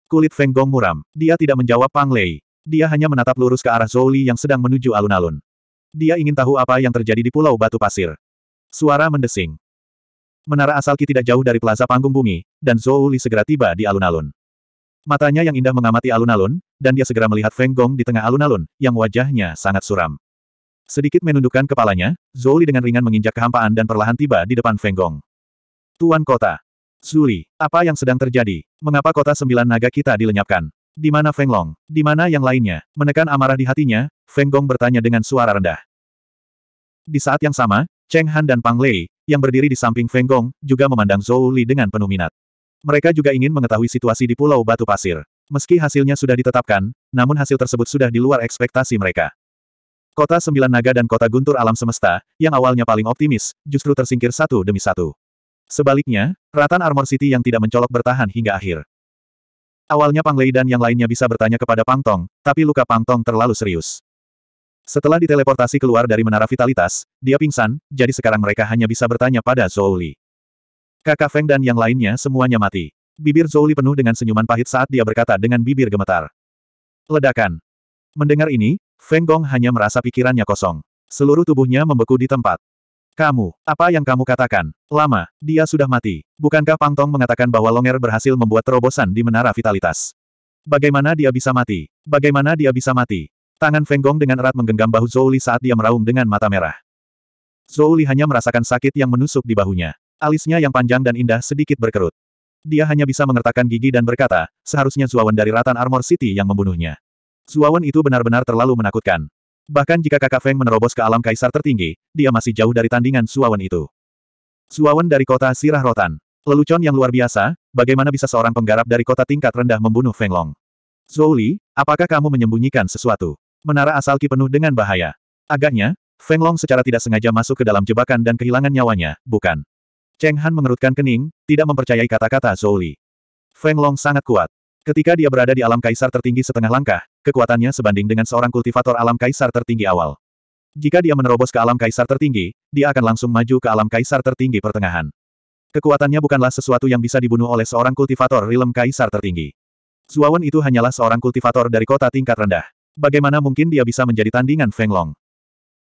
Kulit Feng Gong muram. Dia tidak menjawab Pang Lei. Dia hanya menatap lurus ke arah Zhou Li yang sedang menuju alun-alun. Dia ingin tahu apa yang terjadi di Pulau Batu Pasir. Suara mendesing. Menara Asalki tidak jauh dari plaza panggung bumi, dan Zhou Li segera tiba di alun-alun. Matanya yang indah mengamati alun-alun, dan dia segera melihat Feng Gong di tengah alun-alun, yang wajahnya sangat suram. Sedikit menundukkan kepalanya, Zhou Li dengan ringan menginjak kehampaan dan perlahan tiba di depan Feng Gong. Tuan Kota. Zuli, apa yang sedang terjadi? Mengapa kota sembilan naga kita dilenyapkan? Di mana Feng Long? Di mana yang lainnya? Menekan amarah di hatinya, Feng Gong bertanya dengan suara rendah. Di saat yang sama, Cheng Han dan Pang Lei, yang berdiri di samping Feng Gong, juga memandang Zhou Li dengan penuh minat. Mereka juga ingin mengetahui situasi di Pulau Batu Pasir. Meski hasilnya sudah ditetapkan, namun hasil tersebut sudah di luar ekspektasi mereka. Kota Sembilan Naga dan Kota Guntur Alam Semesta, yang awalnya paling optimis, justru tersingkir satu demi satu. Sebaliknya, Ratan Armor City yang tidak mencolok bertahan hingga akhir. Awalnya Pang Lei dan yang lainnya bisa bertanya kepada Pang Tong, tapi luka Pang Tong terlalu serius. Setelah diteleportasi keluar dari menara vitalitas, dia pingsan, jadi sekarang mereka hanya bisa bertanya pada Zhou Li. Kakak Feng dan yang lainnya semuanya mati. Bibir Zhou Li penuh dengan senyuman pahit saat dia berkata dengan bibir gemetar. Ledakan. Mendengar ini, Feng Gong hanya merasa pikirannya kosong. Seluruh tubuhnya membeku di tempat. Kamu, apa yang kamu katakan? Lama, dia sudah mati. Bukankah Pang Tong mengatakan bahwa Longer berhasil membuat terobosan di menara vitalitas? Bagaimana dia bisa mati? Bagaimana dia bisa mati? Tangan Feng Gong dengan erat menggenggam bahu Zhou Li saat dia meraung dengan mata merah. Zhou Li hanya merasakan sakit yang menusuk di bahunya. Alisnya yang panjang dan indah sedikit berkerut. Dia hanya bisa mengertakkan gigi dan berkata, seharusnya Zuawan dari Ratan Armor City yang membunuhnya. Zuawan itu benar-benar terlalu menakutkan. Bahkan jika kakak Feng menerobos ke alam kaisar tertinggi, dia masih jauh dari tandingan Suawan itu. Suawan dari kota Sirah Rotan. Lelucon yang luar biasa, bagaimana bisa seorang penggarap dari kota tingkat rendah membunuh Feng Long? Zhou Li, apakah kamu menyembunyikan sesuatu? Menara asal Ki penuh dengan bahaya. Agaknya, Feng Long secara tidak sengaja masuk ke dalam jebakan dan kehilangan nyawanya, bukan? Cheng Han mengerutkan kening, tidak mempercayai kata-kata Zhou Li. Feng Long sangat kuat. Ketika dia berada di alam kaisar tertinggi setengah langkah, kekuatannya sebanding dengan seorang kultivator alam kaisar tertinggi awal. Jika dia menerobos ke alam kaisar tertinggi, dia akan langsung maju ke alam kaisar tertinggi pertengahan. Kekuatannya bukanlah sesuatu yang bisa dibunuh oleh seorang kultivator rilem kaisar tertinggi. Zuawan itu hanyalah seorang kultivator dari kota tingkat rendah. Bagaimana mungkin dia bisa menjadi tandingan Feng Long?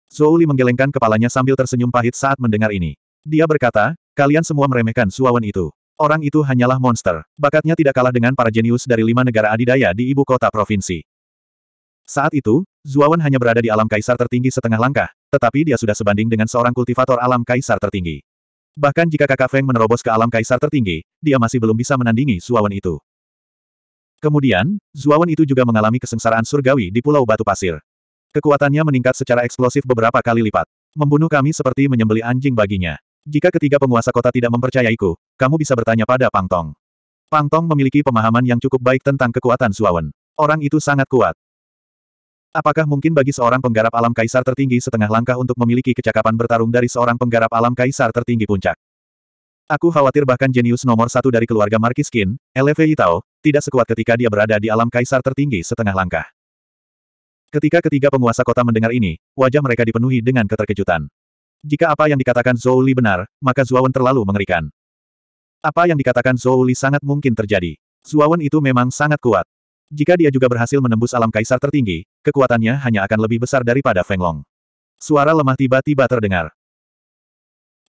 Zhou Li menggelengkan kepalanya sambil tersenyum pahit saat mendengar ini. Dia berkata, kalian semua meremehkan Zuawan itu. Orang itu hanyalah monster. Bakatnya tidak kalah dengan para jenius dari lima negara adidaya di ibu kota provinsi. Saat itu, Zuawan hanya berada di alam kaisar tertinggi setengah langkah, tetapi dia sudah sebanding dengan seorang kultivator alam kaisar tertinggi. Bahkan jika kakak Feng menerobos ke alam kaisar tertinggi, dia masih belum bisa menandingi Zuawan itu. Kemudian, Zuawan itu juga mengalami kesengsaraan surgawi di Pulau Batu Pasir. Kekuatannya meningkat secara eksplosif beberapa kali lipat. Membunuh kami seperti menyembeli anjing baginya. Jika ketiga penguasa kota tidak mempercayaiku, kamu bisa bertanya pada Pang Tong. Pang Tong memiliki pemahaman yang cukup baik tentang kekuatan Suawen. Orang itu sangat kuat. Apakah mungkin bagi seorang penggarap alam kaisar tertinggi setengah langkah untuk memiliki kecakapan bertarung dari seorang penggarap alam kaisar tertinggi puncak? Aku khawatir bahkan jenius nomor satu dari keluarga Kin, Lv Itao, tidak sekuat ketika dia berada di alam kaisar tertinggi setengah langkah. Ketika ketiga penguasa kota mendengar ini, wajah mereka dipenuhi dengan keterkejutan. Jika apa yang dikatakan Zhou Li benar, maka Zuawan terlalu mengerikan. Apa yang dikatakan Zhou Li sangat mungkin terjadi. Zuawan itu memang sangat kuat. Jika dia juga berhasil menembus alam kaisar tertinggi, kekuatannya hanya akan lebih besar daripada Fenglong. Suara lemah tiba-tiba terdengar.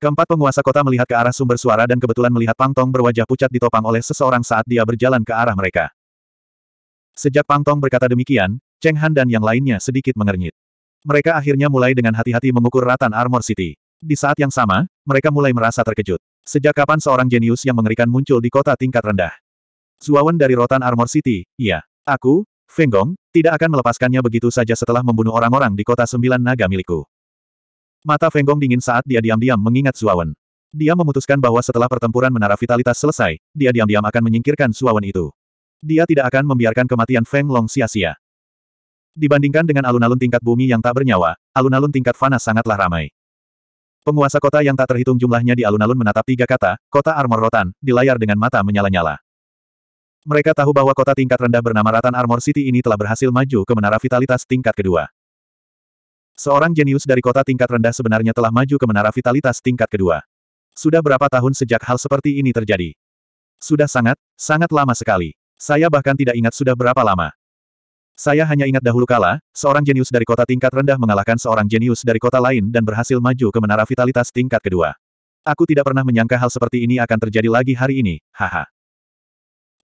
Keempat penguasa kota melihat ke arah sumber suara dan kebetulan melihat Pang Tong berwajah pucat ditopang oleh seseorang saat dia berjalan ke arah mereka. Sejak Pang Tong berkata demikian, Cheng Han dan yang lainnya sedikit mengernyit. Mereka akhirnya mulai dengan hati-hati mengukur ratan Armor City. Di saat yang sama, mereka mulai merasa terkejut. Sejak kapan seorang jenius yang mengerikan muncul di kota tingkat rendah? Zuawan dari rotan Armor City, iya. Aku, Feng Gong, tidak akan melepaskannya begitu saja setelah membunuh orang-orang di kota sembilan naga milikku. Mata Feng Gong dingin saat dia diam-diam mengingat Zuawan. Dia memutuskan bahwa setelah pertempuran menara vitalitas selesai, dia diam-diam akan menyingkirkan Zuawan itu. Dia tidak akan membiarkan kematian Feng Long sia-sia. Dibandingkan dengan alun-alun tingkat bumi yang tak bernyawa, alun-alun tingkat fana sangatlah ramai. Penguasa kota yang tak terhitung jumlahnya di alun-alun menatap tiga kata, kota armor rotan, di layar dengan mata menyala-nyala. Mereka tahu bahwa kota tingkat rendah bernama Ratan Armor City ini telah berhasil maju ke menara vitalitas tingkat kedua. Seorang jenius dari kota tingkat rendah sebenarnya telah maju ke menara vitalitas tingkat kedua. Sudah berapa tahun sejak hal seperti ini terjadi? Sudah sangat, sangat lama sekali. Saya bahkan tidak ingat sudah berapa lama. Saya hanya ingat dahulu kala, seorang jenius dari kota tingkat rendah mengalahkan seorang jenius dari kota lain dan berhasil maju ke menara vitalitas tingkat kedua. Aku tidak pernah menyangka hal seperti ini akan terjadi lagi hari ini, haha.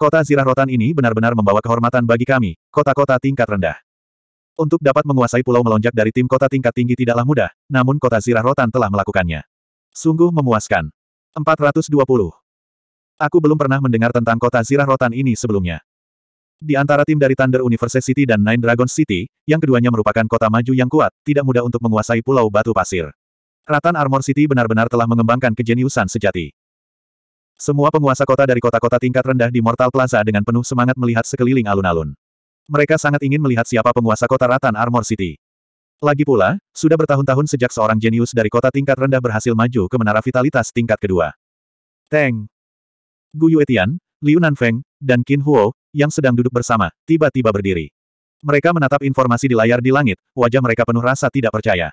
Kota zirah rotan ini benar-benar membawa kehormatan bagi kami, kota-kota tingkat rendah. Untuk dapat menguasai pulau melonjak dari tim kota tingkat tinggi tidaklah mudah, namun kota zirah rotan telah melakukannya. Sungguh memuaskan. 420. Aku belum pernah mendengar tentang kota zirah rotan ini sebelumnya. Di antara tim dari Thunder University dan Nine Dragon City, yang keduanya merupakan kota maju yang kuat, tidak mudah untuk menguasai Pulau Batu Pasir. Ratan Armor City benar-benar telah mengembangkan kejeniusan sejati. Semua penguasa kota dari kota-kota tingkat rendah di Mortal Plaza dengan penuh semangat melihat sekeliling alun-alun. Mereka sangat ingin melihat siapa penguasa kota Ratan Armor City. Lagi pula, sudah bertahun-tahun sejak seorang jenius dari kota tingkat rendah berhasil maju ke menara vitalitas tingkat kedua. Teng. Gu Yuetian, Liu Nanfeng, dan Qin Huo, yang sedang duduk bersama, tiba-tiba berdiri. Mereka menatap informasi di layar di langit, wajah mereka penuh rasa tidak percaya.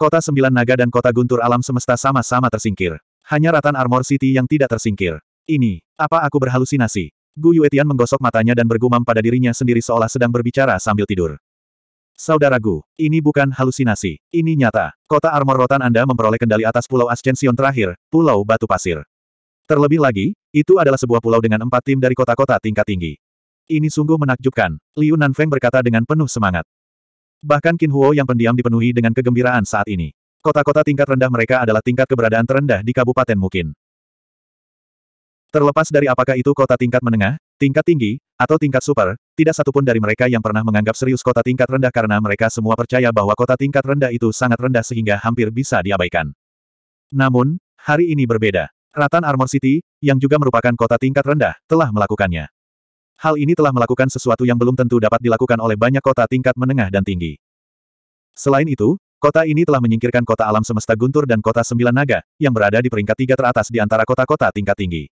Kota Sembilan Naga dan Kota Guntur Alam Semesta sama-sama tersingkir. Hanya Ratan Armor City yang tidak tersingkir. Ini, apa aku berhalusinasi? Gu Yuetian menggosok matanya dan bergumam pada dirinya sendiri seolah sedang berbicara sambil tidur. Saudara Gu, ini bukan halusinasi, ini nyata. Kota Armor Rotan Anda memperoleh kendali atas Pulau Ascension terakhir, Pulau Batu Pasir. Terlebih lagi, itu adalah sebuah pulau dengan empat tim dari kota-kota tingkat tinggi. Ini sungguh menakjubkan, Liu Nanfeng berkata dengan penuh semangat. Bahkan Qin Huo yang pendiam dipenuhi dengan kegembiraan saat ini. Kota-kota tingkat rendah mereka adalah tingkat keberadaan terendah di Kabupaten mungkin. Terlepas dari apakah itu kota tingkat menengah, tingkat tinggi, atau tingkat super, tidak satupun dari mereka yang pernah menganggap serius kota tingkat rendah karena mereka semua percaya bahwa kota tingkat rendah itu sangat rendah sehingga hampir bisa diabaikan. Namun, hari ini berbeda. Ratan Armor City, yang juga merupakan kota tingkat rendah, telah melakukannya. Hal ini telah melakukan sesuatu yang belum tentu dapat dilakukan oleh banyak kota tingkat menengah dan tinggi. Selain itu, kota ini telah menyingkirkan kota alam semesta Guntur dan kota Sembilan Naga, yang berada di peringkat tiga teratas di antara kota-kota tingkat tinggi.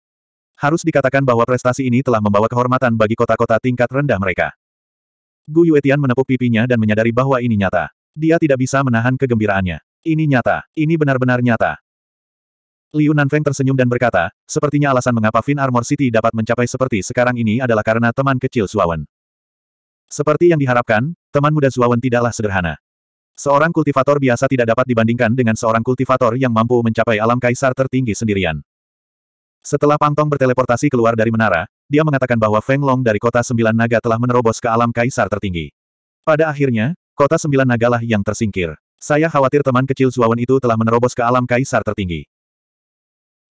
Harus dikatakan bahwa prestasi ini telah membawa kehormatan bagi kota-kota tingkat rendah mereka. Gu Yuetian menepuk pipinya dan menyadari bahwa ini nyata. Dia tidak bisa menahan kegembiraannya. Ini nyata, ini benar-benar nyata. Liu Nanfeng tersenyum dan berkata, sepertinya alasan mengapa Fin Armor City dapat mencapai seperti sekarang ini adalah karena teman kecil Zuawan. Seperti yang diharapkan, teman muda Zuawan tidaklah sederhana. Seorang kultivator biasa tidak dapat dibandingkan dengan seorang kultivator yang mampu mencapai alam kaisar tertinggi sendirian. Setelah Pang Tong berteleportasi keluar dari menara, dia mengatakan bahwa Feng Long dari kota Sembilan Naga telah menerobos ke alam kaisar tertinggi. Pada akhirnya, kota Sembilan Naga lah yang tersingkir. Saya khawatir teman kecil Zuawan itu telah menerobos ke alam kaisar tertinggi.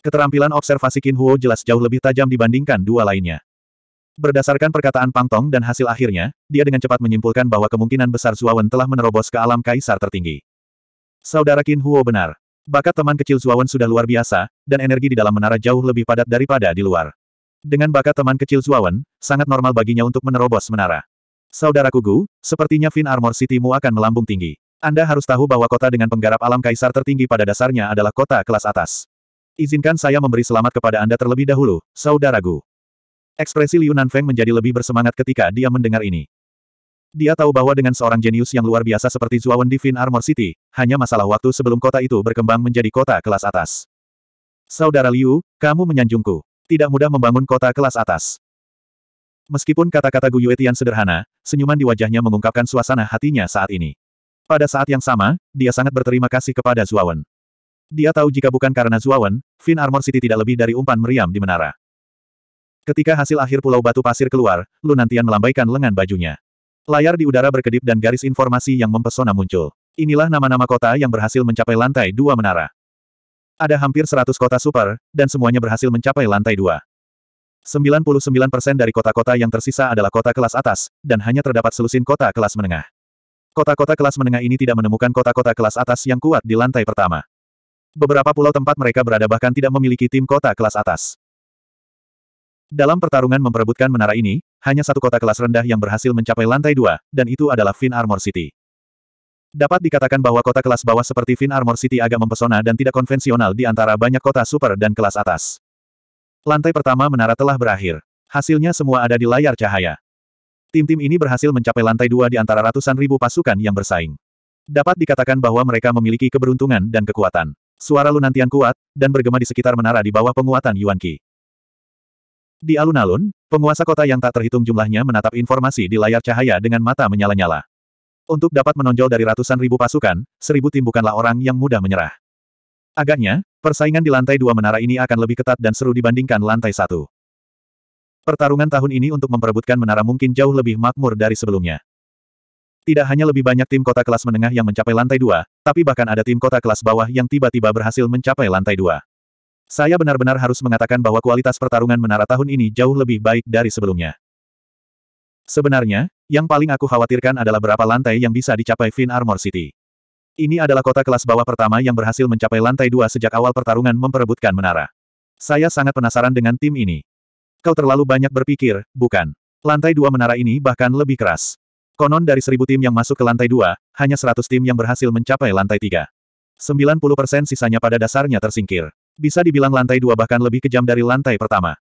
Keterampilan observasi Qin Huo jelas jauh lebih tajam dibandingkan dua lainnya. Berdasarkan perkataan Pang Tong dan hasil akhirnya, dia dengan cepat menyimpulkan bahwa kemungkinan besar Zuawan telah menerobos ke alam kaisar tertinggi. Saudara Qin Huo benar. Bakat teman kecil Zuawan sudah luar biasa, dan energi di dalam menara jauh lebih padat daripada di luar. Dengan bakat teman kecil Zuawan, sangat normal baginya untuk menerobos menara. Saudara Kugu, sepertinya Fin Armor City-mu akan melambung tinggi. Anda harus tahu bahwa kota dengan penggarap alam kaisar tertinggi pada dasarnya adalah kota kelas atas. Izinkan saya memberi selamat kepada Anda terlebih dahulu, saudaraku. Ekspresi Liu Nanfeng menjadi lebih bersemangat ketika dia mendengar ini. Dia tahu bahwa dengan seorang jenius yang luar biasa seperti Zuawan Divine Armor City, hanya masalah waktu sebelum kota itu berkembang menjadi kota kelas atas. Saudara Liu, kamu menyanjungku. Tidak mudah membangun kota kelas atas. Meskipun kata-kata Gu Yuetian sederhana, senyuman di wajahnya mengungkapkan suasana hatinya saat ini. Pada saat yang sama, dia sangat berterima kasih kepada Zuawan. Dia tahu jika bukan karena Zuawan, Fin Armor City tidak lebih dari umpan meriam di menara. Ketika hasil akhir Pulau Batu Pasir keluar, Lunantian melambaikan lengan bajunya. Layar di udara berkedip dan garis informasi yang mempesona muncul. Inilah nama-nama kota yang berhasil mencapai lantai dua menara. Ada hampir 100 kota super, dan semuanya berhasil mencapai lantai dua. 99% dari kota-kota yang tersisa adalah kota kelas atas, dan hanya terdapat selusin kota kelas menengah. Kota-kota kelas menengah ini tidak menemukan kota-kota kelas atas yang kuat di lantai pertama. Beberapa pulau tempat mereka berada bahkan tidak memiliki tim kota kelas atas. Dalam pertarungan memperebutkan menara ini, hanya satu kota kelas rendah yang berhasil mencapai lantai dua, dan itu adalah Fin Armor City. Dapat dikatakan bahwa kota kelas bawah seperti Fin Armor City agak mempesona dan tidak konvensional di antara banyak kota super dan kelas atas. Lantai pertama menara telah berakhir. Hasilnya semua ada di layar cahaya. Tim-tim ini berhasil mencapai lantai dua di antara ratusan ribu pasukan yang bersaing. Dapat dikatakan bahwa mereka memiliki keberuntungan dan kekuatan. Suara lunantian kuat, dan bergema di sekitar menara di bawah penguatan Yuan Qi. Di alun-alun, penguasa kota yang tak terhitung jumlahnya menatap informasi di layar cahaya dengan mata menyala-nyala. Untuk dapat menonjol dari ratusan ribu pasukan, seribu tim bukanlah orang yang mudah menyerah. Agaknya, persaingan di lantai dua menara ini akan lebih ketat dan seru dibandingkan lantai satu. Pertarungan tahun ini untuk memperebutkan menara mungkin jauh lebih makmur dari sebelumnya. Tidak hanya lebih banyak tim kota kelas menengah yang mencapai lantai dua, tapi bahkan ada tim kota kelas bawah yang tiba-tiba berhasil mencapai lantai dua. Saya benar-benar harus mengatakan bahwa kualitas pertarungan menara tahun ini jauh lebih baik dari sebelumnya. Sebenarnya, yang paling aku khawatirkan adalah berapa lantai yang bisa dicapai Fin Armor City. Ini adalah kota kelas bawah pertama yang berhasil mencapai lantai dua sejak awal pertarungan memperebutkan menara. Saya sangat penasaran dengan tim ini. Kau terlalu banyak berpikir, bukan? Lantai dua menara ini bahkan lebih keras. Konon dari seribu tim yang masuk ke lantai dua, hanya seratus tim yang berhasil mencapai lantai tiga. Sembilan puluh persen sisanya pada dasarnya tersingkir. Bisa dibilang lantai dua bahkan lebih kejam dari lantai pertama.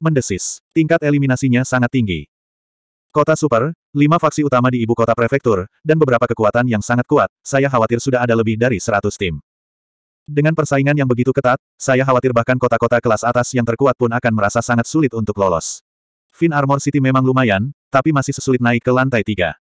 Mendesis, tingkat eliminasinya sangat tinggi. Kota Super, lima faksi utama di ibu kota prefektur, dan beberapa kekuatan yang sangat kuat, saya khawatir sudah ada lebih dari seratus tim. Dengan persaingan yang begitu ketat, saya khawatir bahkan kota-kota kelas atas yang terkuat pun akan merasa sangat sulit untuk lolos. Fin Armor City memang lumayan, tapi masih sesulit naik ke lantai tiga.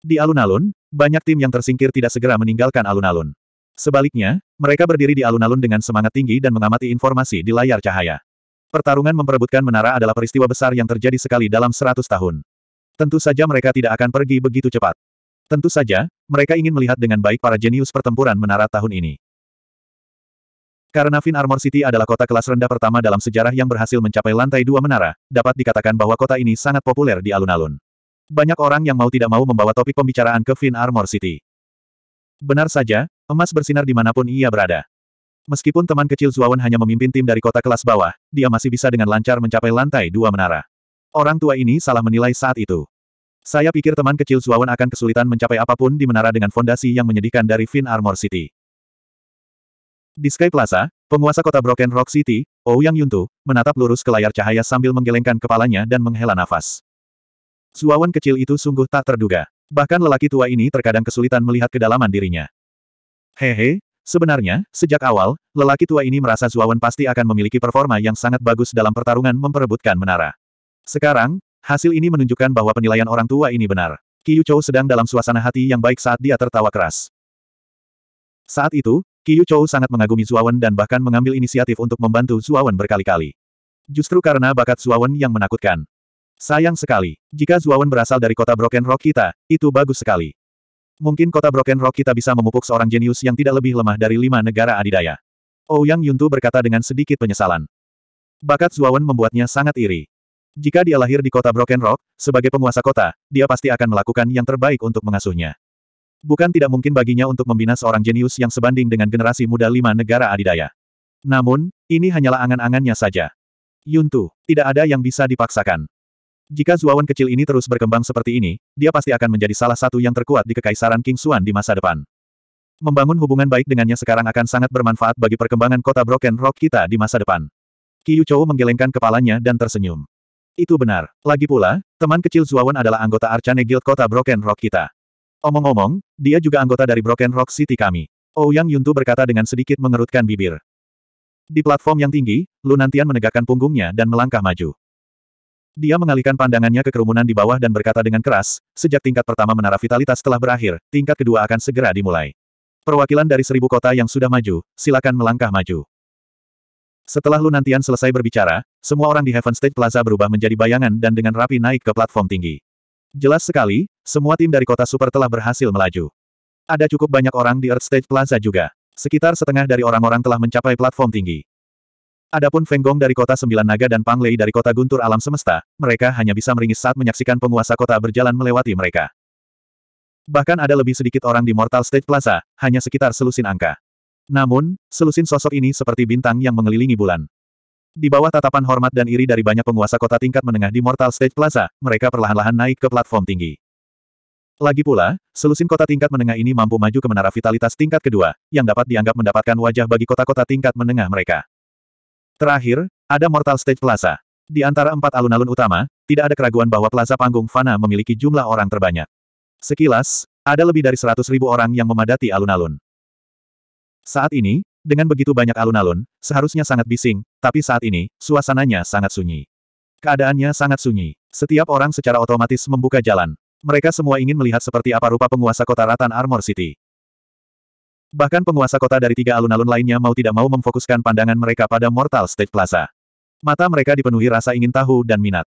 Di alun-alun, banyak tim yang tersingkir tidak segera meninggalkan alun-alun. Sebaliknya, mereka berdiri di alun-alun dengan semangat tinggi dan mengamati informasi di layar cahaya. Pertarungan memperebutkan menara adalah peristiwa besar yang terjadi sekali dalam seratus tahun. Tentu saja mereka tidak akan pergi begitu cepat. Tentu saja, mereka ingin melihat dengan baik para jenius pertempuran menara tahun ini. Karena Fin Armor City adalah kota kelas rendah pertama dalam sejarah yang berhasil mencapai lantai dua menara, dapat dikatakan bahwa kota ini sangat populer di alun-alun. Banyak orang yang mau tidak mau membawa topik pembicaraan ke Fin Armor City. Benar saja, emas bersinar di dimanapun ia berada. Meskipun teman kecil Zuawan hanya memimpin tim dari kota kelas bawah, dia masih bisa dengan lancar mencapai lantai dua menara. Orang tua ini salah menilai saat itu. Saya pikir teman kecil Zuawan akan kesulitan mencapai apapun di menara dengan fondasi yang menyedihkan dari Fin Armor City. Di Sky Plaza, penguasa kota Broken Rock City, Ouyang Yuntu, menatap lurus ke layar cahaya sambil menggelengkan kepalanya dan menghela nafas. Suawan kecil itu sungguh tak terduga. Bahkan lelaki tua ini terkadang kesulitan melihat kedalaman dirinya. Hehe, sebenarnya, sejak awal, lelaki tua ini merasa Suawan pasti akan memiliki performa yang sangat bagus dalam pertarungan memperebutkan menara. Sekarang, hasil ini menunjukkan bahwa penilaian orang tua ini benar. Qiu Chou sedang dalam suasana hati yang baik saat dia tertawa keras. Saat itu, Qiu Chou sangat mengagumi Zuawan dan bahkan mengambil inisiatif untuk membantu Zuawan berkali-kali. Justru karena bakat Zuawan yang menakutkan. Sayang sekali, jika Zuawan berasal dari kota Broken Rock kita, itu bagus sekali. Mungkin kota Broken Rock kita bisa memupuk seorang jenius yang tidak lebih lemah dari lima negara adidaya. Ouyang oh Yuntu berkata dengan sedikit penyesalan. Bakat Zuawan membuatnya sangat iri. Jika dia lahir di kota Broken Rock, sebagai penguasa kota, dia pasti akan melakukan yang terbaik untuk mengasuhnya. Bukan tidak mungkin baginya untuk membina seorang jenius yang sebanding dengan generasi muda lima negara adidaya. Namun, ini hanyalah angan-angannya saja. Yuntu, tidak ada yang bisa dipaksakan. Jika Zuawan kecil ini terus berkembang seperti ini, dia pasti akan menjadi salah satu yang terkuat di Kekaisaran King Xuan di masa depan. Membangun hubungan baik dengannya sekarang akan sangat bermanfaat bagi perkembangan kota Broken Rock kita di masa depan. Kiyu Chou menggelengkan kepalanya dan tersenyum. Itu benar. Lagi pula, teman kecil Zuawan adalah anggota Archane Guild kota Broken Rock kita. Omong-omong, dia juga anggota dari Broken Rock City kami. Ouyang oh Yuntu berkata dengan sedikit mengerutkan bibir. Di platform yang tinggi, Lunantian menegakkan punggungnya dan melangkah maju. Dia mengalihkan pandangannya ke kerumunan di bawah dan berkata dengan keras, sejak tingkat pertama menara vitalitas telah berakhir, tingkat kedua akan segera dimulai. Perwakilan dari seribu kota yang sudah maju, silakan melangkah maju. Setelah Lunantian selesai berbicara, semua orang di Heaven State Plaza berubah menjadi bayangan dan dengan rapi naik ke platform tinggi. Jelas sekali, semua tim dari kota super telah berhasil melaju. Ada cukup banyak orang di Earth Stage Plaza juga. Sekitar setengah dari orang-orang telah mencapai platform tinggi. Adapun Feng Gong dari kota Sembilan Naga dan Pang Lei dari kota Guntur Alam Semesta, mereka hanya bisa meringis saat menyaksikan penguasa kota berjalan melewati mereka. Bahkan ada lebih sedikit orang di Mortal Stage Plaza, hanya sekitar selusin angka. Namun, selusin sosok ini seperti bintang yang mengelilingi bulan. Di bawah tatapan hormat dan iri dari banyak penguasa kota tingkat menengah di Mortal Stage Plaza, mereka perlahan-lahan naik ke platform tinggi. Lagi pula, selusin kota tingkat menengah ini mampu maju ke menara vitalitas tingkat kedua, yang dapat dianggap mendapatkan wajah bagi kota-kota tingkat menengah mereka. Terakhir, ada Mortal Stage Plaza. Di antara empat alun-alun utama, tidak ada keraguan bahwa plaza panggung Fana memiliki jumlah orang terbanyak. Sekilas, ada lebih dari seratus ribu orang yang memadati alun-alun. Saat ini, dengan begitu banyak alun-alun, seharusnya sangat bising, tapi saat ini, suasananya sangat sunyi. Keadaannya sangat sunyi. Setiap orang secara otomatis membuka jalan. Mereka semua ingin melihat seperti apa rupa penguasa kota Ratan Armor City. Bahkan penguasa kota dari tiga alun-alun lainnya mau tidak mau memfokuskan pandangan mereka pada Mortal State Plaza. Mata mereka dipenuhi rasa ingin tahu dan minat.